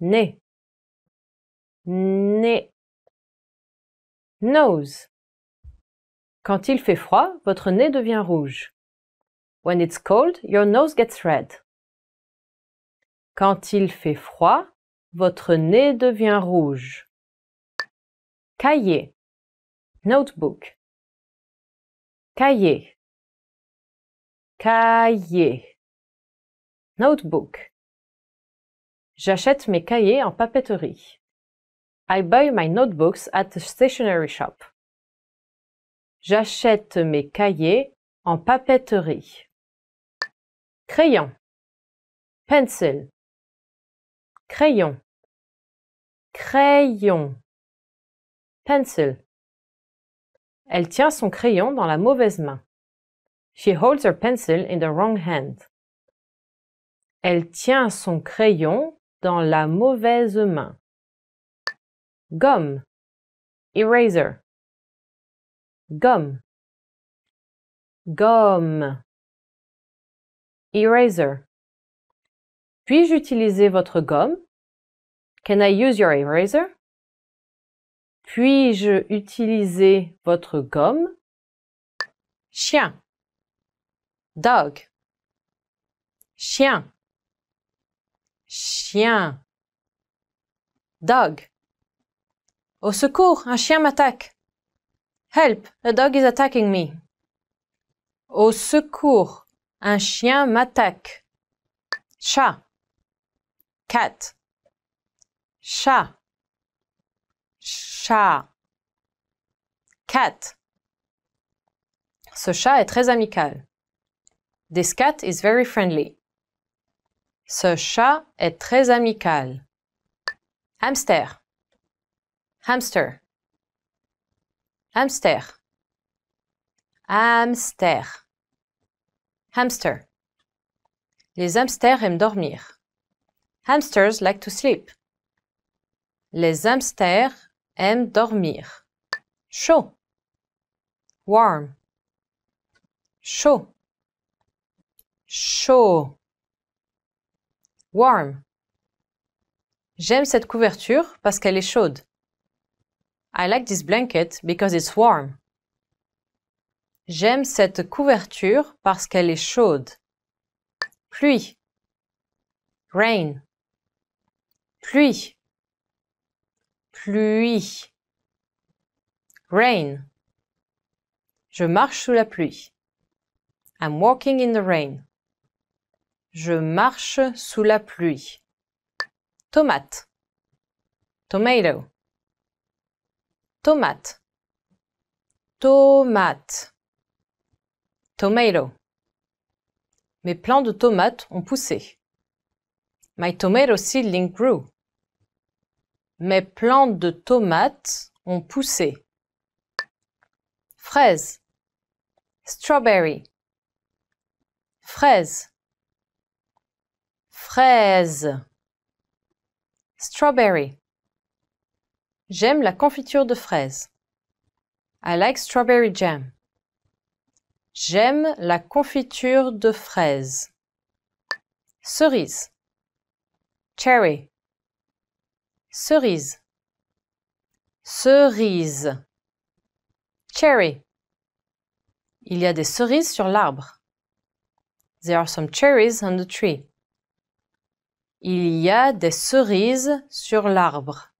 Nez. Nez. Nose. Quand il fait froid, votre nez devient rouge. When it's cold, your nose gets red. Quand il fait froid, votre nez devient rouge. Cahier. Notebook. Cahier. Cahier. Notebook. J'achète mes cahiers en papeterie. I buy my notebooks at the stationery shop. J'achète mes cahiers en papeterie. Crayon. Pencil. Crayon. Crayon. Pencil. Elle tient son crayon dans la mauvaise main. She holds her pencil in the wrong hand. Elle tient son crayon dans la mauvaise main. Gomme. Eraser. Gomme. Gomme. Eraser. Puis-je utiliser votre gomme? Can I use your eraser? Puis-je utiliser votre gomme Chien. Dog. Chien. Chien. Dog. Au secours, un chien m'attaque. Help, a dog is attacking me. Au secours, un chien m'attaque. Chat. Cat. Chat chat. Cat. Ce chat est très amical. This cat is very friendly. Ce chat est très amical. Hamster. Hamster. Hamster. Hamster. Hamster. Les hamsters aiment dormir. Hamsters like to sleep. Les hamsters aime dormir. Chaud. Warm. Chaud. Chaud. Warm. J'aime cette couverture parce qu'elle est chaude. I like this blanket because it's warm. J'aime cette couverture parce qu'elle est chaude. Pluie. Rain. Pluie pluie. Rain. Je marche sous la pluie. I'm walking in the rain. Je marche sous la pluie. Tomate. Tomato. Tomate. Tomate. Tomato. Mes plants de tomates ont poussé. My tomato seedling grew. Mes plantes de tomates ont poussé. Fraise. Strawberry. Fraise. Fraise. Strawberry. J'aime la confiture de fraises. I like strawberry jam. J'aime la confiture de fraise. Cerise. Cherry cerise, cerise, cherry. Il y a des cerises sur l'arbre. There are some cherries on the tree. Il y a des cerises sur l'arbre.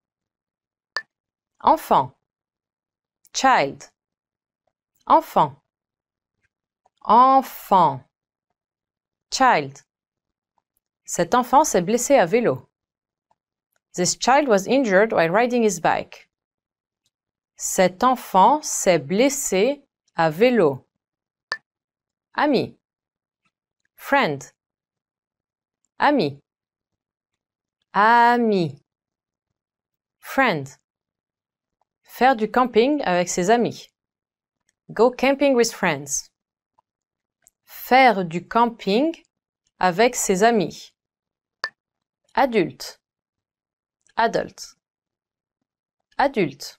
Enfant. Child. Enfant. Enfant. Child. Cet enfant s'est blessé à vélo. This child was injured while riding his bike. Cet enfant s'est blessé à vélo. Ami. Friend. Ami. Ami. Friend. Faire du camping avec ses amis. Go camping with friends. Faire du camping avec ses amis. Adulte. Adult. Adulte.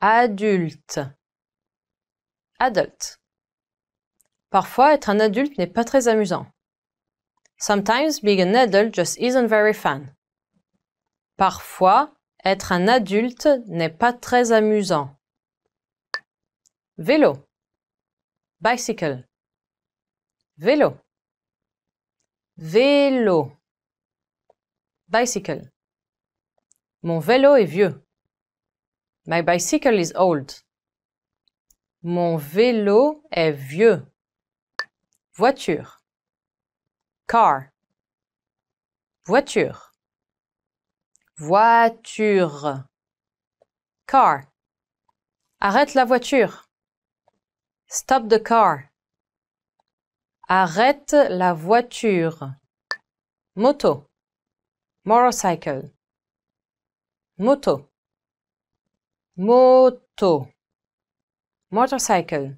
Adulte. Adult. Parfois, être un adulte n'est pas très amusant. Sometimes being an adult just isn't very fun. Parfois, être un adulte n'est pas très amusant. Vélo. Bicycle. Vélo. Vélo. Bicycle. Mon vélo est vieux. My bicycle is old. Mon vélo est vieux. Voiture. Car. Voiture. Voiture. Car. Arrête la voiture. Stop the car. Arrête la voiture. Moto. Motorcycle moto moto motorcycle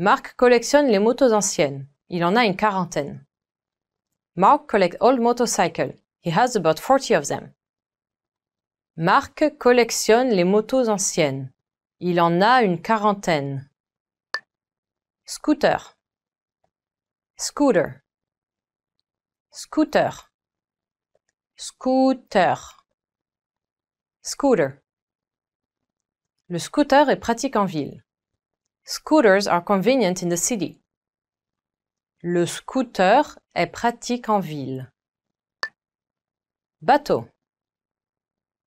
Mark collectionne les motos anciennes. Il en a une quarantaine. Mark collects old motorcycles. He has about 40 of them. Mark collectionne les motos anciennes. Il en a une quarantaine. Scooter. Scooter. Scooter. Scooter. Scooter. Le scooter est pratique en ville. Scooters are convenient in the city. Le scooter est pratique en ville. Bateau.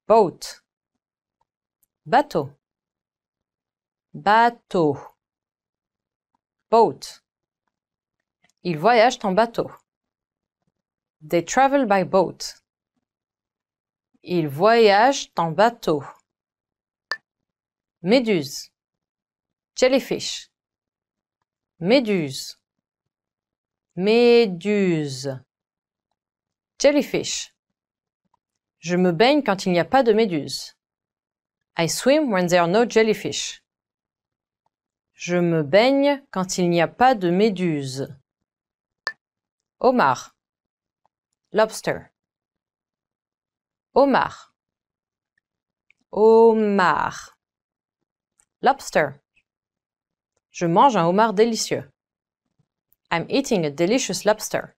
Boat. Bateau. Bateau. Boat. Ils voyagent en bateau. They travel by boat. Il voyage en bateau. Méduse. Jellyfish. Méduse. Méduse. Jellyfish. Je me baigne quand il n'y a pas de méduse. I swim when there are no jellyfish. Je me baigne quand il n'y a pas de méduse. Omar. Lobster. Homard. Homard. Lobster. Je mange un homard délicieux. I'm eating a delicious lobster.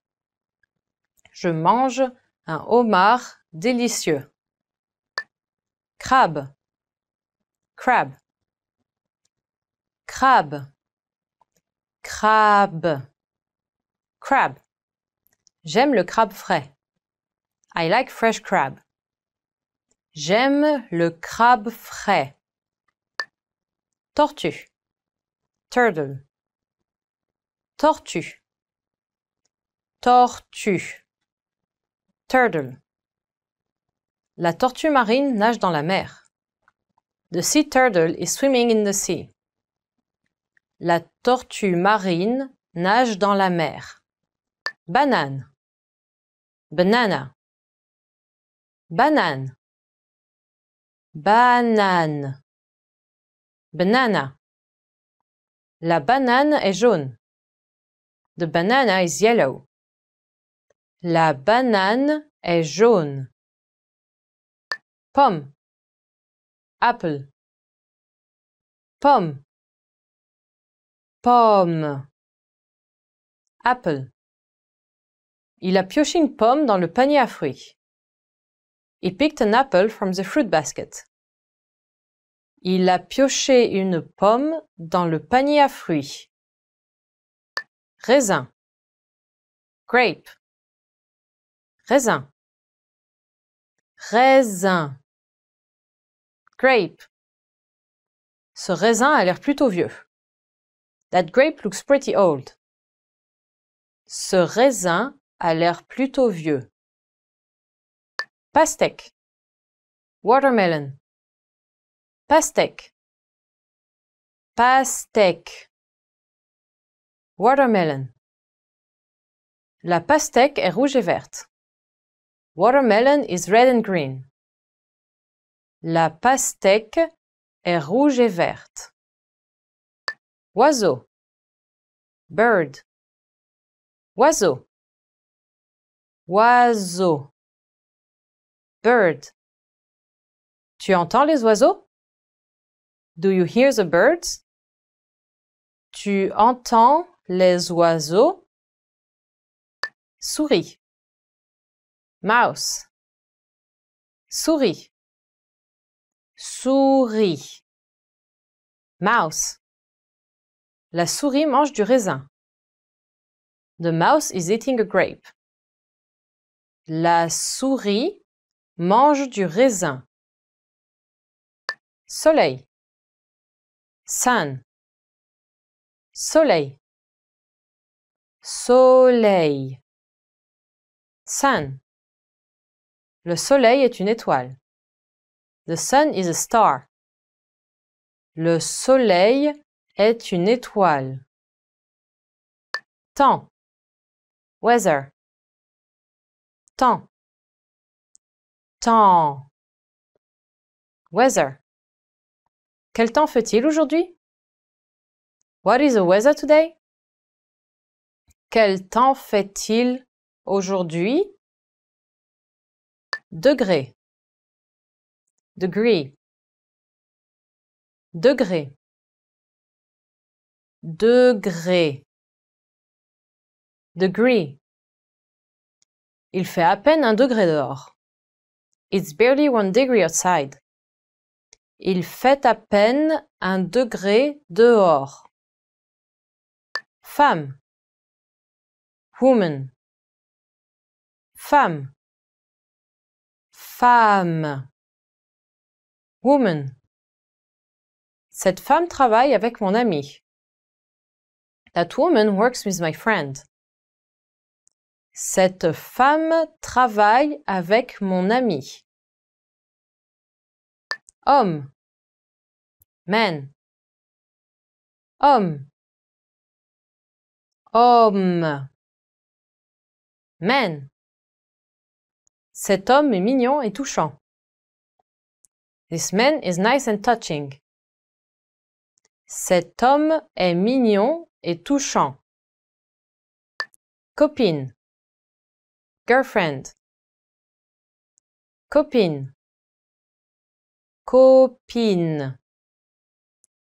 Je mange un homard délicieux. Crabe. Crab. crab, crab, Crab. J'aime le crabe frais. I like fresh crab. J'aime le crabe frais. Tortue. Turtle. Tortue. Tortue. Turtle. La tortue marine nage dans la mer. The sea turtle is swimming in the sea. La tortue marine nage dans la mer. Banane. Banana. Banane. Banane. Banana. La banane est jaune. The banana is yellow. La banane est jaune. Pomme. Apple. Pomme. Pomme. Apple. Il a pioché une pomme dans le panier à fruits. He picked an apple from the fruit basket. Il a pioché une pomme dans le panier à fruits. Raisin. Grape. Raisin. Raisin. Grape. Ce raisin a l'air plutôt vieux. That grape looks pretty old. Ce raisin a l'air plutôt vieux pastèque, watermelon, pastèque, pastèque, watermelon. La pastèque est rouge et verte. Watermelon is red and green. La pastèque est rouge et verte. Oiseau. Bird. Oiseau. Oiseau bird. Tu entends les oiseaux? Do you hear the birds? Tu entends les oiseaux? Souris. Mouse. Souris. Souris. Mouse. La souris mange du raisin. The mouse is eating a grape. La souris mange du raisin. Soleil. Sun. Soleil. Soleil. Sun. Le soleil est une étoile. The sun is a star. Le soleil est une étoile. Temps. Weather. Temps. Temps. Weather. Quel temps fait-il aujourd'hui? What is the weather today? Quel temps fait-il aujourd'hui? Degré. Degree. Degré. Degré. Degree. Il fait à peine un degré dehors. It's barely one degree outside. Il fait à peine un degré dehors. Femme. Woman. Femme. Femme. Woman. Cette femme travaille avec mon ami. That woman works with my friend. Cette femme travaille avec mon ami homme, man, homme, homme, man. Cet homme est mignon et touchant. This man is nice and touching. Cet homme est mignon et touchant. Copine. Girlfriend. Copine. Copine.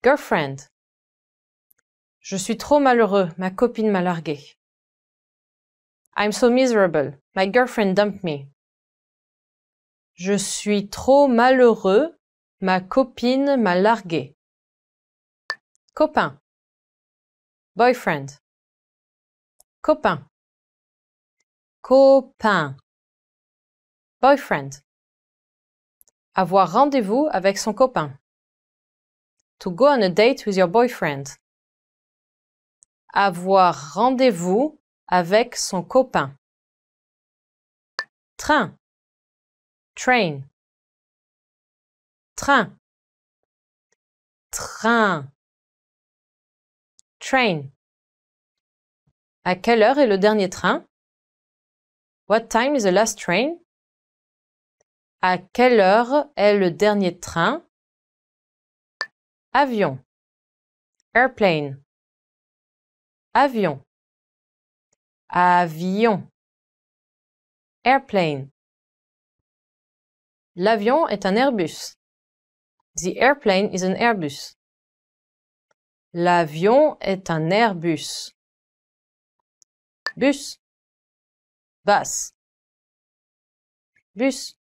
Girlfriend. Je suis trop malheureux, ma copine m'a largué. I'm so miserable, my girlfriend dumped me. Je suis trop malheureux, ma copine m'a largué. Copain. Boyfriend. Copain. Copain. Boyfriend. Avoir rendez-vous avec son copain. To go on a date with your boyfriend. Avoir rendez-vous avec son copain. Train. Train. Train. Train. Train. À quelle heure est le dernier train? What time is the last train? À quelle heure est le dernier train Avion. Airplane. Avion. Avion. Airplane. L'avion est un Airbus. The airplane is an Airbus. L'avion est un Airbus. Bus. Bus. Bus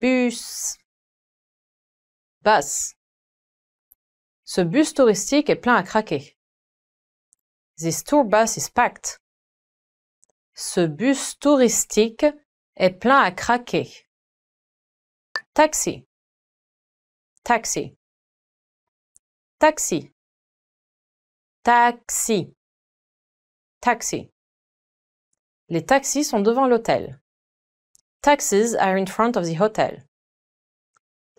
bus, bus. Ce bus touristique est plein à craquer. This tour bus is packed. Ce bus touristique est plein à craquer. Taxi. Taxi. Taxi. Taxi. Taxi. Les taxis sont devant l'hôtel. Taxis are in front of the hotel.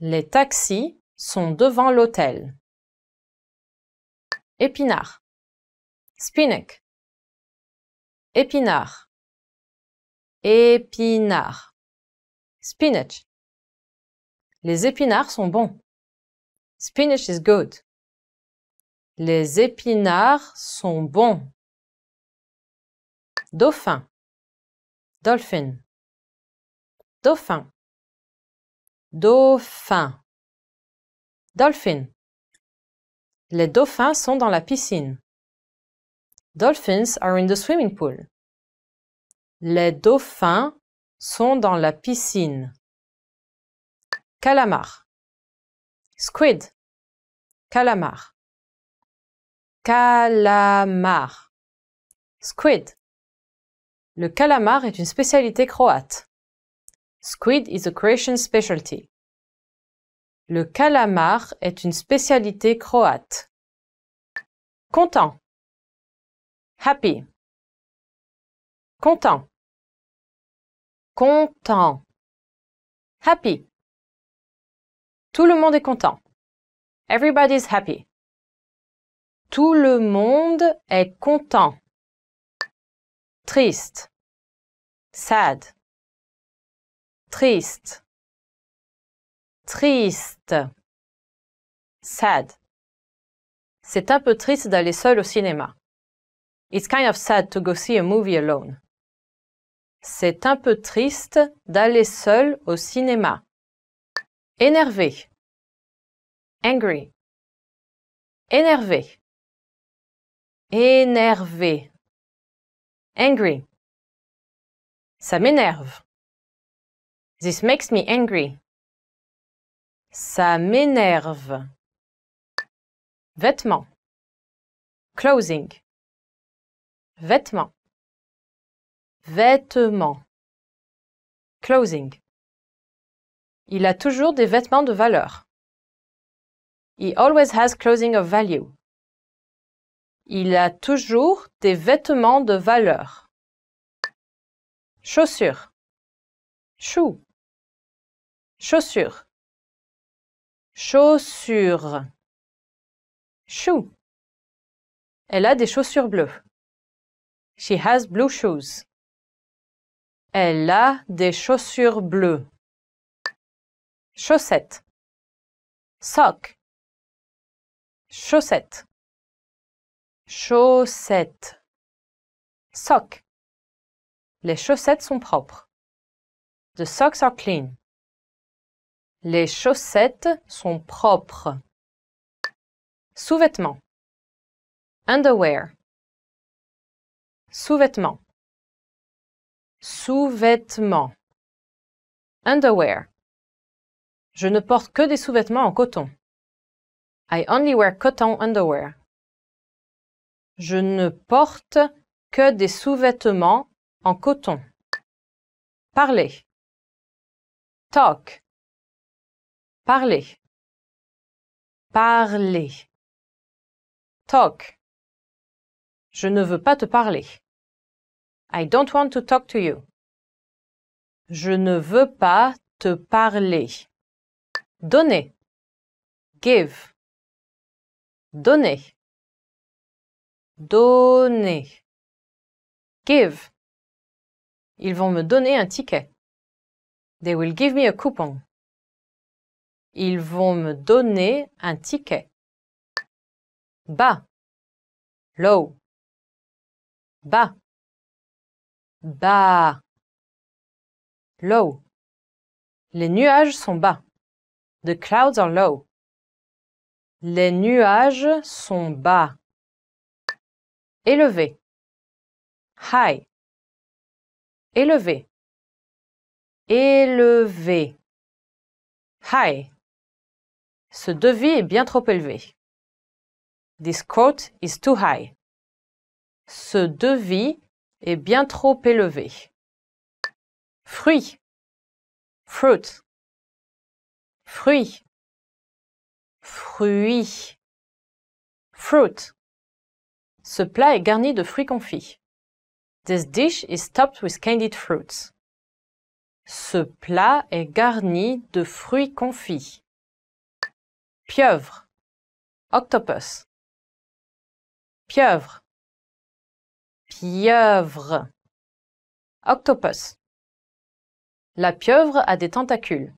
Les taxis sont devant l'hôtel. Épinard. Spinach. Épinard. Épinard. Spinach. Les épinards sont bons. Spinach is good. Les épinards sont bons. Dauphin. Dolphin. Dauphin. Dauphin. Dolphin. Les dauphins sont dans la piscine. Dolphins are in the swimming pool. Les dauphins sont dans la piscine. Calamar. Squid. Calamar. Calamar. Squid. Le calamar est une spécialité croate. Squid is a Croatian specialty. Le calamar est une spécialité croate. Content. Happy. Content. Content. Happy. Tout le monde est content. Everybody's happy. Tout le monde est content. Triste. Sad triste, triste, sad. C'est un peu triste d'aller seul au cinéma. It's kind of sad to go see a movie alone. C'est un peu triste d'aller seul au cinéma. Énervé, angry, énervé, énervé, angry. Ça m'énerve. This makes me angry. Ça m'énerve. Vêtements. Closing. Vêtements. Vêtements. Closing. Il a toujours des vêtements de valeur. He always has clothing of value. Il a toujours des vêtements de valeur. Chaussures. Shoe. Chaussures. Chaussures. chou, Elle a des chaussures bleues. She has blue shoes. Elle a des chaussures bleues. Chaussettes. Sock. Chaussettes. Chaussettes. Sock. Les chaussettes sont propres. The socks are clean. Les chaussettes sont propres. Sous-vêtements. Underwear. Sous-vêtements. Sous-vêtements. Underwear. Je ne porte que des sous-vêtements en coton. I only wear cotton underwear. Je ne porte que des sous-vêtements en coton. Parler. Talk parler parler talk je ne veux pas te parler I don't want to talk to you je ne veux pas te parler donner give donner donner give ils vont me donner un ticket they will give me a coupon ils vont me donner un ticket. Bas. Low. Bas. Bas. Low. Les nuages sont bas. The clouds are low. Les nuages sont bas. Élevé. High. Élevé. Élevé. High. Ce devis est bien trop élevé. This quote is too high. Ce devis est bien trop élevé. Fruit. Fruit. Fruit. Fruit. Fruit. Ce plat est garni de fruits confits. This dish is topped with candied fruits. Ce plat est garni de fruits confits pieuvre, octopus, pieuvre, pieuvre, octopus. La pieuvre a des tentacules.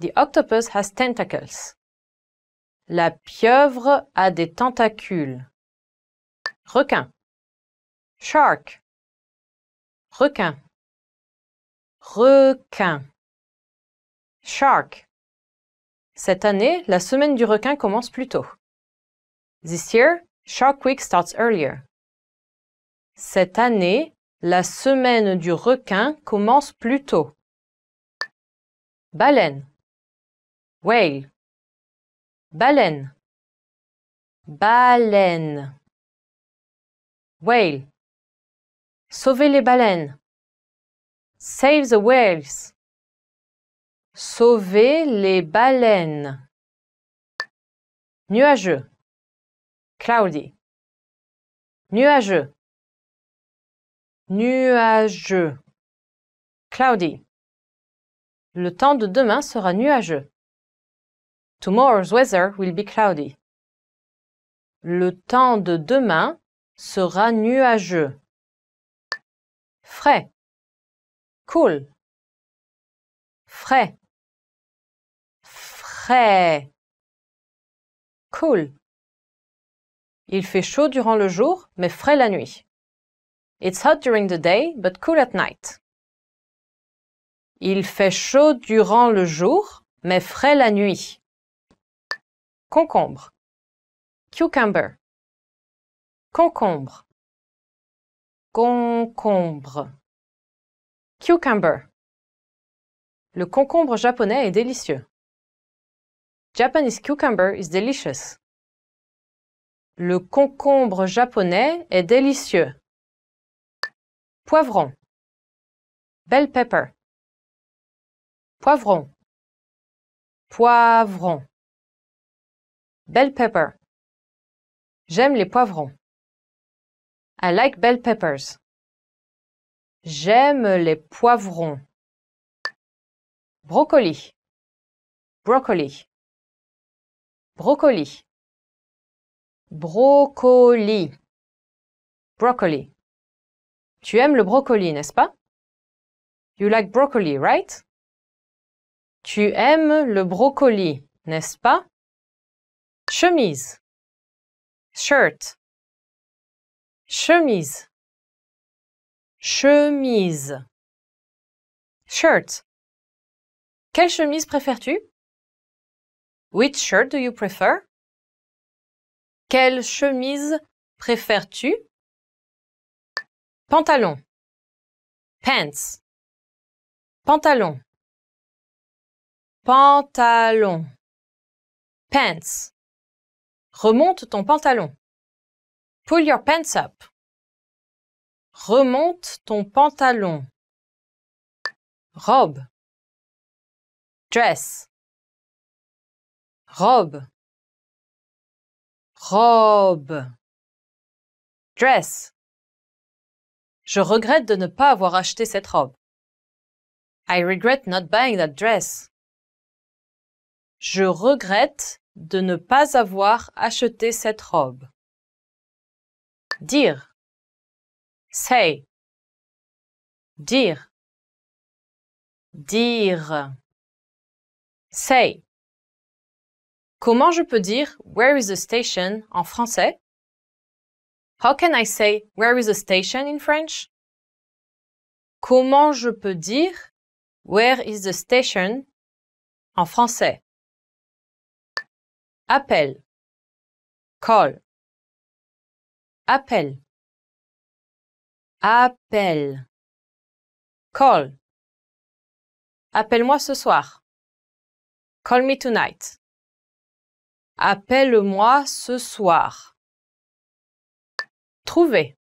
The octopus has tentacles. La pieuvre a des tentacules. Requin. Shark. Requin. Requin. Shark. Cette année, la semaine du requin commence plus tôt. This year, Shark Week starts earlier. Cette année, la semaine du requin commence plus tôt. Baleine. Whale. Baleine. Baleine. Whale. Sauvez les baleines. Save the whales. Sauver les baleines. Nuageux. Cloudy. Nuageux. Nuageux. Cloudy. Le temps de demain sera nuageux. Tomorrow's weather will be cloudy. Le temps de demain sera nuageux. Frais. Cool. Frais. Cool. Il fait chaud durant le jour, mais frais la nuit. It's hot during the day, but cool at night. Il fait chaud durant le jour, mais frais la nuit. Concombre. Cucumber. Concombre. Concombre. Cucumber. Le concombre japonais est délicieux. Japanese cucumber is delicious. Le concombre japonais est délicieux. Poivron. Bell pepper. Poivron. Poivron. Bell pepper. J'aime les poivrons. I like bell peppers. J'aime les poivrons. Brocoli. Broccoli. Brocoli. Brocoli. brocoli, Tu aimes le brocoli, n'est-ce pas? You like broccoli, right? Tu aimes le brocoli, n'est-ce pas? Chemise. Shirt. Chemise. Chemise. Shirt. Quelle chemise préfères-tu? Which shirt do you prefer? Quelle chemise préfères-tu? Pantalon. Pants. Pantalon. Pantalon. Pants. Remonte ton pantalon. Pull your pants up. Remonte ton pantalon. Robe. Dress robe, robe, dress. Je regrette de ne pas avoir acheté cette robe. I regret not buying that dress. Je regrette de ne pas avoir acheté cette robe. Dire. Say. Dire. Dire. Say. Comment je peux dire Where is the station en français? How can I say Where is the station in French? Comment je peux dire Where is the station en français? Appel. Call. Appel. Appel. Call. Appelle-moi ce soir. Call me tonight. Appelle-moi ce soir. Trouver.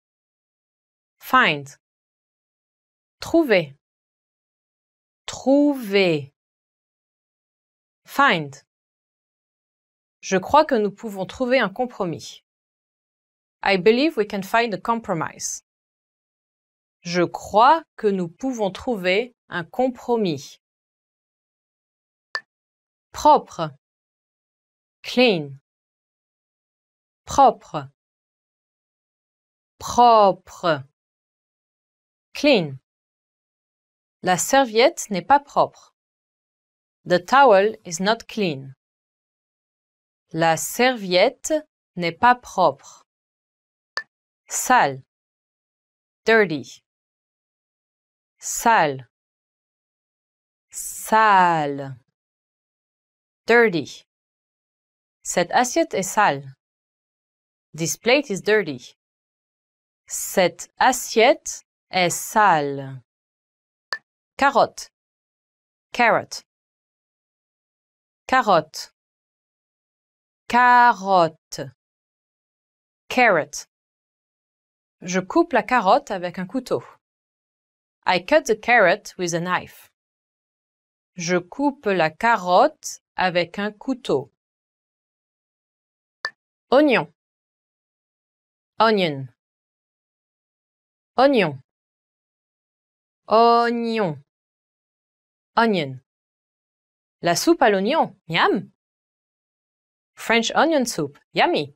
Find. Trouver. Trouver. Find. Je crois que nous pouvons trouver un compromis. I believe we can find a compromise. Je crois que nous pouvons trouver un compromis. Propre clean, propre, propre, clean. La serviette n'est pas propre. The towel is not clean. La serviette n'est pas propre. Sale, dirty, sale, sale, dirty. Cette assiette est sale. This plate is dirty. Cette assiette est sale. Carotte. Carrot. Carotte. Carotte. Carrot. Je coupe la carotte avec un couteau. I cut the carrot with a knife. Je coupe la carotte avec un couteau. Oignon. Onion. Oignon. Oignon. Onion. La soupe à l'oignon. Miam. French onion soup. Yummy.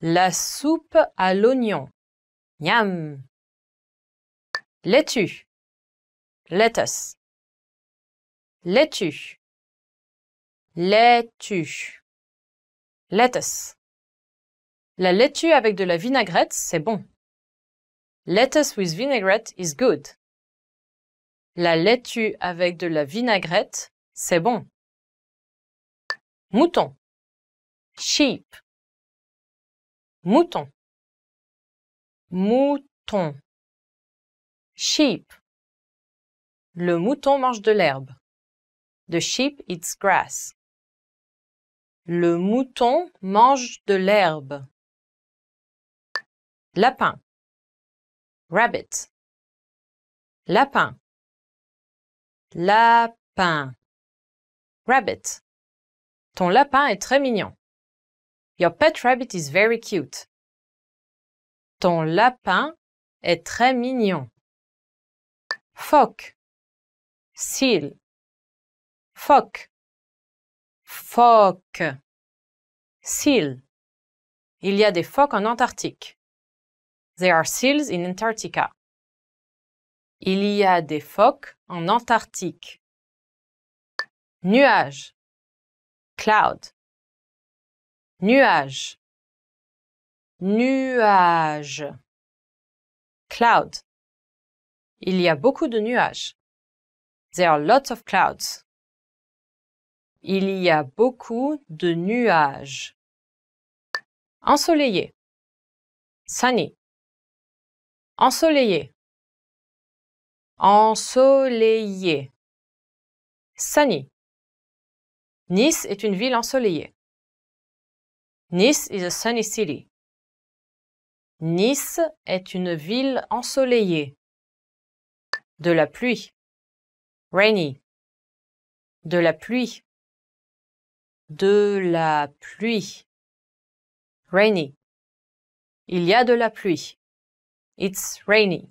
La soupe à l'oignon. Miam. Laitue. Lettuce. Laitue. Laitue. Lettuce. La laitue avec de la vinaigrette, c'est bon. Lettuce with vinaigrette is good. La laitue avec de la vinaigrette, c'est bon. Mouton. Sheep. Mouton. Mouton. Sheep. Le mouton mange de l'herbe. The sheep eats grass. Le mouton mange de l'herbe. Lapin. Rabbit. Lapin. Lapin. Rabbit. Ton lapin est très mignon. Your pet rabbit is very cute. Ton lapin est très mignon. Phoque. Seal. Phoque phoques. Seal. Il y a des phoques en Antarctique. There are seals in Antarctica. Il y a des phoques en Antarctique. Nuage. Cloud. Nuage. Nuage. Cloud. Il y a beaucoup de nuages. There are lots of clouds. Il y a beaucoup de nuages. Ensoleillé. Sunny. Ensoleillé. Ensoleillé. Sunny. Nice est une ville ensoleillée. Nice is a sunny city. Nice est une ville ensoleillée. De la pluie. Rainy. De la pluie. De la pluie. Rainy. Il y a de la pluie. It's rainy.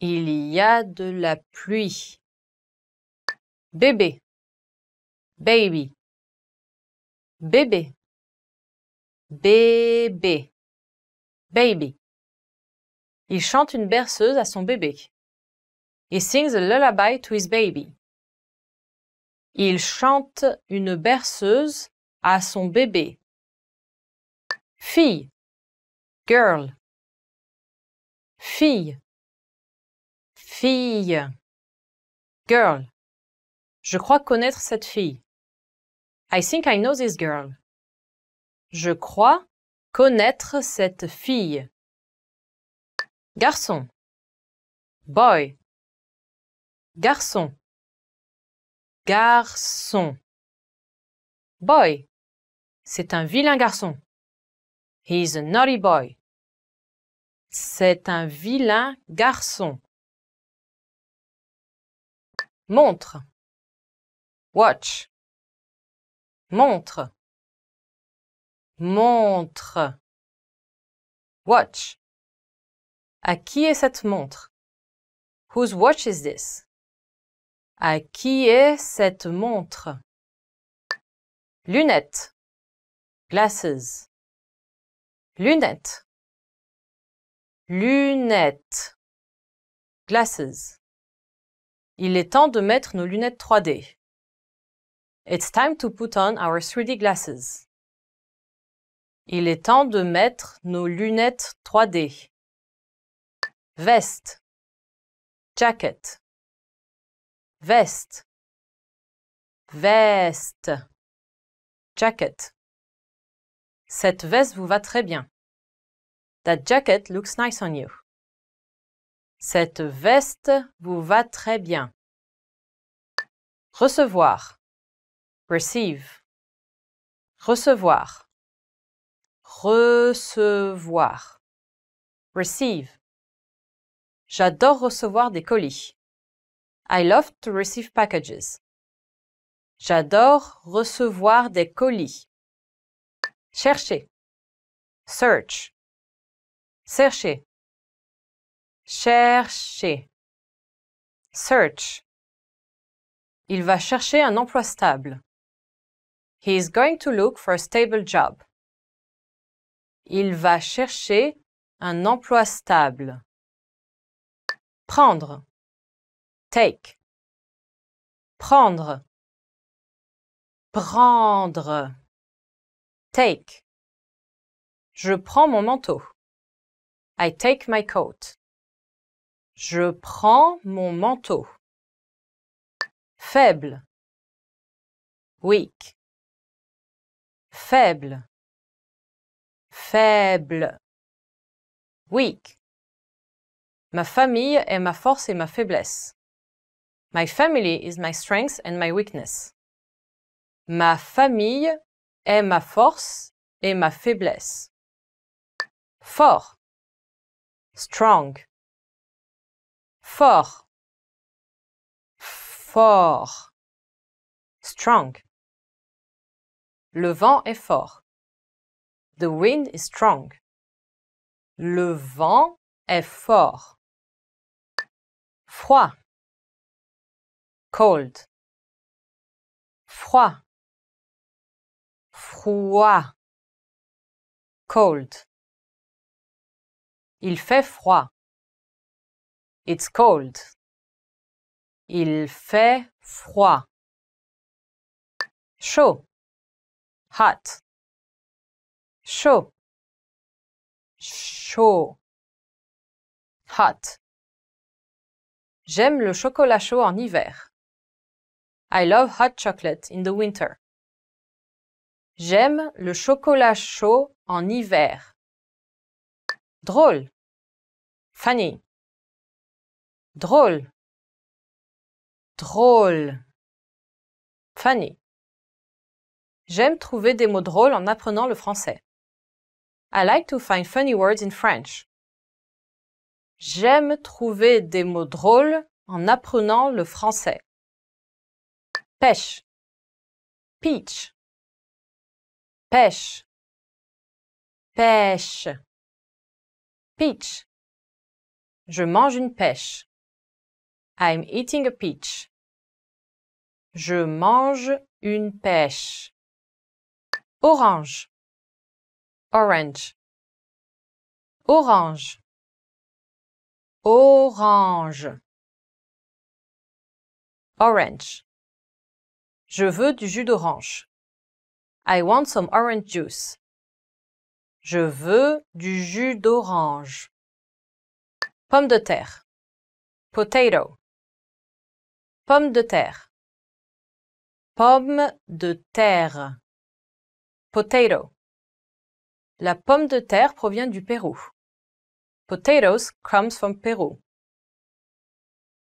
Il y a de la pluie. Bébé. Baby. Bébé. Bébé. Baby. Il chante une berceuse à son bébé. He sings a lullaby to his baby. Il chante une berceuse à son bébé. Fille. Girl. Fille. Fille. Girl. Je crois connaître cette fille. I think I know this girl. Je crois connaître cette fille. Garçon. Boy. Garçon. Garçon. Boy. C'est un vilain garçon. He's a naughty boy. C'est un vilain garçon. Montre. Watch. Montre. Montre. Watch. À qui est cette montre? Whose watch is this? À qui est cette montre Lunettes. Glasses. Lunettes. Lunettes. Glasses. Il est temps de mettre nos lunettes 3D. It's time to put on our 3D glasses. Il est temps de mettre nos lunettes 3D. Veste. Jacket veste, veste, jacket. Cette veste vous va très bien. That jacket looks nice on you. Cette veste vous va très bien. Recevoir. Receive. Recevoir. Recevoir. Receive. J'adore recevoir des colis. I love to receive packages. J'adore recevoir des colis. Chercher. Search. Chercher. Chercher. Search. Il va chercher un emploi stable. He is going to look for a stable job. Il va chercher un emploi stable. Prendre. Take. Prendre. Prendre. Take. Je prends mon manteau. I take my coat. Je prends mon manteau. Faible. Weak. Faible. Faible. Weak. Ma famille est ma force et ma faiblesse. My family is my strength and my weakness. Ma famille est ma force et ma faiblesse. Fort. Strong. Fort. Fort. Strong. Le vent est fort. The wind is strong. Le vent est fort. Froid cold. Froid. Froid. Cold. Il fait froid. It's cold. Il fait froid. Chaud. Hot. Chaud. Chaud. Hot. J'aime le chocolat chaud en hiver. I love hot chocolate in the winter. J'aime le chocolat chaud en hiver. Drôle. Funny. Drôle. Drôle. Funny. J'aime trouver des mots drôles en apprenant le français. I like to find funny words in French. J'aime trouver des mots drôles en apprenant le français pêche, peach, pêche, pêche, peach. Je mange une pêche. I'm eating a peach. Je mange une pêche. Orange, orange, orange, orange, orange. Je veux du jus d'orange. I want some orange juice. Je veux du jus d'orange. Pomme de terre. Potato. Pomme de terre. Pomme de terre. Potato. La pomme de terre provient du Pérou. Potatoes comes from Peru.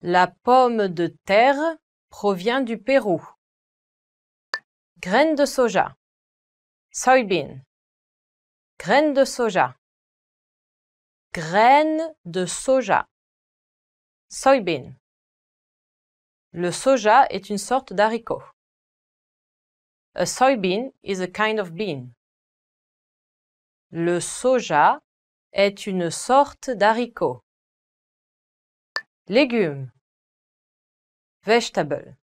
La pomme de terre provient du Pérou graines de soja, soybean, graines de soja, graines de soja, soybean. Le soja est une sorte d'haricot. A soybean is a kind of bean. Le soja est une sorte d'haricot. Légumes. Vegetable.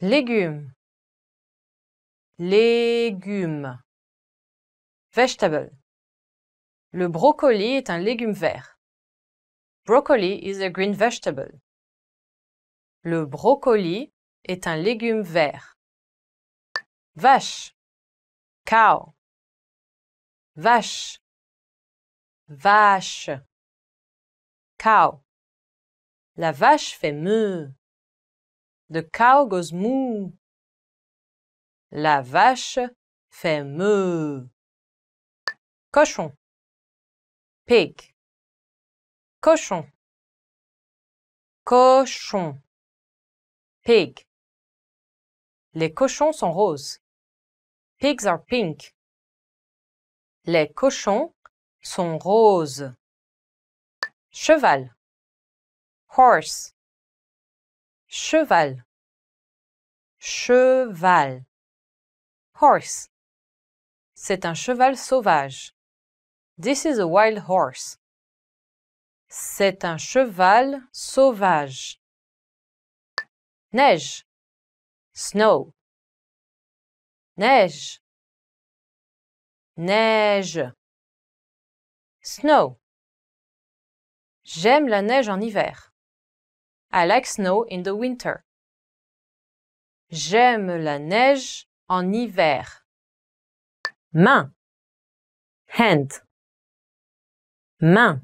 Légumes. Légumes. Vegetable. Le brocoli est un légume vert. Broccoli is a green vegetable. Le brocoli est un légume vert. Vache. Cow. Vache. Vache. Cow. La vache fait meuh. The cow goes moo. La vache fait meu. Cochon. Pig. Cochon. Cochon. Pig. Les cochons sont roses. Pigs are pink. Les cochons sont roses. Cheval. Horse. Cheval. Cheval. C'est un cheval sauvage. This is a wild horse. C'est un cheval sauvage. Neige. Snow. Neige. Neige. Snow. J'aime la neige en hiver. I like snow in the winter. J'aime la neige en hiver. Main. Hand. Main.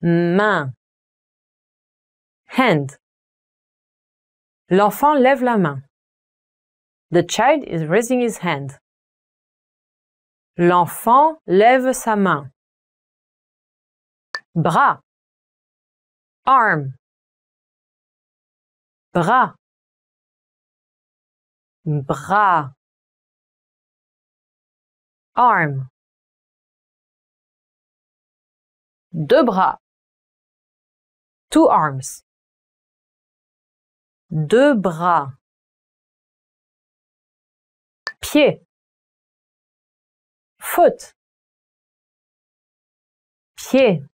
Main. Hand. L'enfant lève la main. The child is raising his hand. L'enfant lève sa main. Bras. Arm. Bras bras arm deux bras two arms deux bras pied foot pied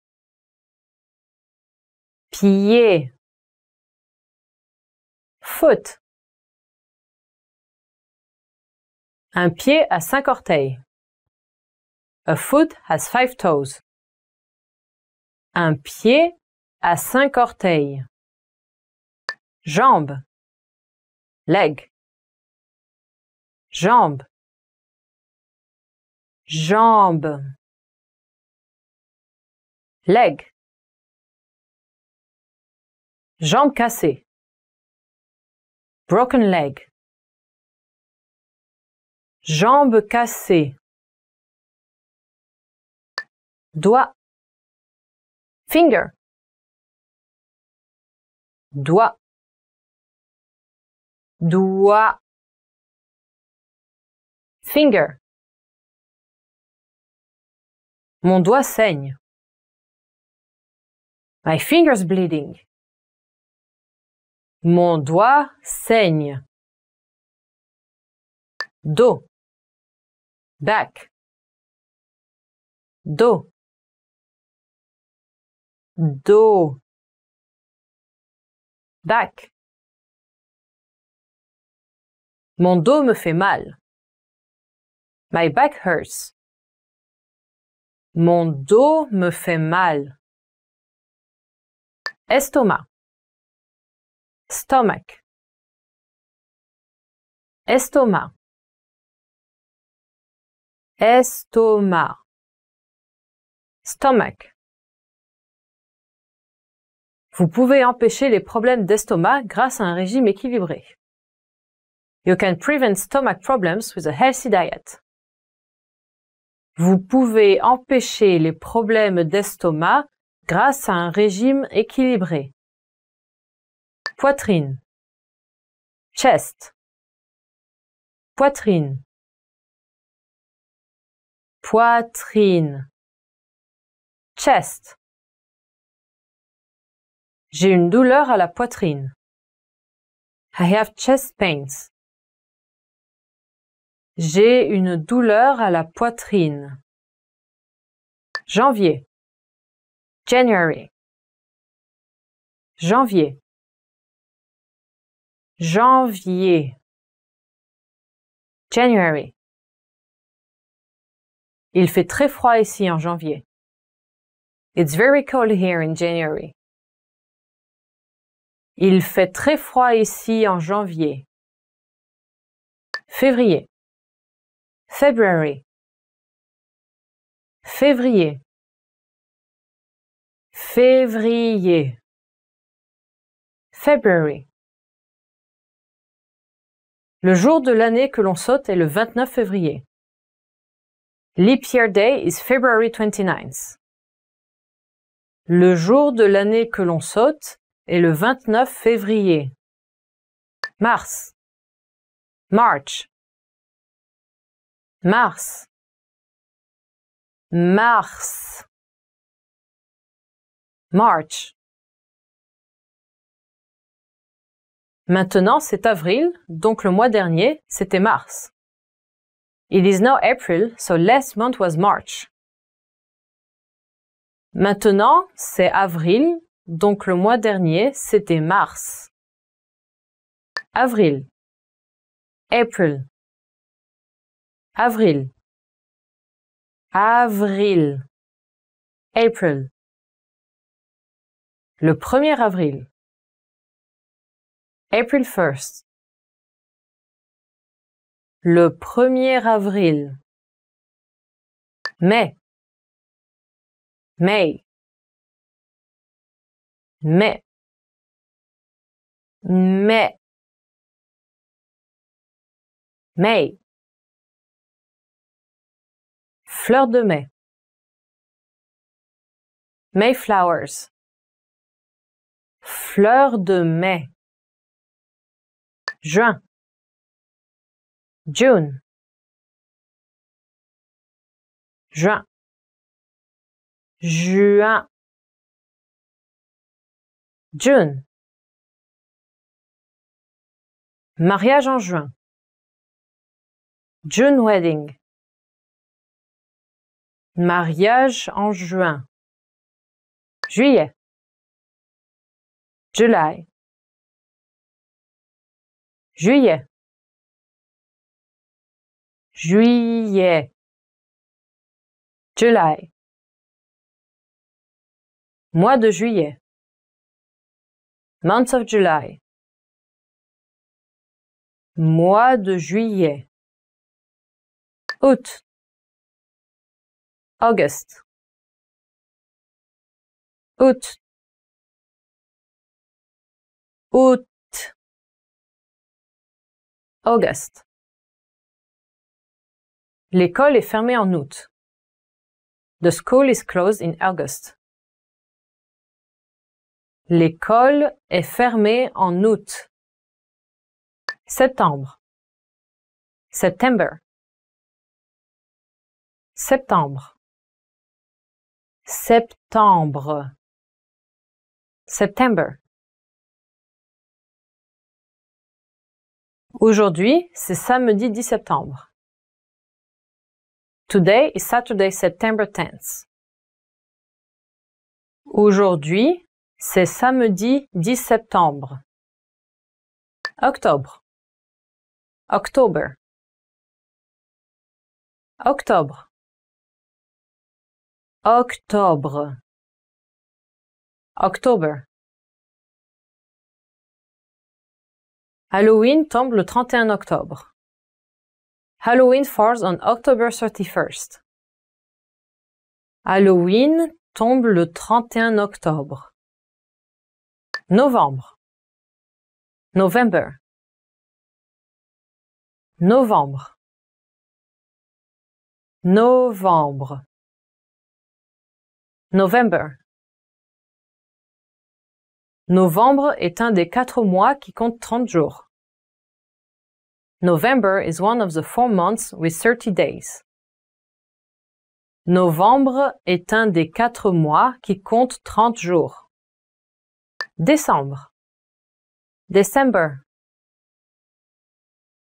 pied foot Un pied a cinq orteils. A foot has five toes. Un pied a cinq orteils. Jambes. Leg. Jambes. Jambes. Leg. Jambe cassée. Broken leg. Jambes cassées. Doigt. Finger. Doigt. Doigt. Finger. Mon doigt saigne. My finger's bleeding. Mon doigt saigne. Do back dos dos back mon dos me fait mal my back hurts mon dos me fait mal estomac stomach estomac Estomac. Stomach. Vous pouvez empêcher les problèmes d'estomac grâce à un régime équilibré. You can prevent stomach problems with a healthy diet. Vous pouvez empêcher les problèmes d'estomac grâce à un régime équilibré. Poitrine. Chest. Poitrine poitrine, chest. J'ai une douleur à la poitrine. I have chest pains. J'ai une douleur à la poitrine. Janvier. January. Janvier. Janvier. January. Il fait très froid ici en janvier. It's very cold here in January. Il fait très froid ici en janvier. Février. February. Février. Février. February. Le jour de l'année que l'on saute est le 29 février. Leap Day is February 29th. Le jour de l'année que l'on saute est le 29 février. Mars. March. Mars. Mars. March. Maintenant, c'est avril, donc le mois dernier, c'était mars. It is now April, so last month was March. Maintenant, c'est avril, donc le mois dernier, c'était mars. Avril. April. Avril. Avril. April. Le 1er avril. April 1st. Le 1er avril. Mai. mai Mai. Mai. mai Fleur de mai. Mayflowers. Fleur de mai. Juin. June. Juin. Juin. June. Mariage en juin. June wedding. Mariage en juin. Juillet. July. Juillet juillet, July, mois de juillet, month of July, mois de juillet, août, August, août, août, August. L'école est fermée en août. The school is closed in August. L'école est fermée en août. Septembre. September. Septembre. Septembre. September. Aujourd'hui, c'est samedi 10 septembre. Today is Saturday, September 10th. Aujourd'hui, c'est samedi 10 septembre. Octobre. October. Octobre. Octobre. October. Halloween tombe le 31 octobre. Halloween falls on October 31st. Halloween tombe le 31 octobre. Novembre. November. Novembre. Novembre. November. Novembre est un des quatre mois qui compte 30 jours. November is one of the four months with 30 days. Novembre est un des quatre mois qui compte 30 jours. Décembre. December.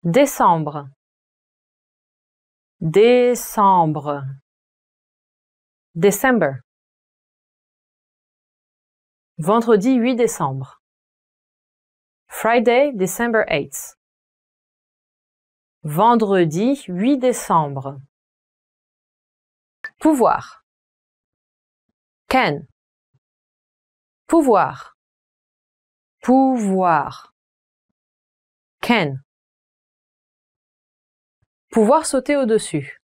Décembre. Décembre. December. Vendredi 8 décembre. Friday, December 8th. Vendredi 8 décembre. Pouvoir. Can. Pouvoir. Pouvoir. Can. Pouvoir sauter au-dessus.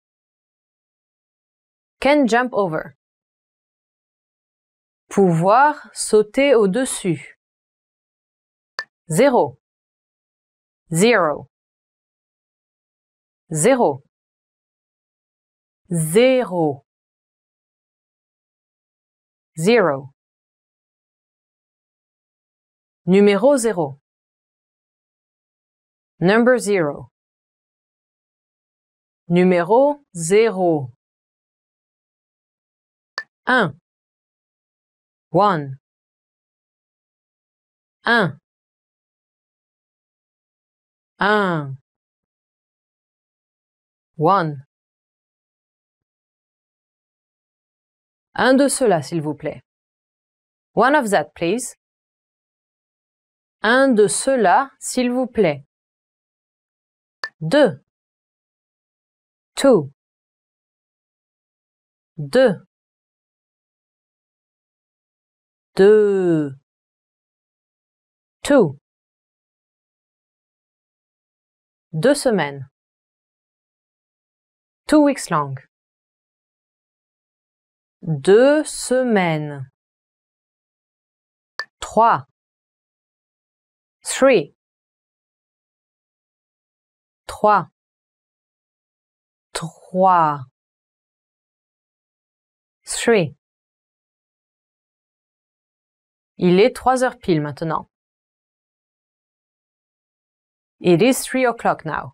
Can jump over. Pouvoir sauter au-dessus. Zéro. Zero zéro zéro zero numéro zéro number zero numéro zéro un one un un un de ceux-là, s'il vous plaît. One of that, please. Un de ceux-là, s'il vous plaît. Deux. Two. Deux. Deux. Two. Deux semaines two weeks long. Deux semaines. Trois. Three. Trois. Trois. Three. Il est trois heures pile maintenant. It is three o'clock now.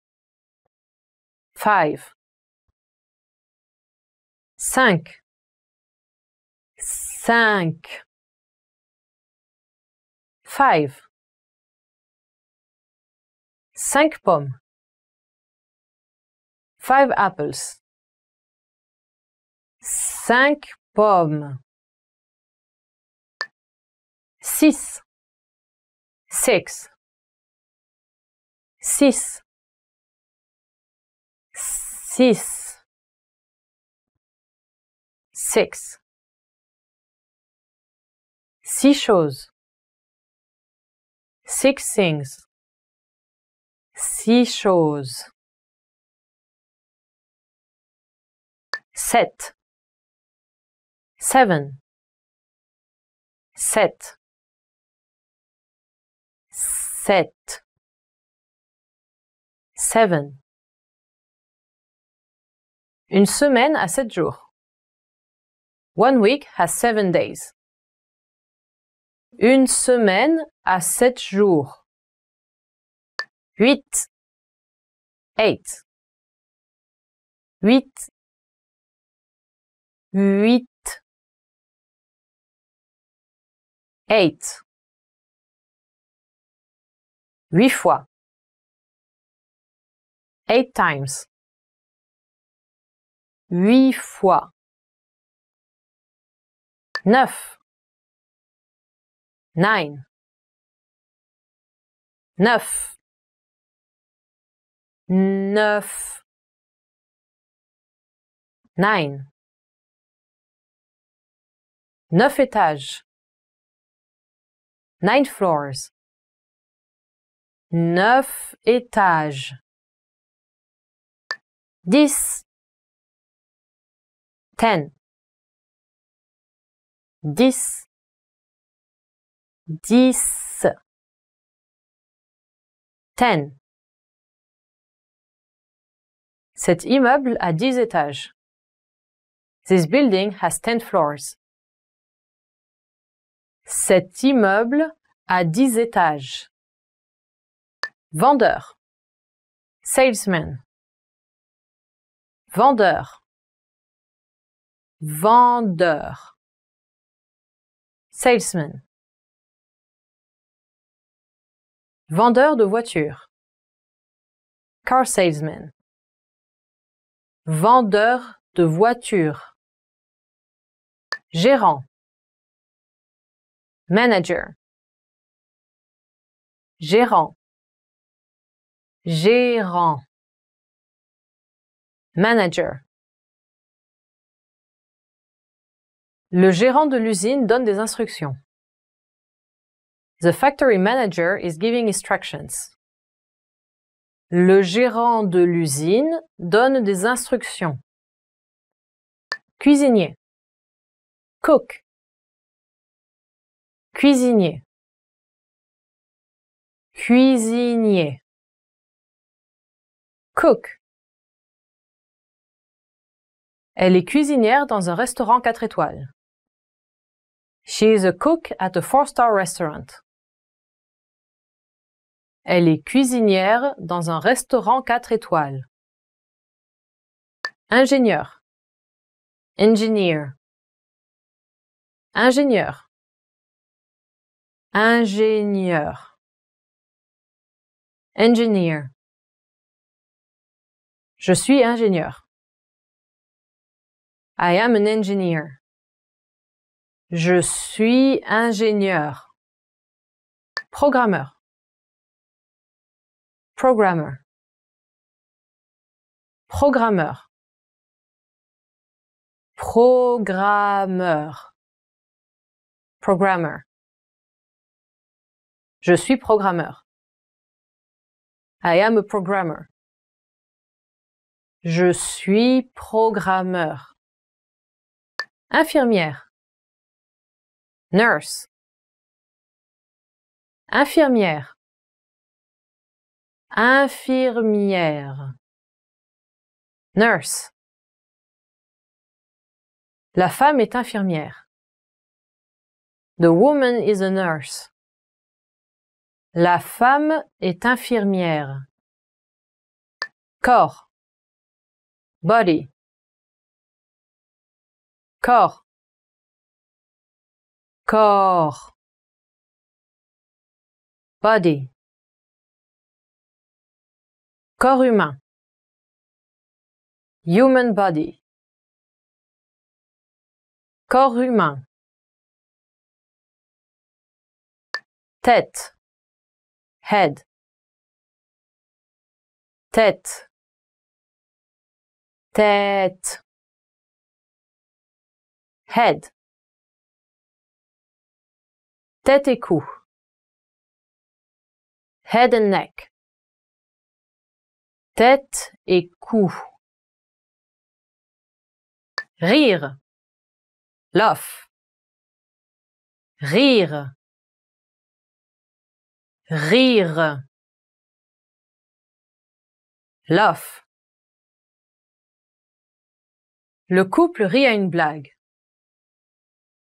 5, 5 5 five. 5 pommes. 5 apples. 5 pommes. 6 6 6 Six. choses, six things, six choses, sept, seven, sept, sept, seven Une semaine a sept jours. One week has seven days. Une semaine a sept jours. Huit. Eight. Huit. Huit. Eight. Huit fois. Eight times huit fois. Neuf. Nine. Neuf. Neuf. Nine. Neuf étages. Nine floors. Neuf étages. Dix. 10 10 10 Cet immeuble a 10 étages. This building has 10 floors. Cet immeuble a 10 étages. Vendeur Salesman Vendeur vendeur. Salesman. Vendeur de voiture, Car salesman. Vendeur de voiture, Gérant. Manager. Gérant. Gérant. Manager. Le gérant de l'usine donne des instructions. The factory manager is giving instructions. Le gérant de l'usine donne des instructions. Cuisinier. Cook. Cuisinier. Cuisinier. Cook. Elle est cuisinière dans un restaurant quatre étoiles. She is a cook at a four-star restaurant. Elle est cuisinière dans un restaurant quatre étoiles. Ingénieur. Engineer. Ingénieur. Ingénieur. Engineer. Je suis ingénieur. I am an engineer. Je suis ingénieur. Programmeur. programmeur, Programmeur. Programmeur. Programmer. Je suis programmeur. I am a programmer. Je suis programmeur. Infirmière nurse infirmière infirmière nurse la femme est infirmière the woman is a nurse la femme est infirmière corps body corps corps body corps humain human body corps humain tête head tête tête head Tête et cou. Head and neck. Tête et cou. Rire. Laugh. Rire. Rire. Laugh. Le couple rit à une blague.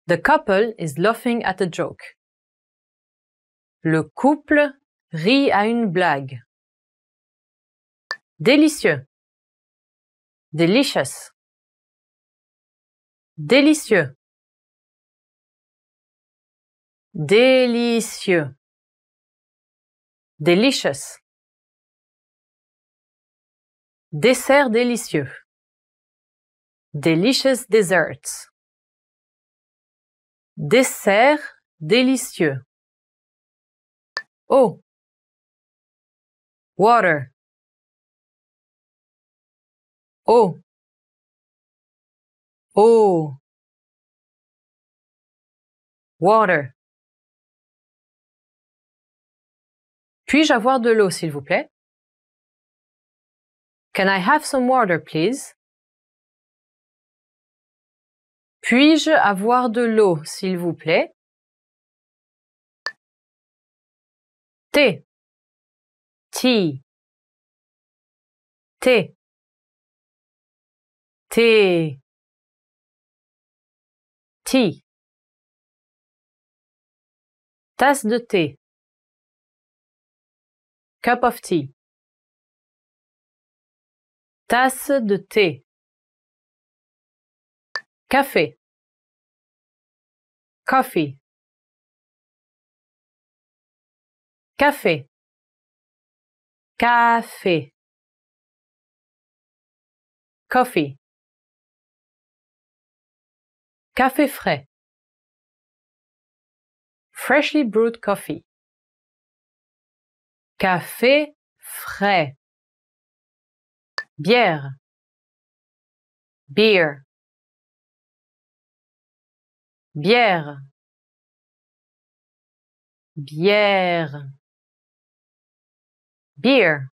The couple is laughing at a joke. Le couple rit à une blague. Délicieux. Delicious. Délicieux. Délicieux. Delicious. Dessert délicieux. Delicious desserts. Dessert délicieux. Oh. Water. Oh. Oh. Water. Puis-je avoir de l'eau, s'il vous plaît? Can I have some water, please? Puis-je avoir de l'eau, s'il vous plaît? thé, thé, thé, thé, Tasse de thé. Cup of tea. Tasse de thé. Café. Coffee. café café coffee café frais freshly brewed coffee café frais bière beer bière bière Beer.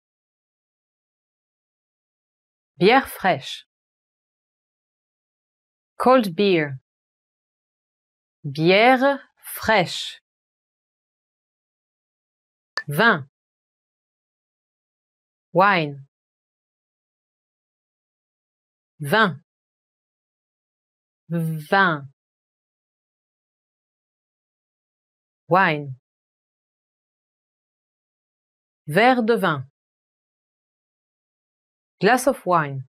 Bière fraîche. Cold beer. Bière fraîche. Vin. Wine. Vin. Vin. Wine verre de vin, glass of wine,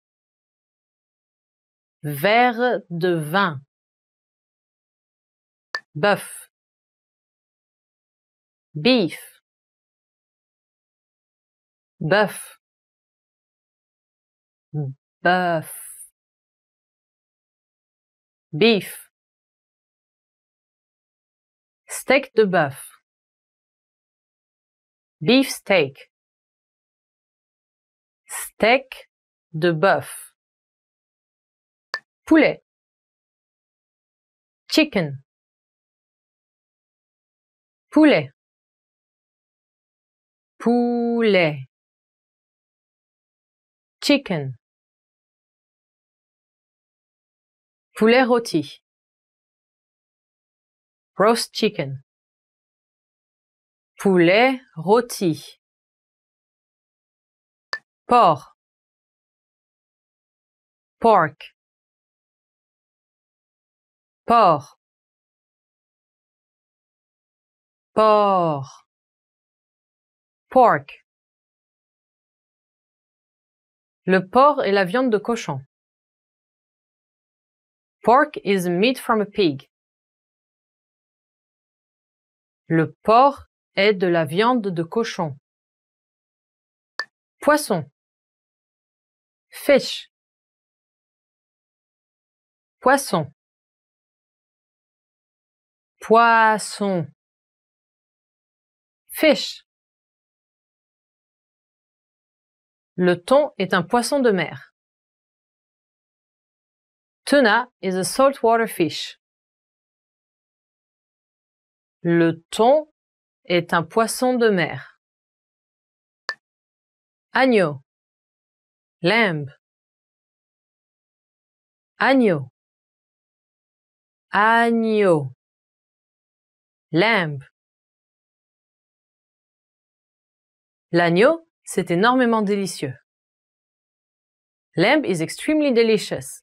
verre de vin, bœuf, beef, bœuf, bœuf, beef, steak de bœuf beef Steak de bœuf. Poulet. Chicken. Poulet. Poulet. Chicken. Poulet rôti. Roast chicken poulet rôti, porc, pork, porc, porc, pork. Le porc est la viande de cochon. Pork is meat from a pig. Le porc de la viande de cochon. Poisson. Fish. Poisson. Poisson. Fish. Le thon est un poisson de mer. Tuna is a saltwater fish. Le thon est un poisson de mer. Agneau. Lamb. Agneau. Agneau. Lamb. L'agneau, c'est énormément délicieux. Lamb is extremely delicious.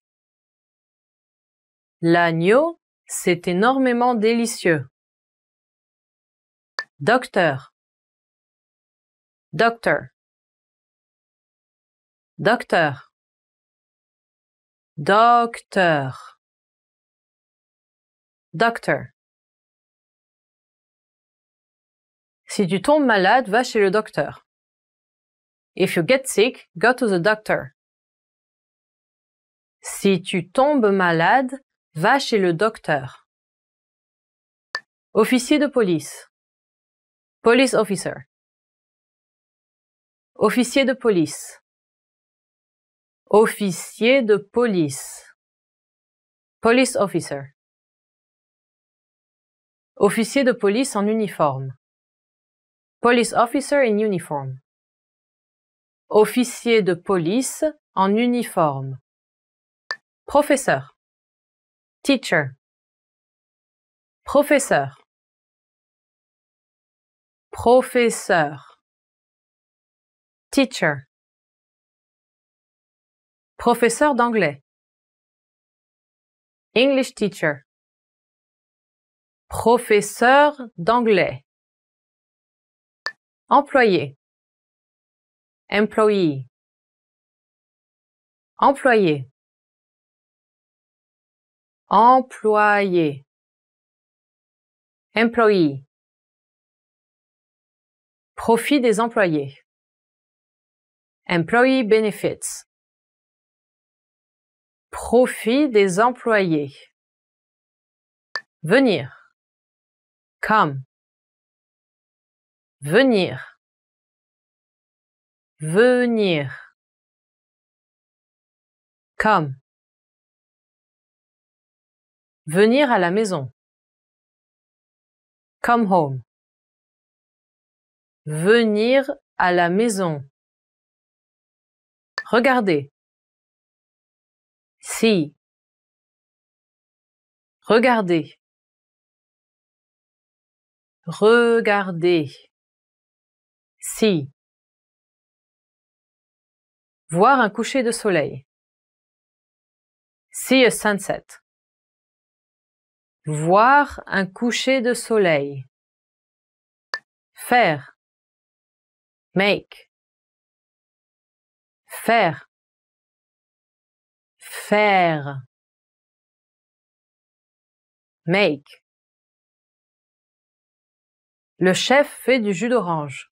L'agneau, c'est énormément délicieux. Docteur. docteur, Docteur. Docteur. docteur. Si tu tombes malade, va chez le docteur. If you get sick, go to the doctor. Si tu tombes malade, va chez le docteur. Officier de police. Police officer. Officier de police. Officier de police. Police officer. Officier de police en uniforme. Police officer in uniform. Officier de police en uniforme. Professeur. Teacher. Professeur professeur, teacher, professeur d'anglais, English teacher, professeur d'anglais, employé, employee, employé, employé, employee Profit des employés. Employee benefits. Profit des employés. Venir. Come. Venir. Venir. Come. Venir à la maison. Come home. Venir à la maison. Regardez. Si. Regardez. Regardez. Si. Voir un coucher de soleil. See a sunset. Voir un coucher de soleil. Faire make, faire, faire, make. Le chef fait du jus d'orange.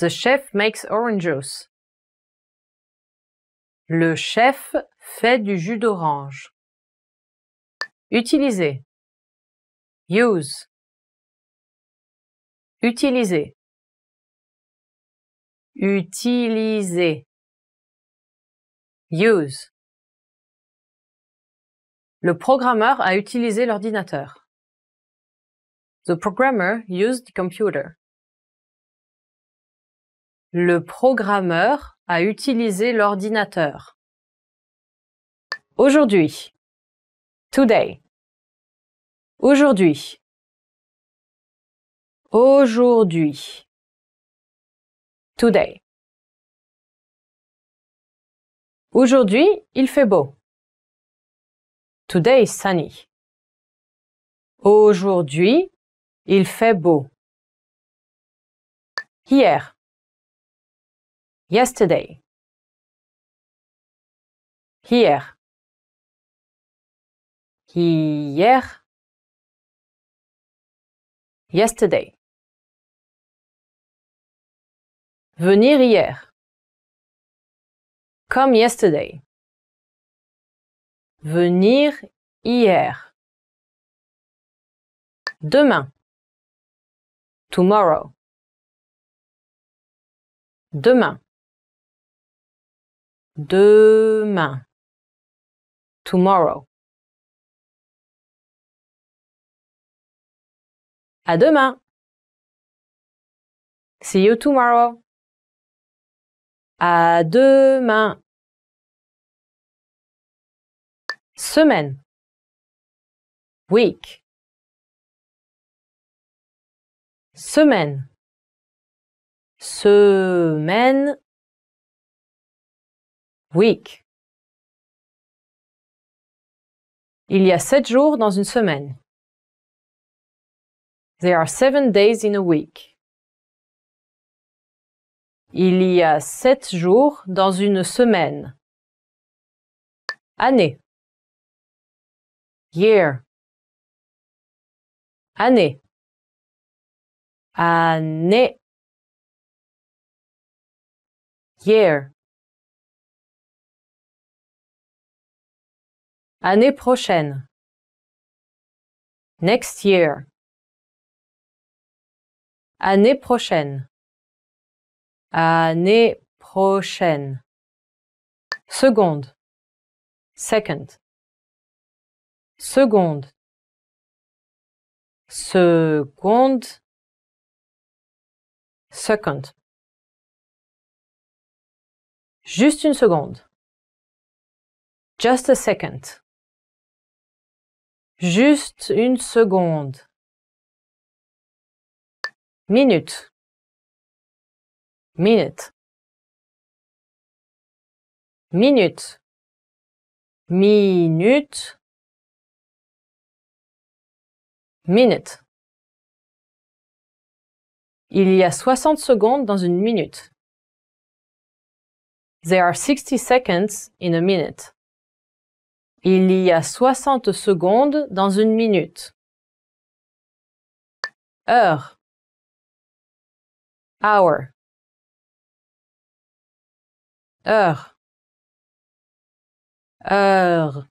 The chef makes orange juice. Le chef fait du jus d'orange. Utiliser. Use. Utiliser. Utiliser. Use. Le programmeur a utilisé l'ordinateur. The programmer used the computer. Le programmeur a utilisé l'ordinateur. Aujourd'hui. Today. Aujourd'hui. Aujourd'hui today. Aujourd'hui, il fait beau. Today sunny. Aujourd'hui, il fait beau. Hier. Yesterday. Hier. Hier. Yesterday. Venir hier. comme yesterday. Venir hier. Demain. Tomorrow. Demain. Demain. Tomorrow. À demain. See you tomorrow. À demain. Semaine. Week. Semaine. Semaine. Week. Il y a sept jours dans une semaine. There are seven days in a week. Il y a sept jours dans une semaine. Année. Year. Année. Année. Year. Année prochaine. Next year. Année prochaine année prochaine. Seconde. Second. Seconde. Seconde. Second. Juste une seconde. Just a second. Juste une seconde. Minute minute minute minute minute il y a soixante secondes dans une minute. There are sixty seconds in a minute. Il y a soixante secondes dans une minute. Heure. Hour heure heure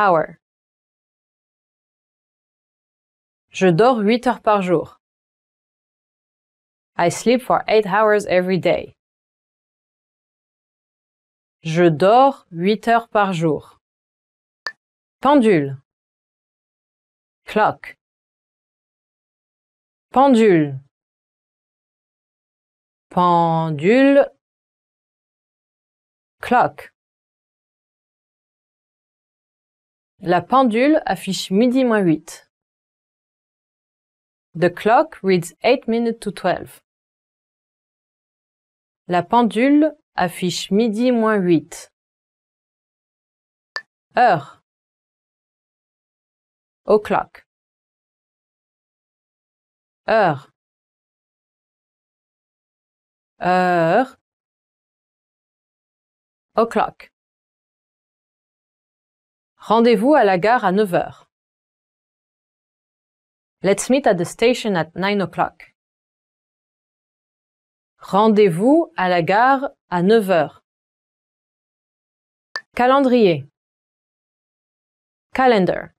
hour je dors huit heures par jour I sleep for eight hours every day je dors huit heures par jour pendule clock pendule pendule clock. La pendule affiche midi moins huit. The clock reads eight minutes to twelve. La pendule affiche midi moins huit. Heure. O'clock. Heure heure o'clock. Rendez-vous à la gare à 9 heures. Let's meet at the station at 9 o'clock. Rendez-vous à la gare à 9 heures. Calendrier. Calendar.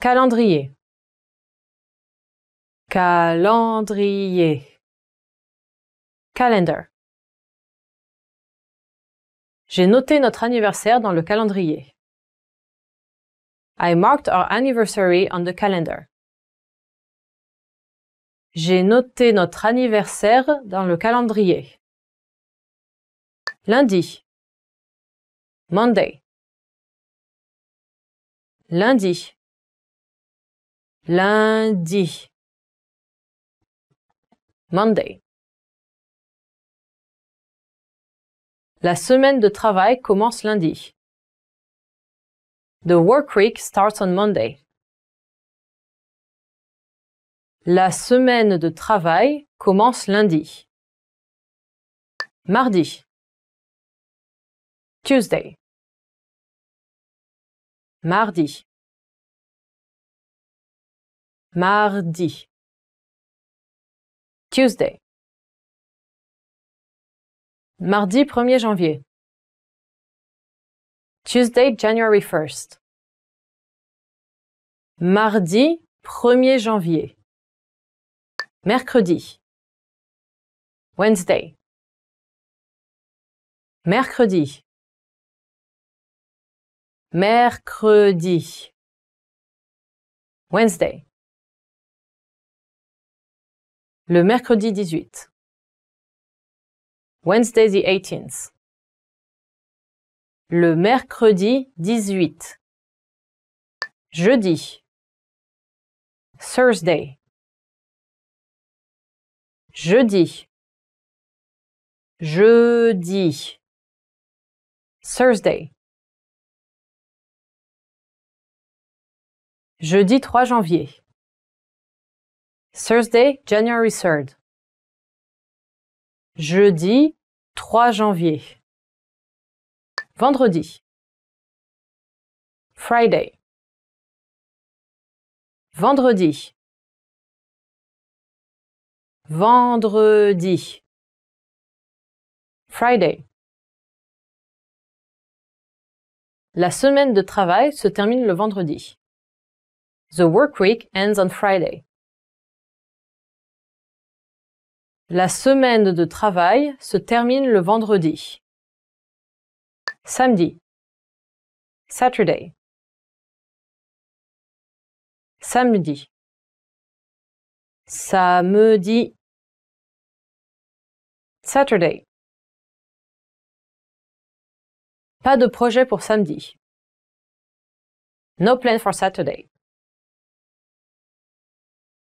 Calendrier calendrier calendar J'ai noté notre anniversaire dans le calendrier. I marked our anniversary on the calendar. J'ai noté notre anniversaire dans le calendrier. Lundi. Monday. Lundi. Lundi. Monday. La semaine de travail commence lundi. The work week starts on Monday. La semaine de travail commence lundi. Mardi. Tuesday. Mardi. Mardi. Tuesday. Mardi 1er janvier. Tuesday, January 1st. Mardi 1er janvier. Mercredi. Wednesday. Mercredi. Mercredi. Wednesday. Le mercredi 18. Wednesday the 18th. Le mercredi 18. Jeudi. Thursday. Jeudi. Jeudi. Thursday. Jeudi 3 janvier. Thursday, January 3rd. Jeudi, 3 janvier. Vendredi. Friday. Vendredi. Vendredi. Friday. La semaine de travail se termine le vendredi. The work week ends on Friday. La semaine de travail se termine le vendredi. Samedi. Saturday. Samedi. Samedi. Saturday. Pas de projet pour samedi. No plan for Saturday.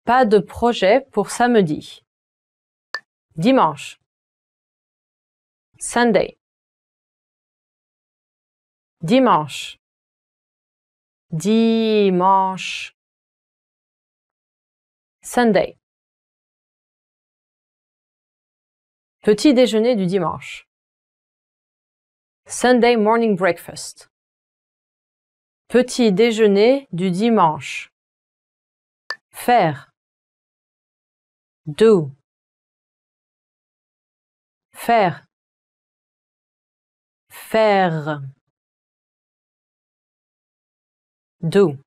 Pas de projet pour samedi dimanche. Sunday. Dimanche. Dimanche. Sunday. Petit déjeuner du dimanche. Sunday morning breakfast. Petit déjeuner du dimanche. Faire. Do faire faire do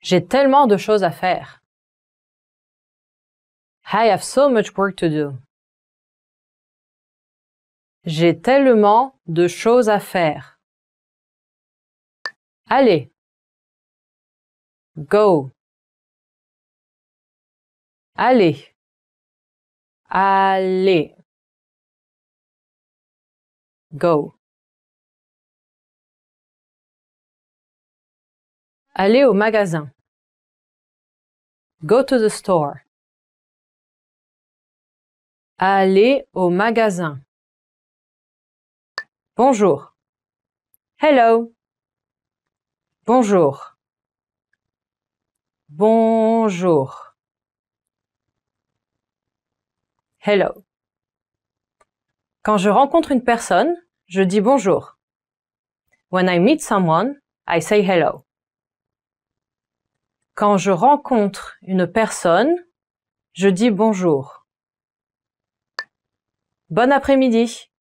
J'ai tellement de choses à faire. I have so much work to do. J'ai tellement de choses à faire. Allez. Go. Allez. Allez. Go. Aller au magasin. Go to the store. Aller au magasin. Bonjour. Hello. Bonjour. Bonjour. Hello. Quand je rencontre une personne, je dis bonjour. When I meet someone, I say hello. Quand je rencontre une personne, je dis bonjour. Bon après-midi.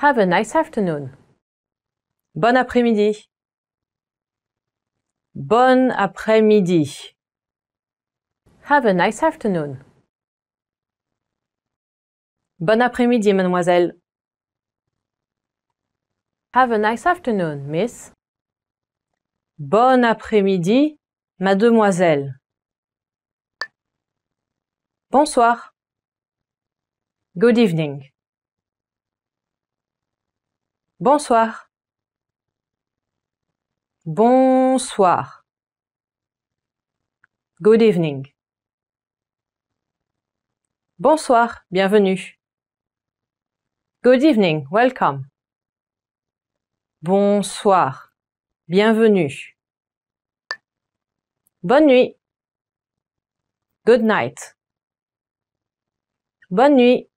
Have a nice afternoon. Bon après-midi. Bon après-midi. Have a nice afternoon. Bon après-midi, mademoiselle. Have a nice afternoon, miss. Bon après-midi, mademoiselle. Bonsoir. Good evening. Bonsoir. Bonsoir. Good evening. Bonsoir, bienvenue. Good evening, welcome. Bonsoir, bienvenue. Bonne nuit. Good night. Bonne nuit.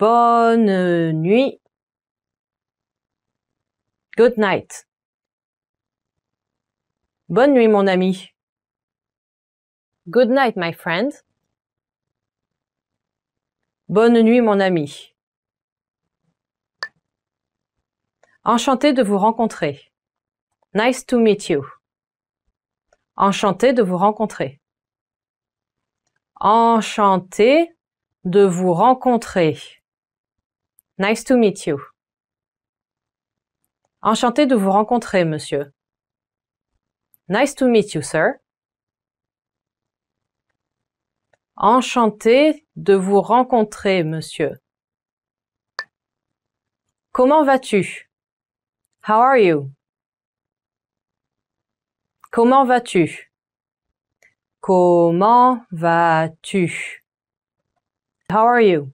Bonne nuit. Good night. Bonne nuit, mon ami. Good night, my friend. Bonne nuit, mon ami. Enchanté de vous rencontrer. Nice to meet you. Enchanté de vous rencontrer. Enchanté de vous rencontrer. Nice to meet you. Enchanté de vous rencontrer, monsieur. Nice to meet you, sir. Enchanté de vous rencontrer, monsieur. Comment vas-tu? How are you? Comment vas-tu? Comment vas-tu? How are you?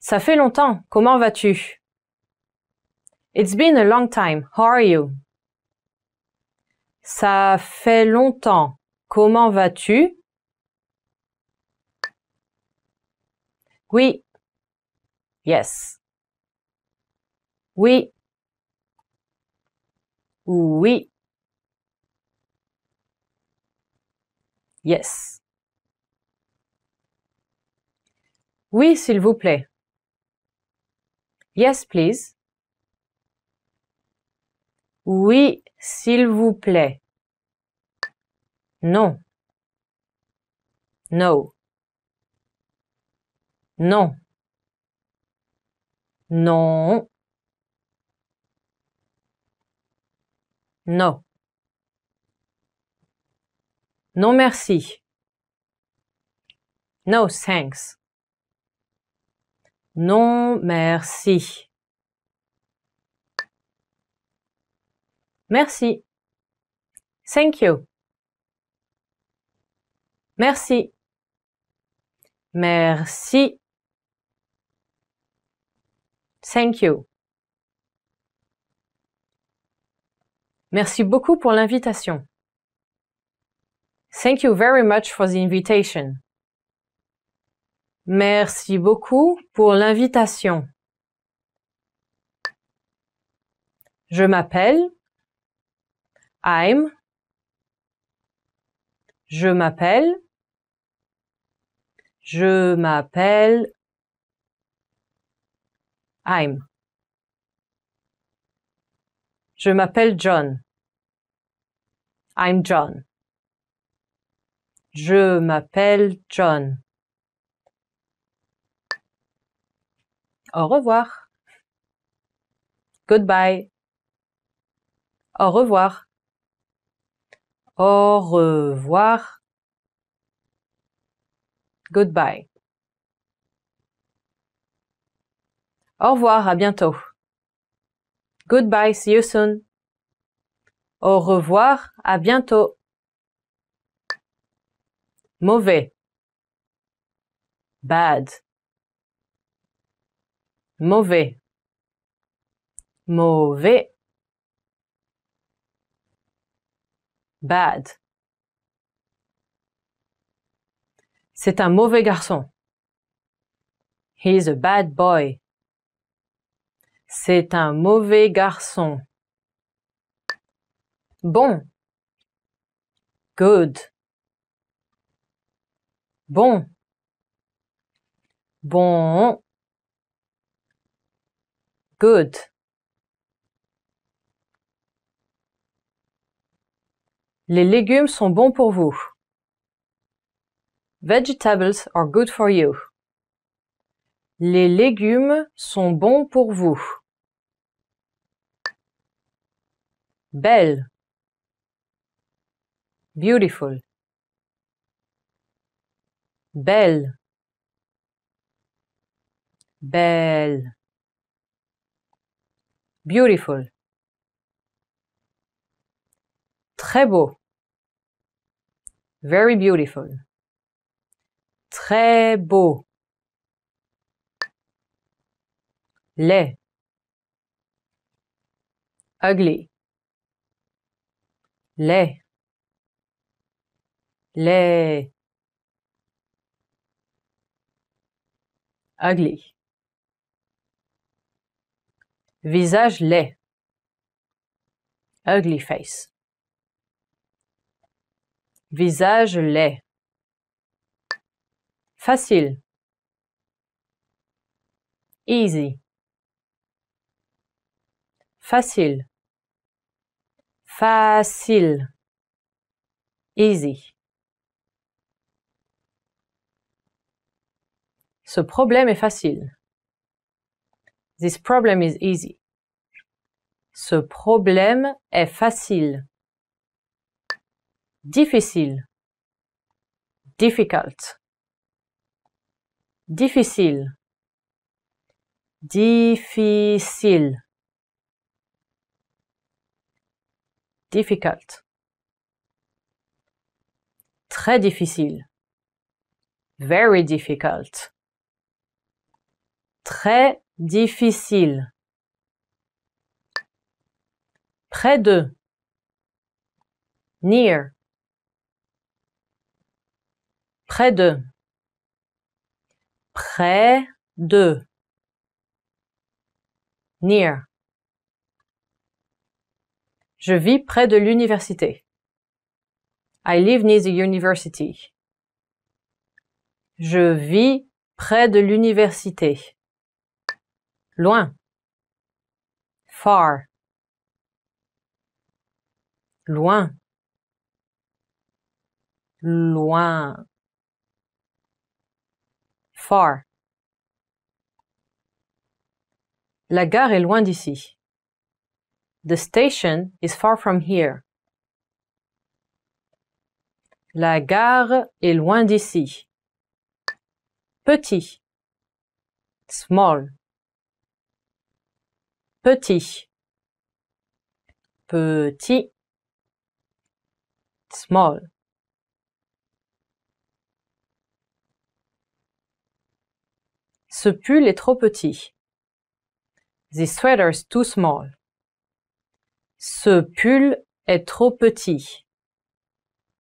Ça fait longtemps. Comment vas-tu? It's been a long time. How are you? Ça fait longtemps. Comment vas-tu Oui. Yes. Oui. Oui. Yes. Oui, s'il vous plaît. Yes, please. Oui, s'il vous plaît. Non. No. Non. Non. Non. Non merci. No thanks. Non merci. Merci. Thank you. Merci. Merci. Thank you. Merci beaucoup pour l'invitation. Thank you very much for the invitation. Merci beaucoup pour l'invitation. Je m'appelle. I'm. Je m'appelle. Je m'appelle I'm. Je m'appelle John. I'm John. Je m'appelle John. Au revoir. Goodbye. Au revoir. Au revoir. Goodbye. Au revoir, à bientôt. Goodbye, see you soon. Au revoir, à bientôt. Mauvais. Bad. Mauvais. Mauvais. Bad. C'est un mauvais garçon. He's a bad boy. C'est un mauvais garçon. Bon. Good. Bon. Bon. Good. Les légumes sont bons pour vous. Vegetables are good for you. Les légumes sont bons pour vous. Belle. Beautiful. Belle. Belle. Beautiful. Très beau. Very beautiful. Très beau. Ugly. Les. Le Ugly. Visage laid. Ugly face. Visage laid. Facile. Easy. Facile. Facile. Easy. Ce problème est facile. This problem is easy. Ce problème est facile. Difficile. Difficult difficile, difficile, difficult, très difficile, very difficult, très difficile, près de, near, près de près de near je vis près de l'université. I live near the university. Je vis près de l'université. Loin. Far. Loin. Loin. La gare est loin d'ici. The station is far from here. La gare est loin d'ici. Petit. Small. Petit. Petit. Small. Ce pull est trop petit. The is too small. Ce pull est trop petit.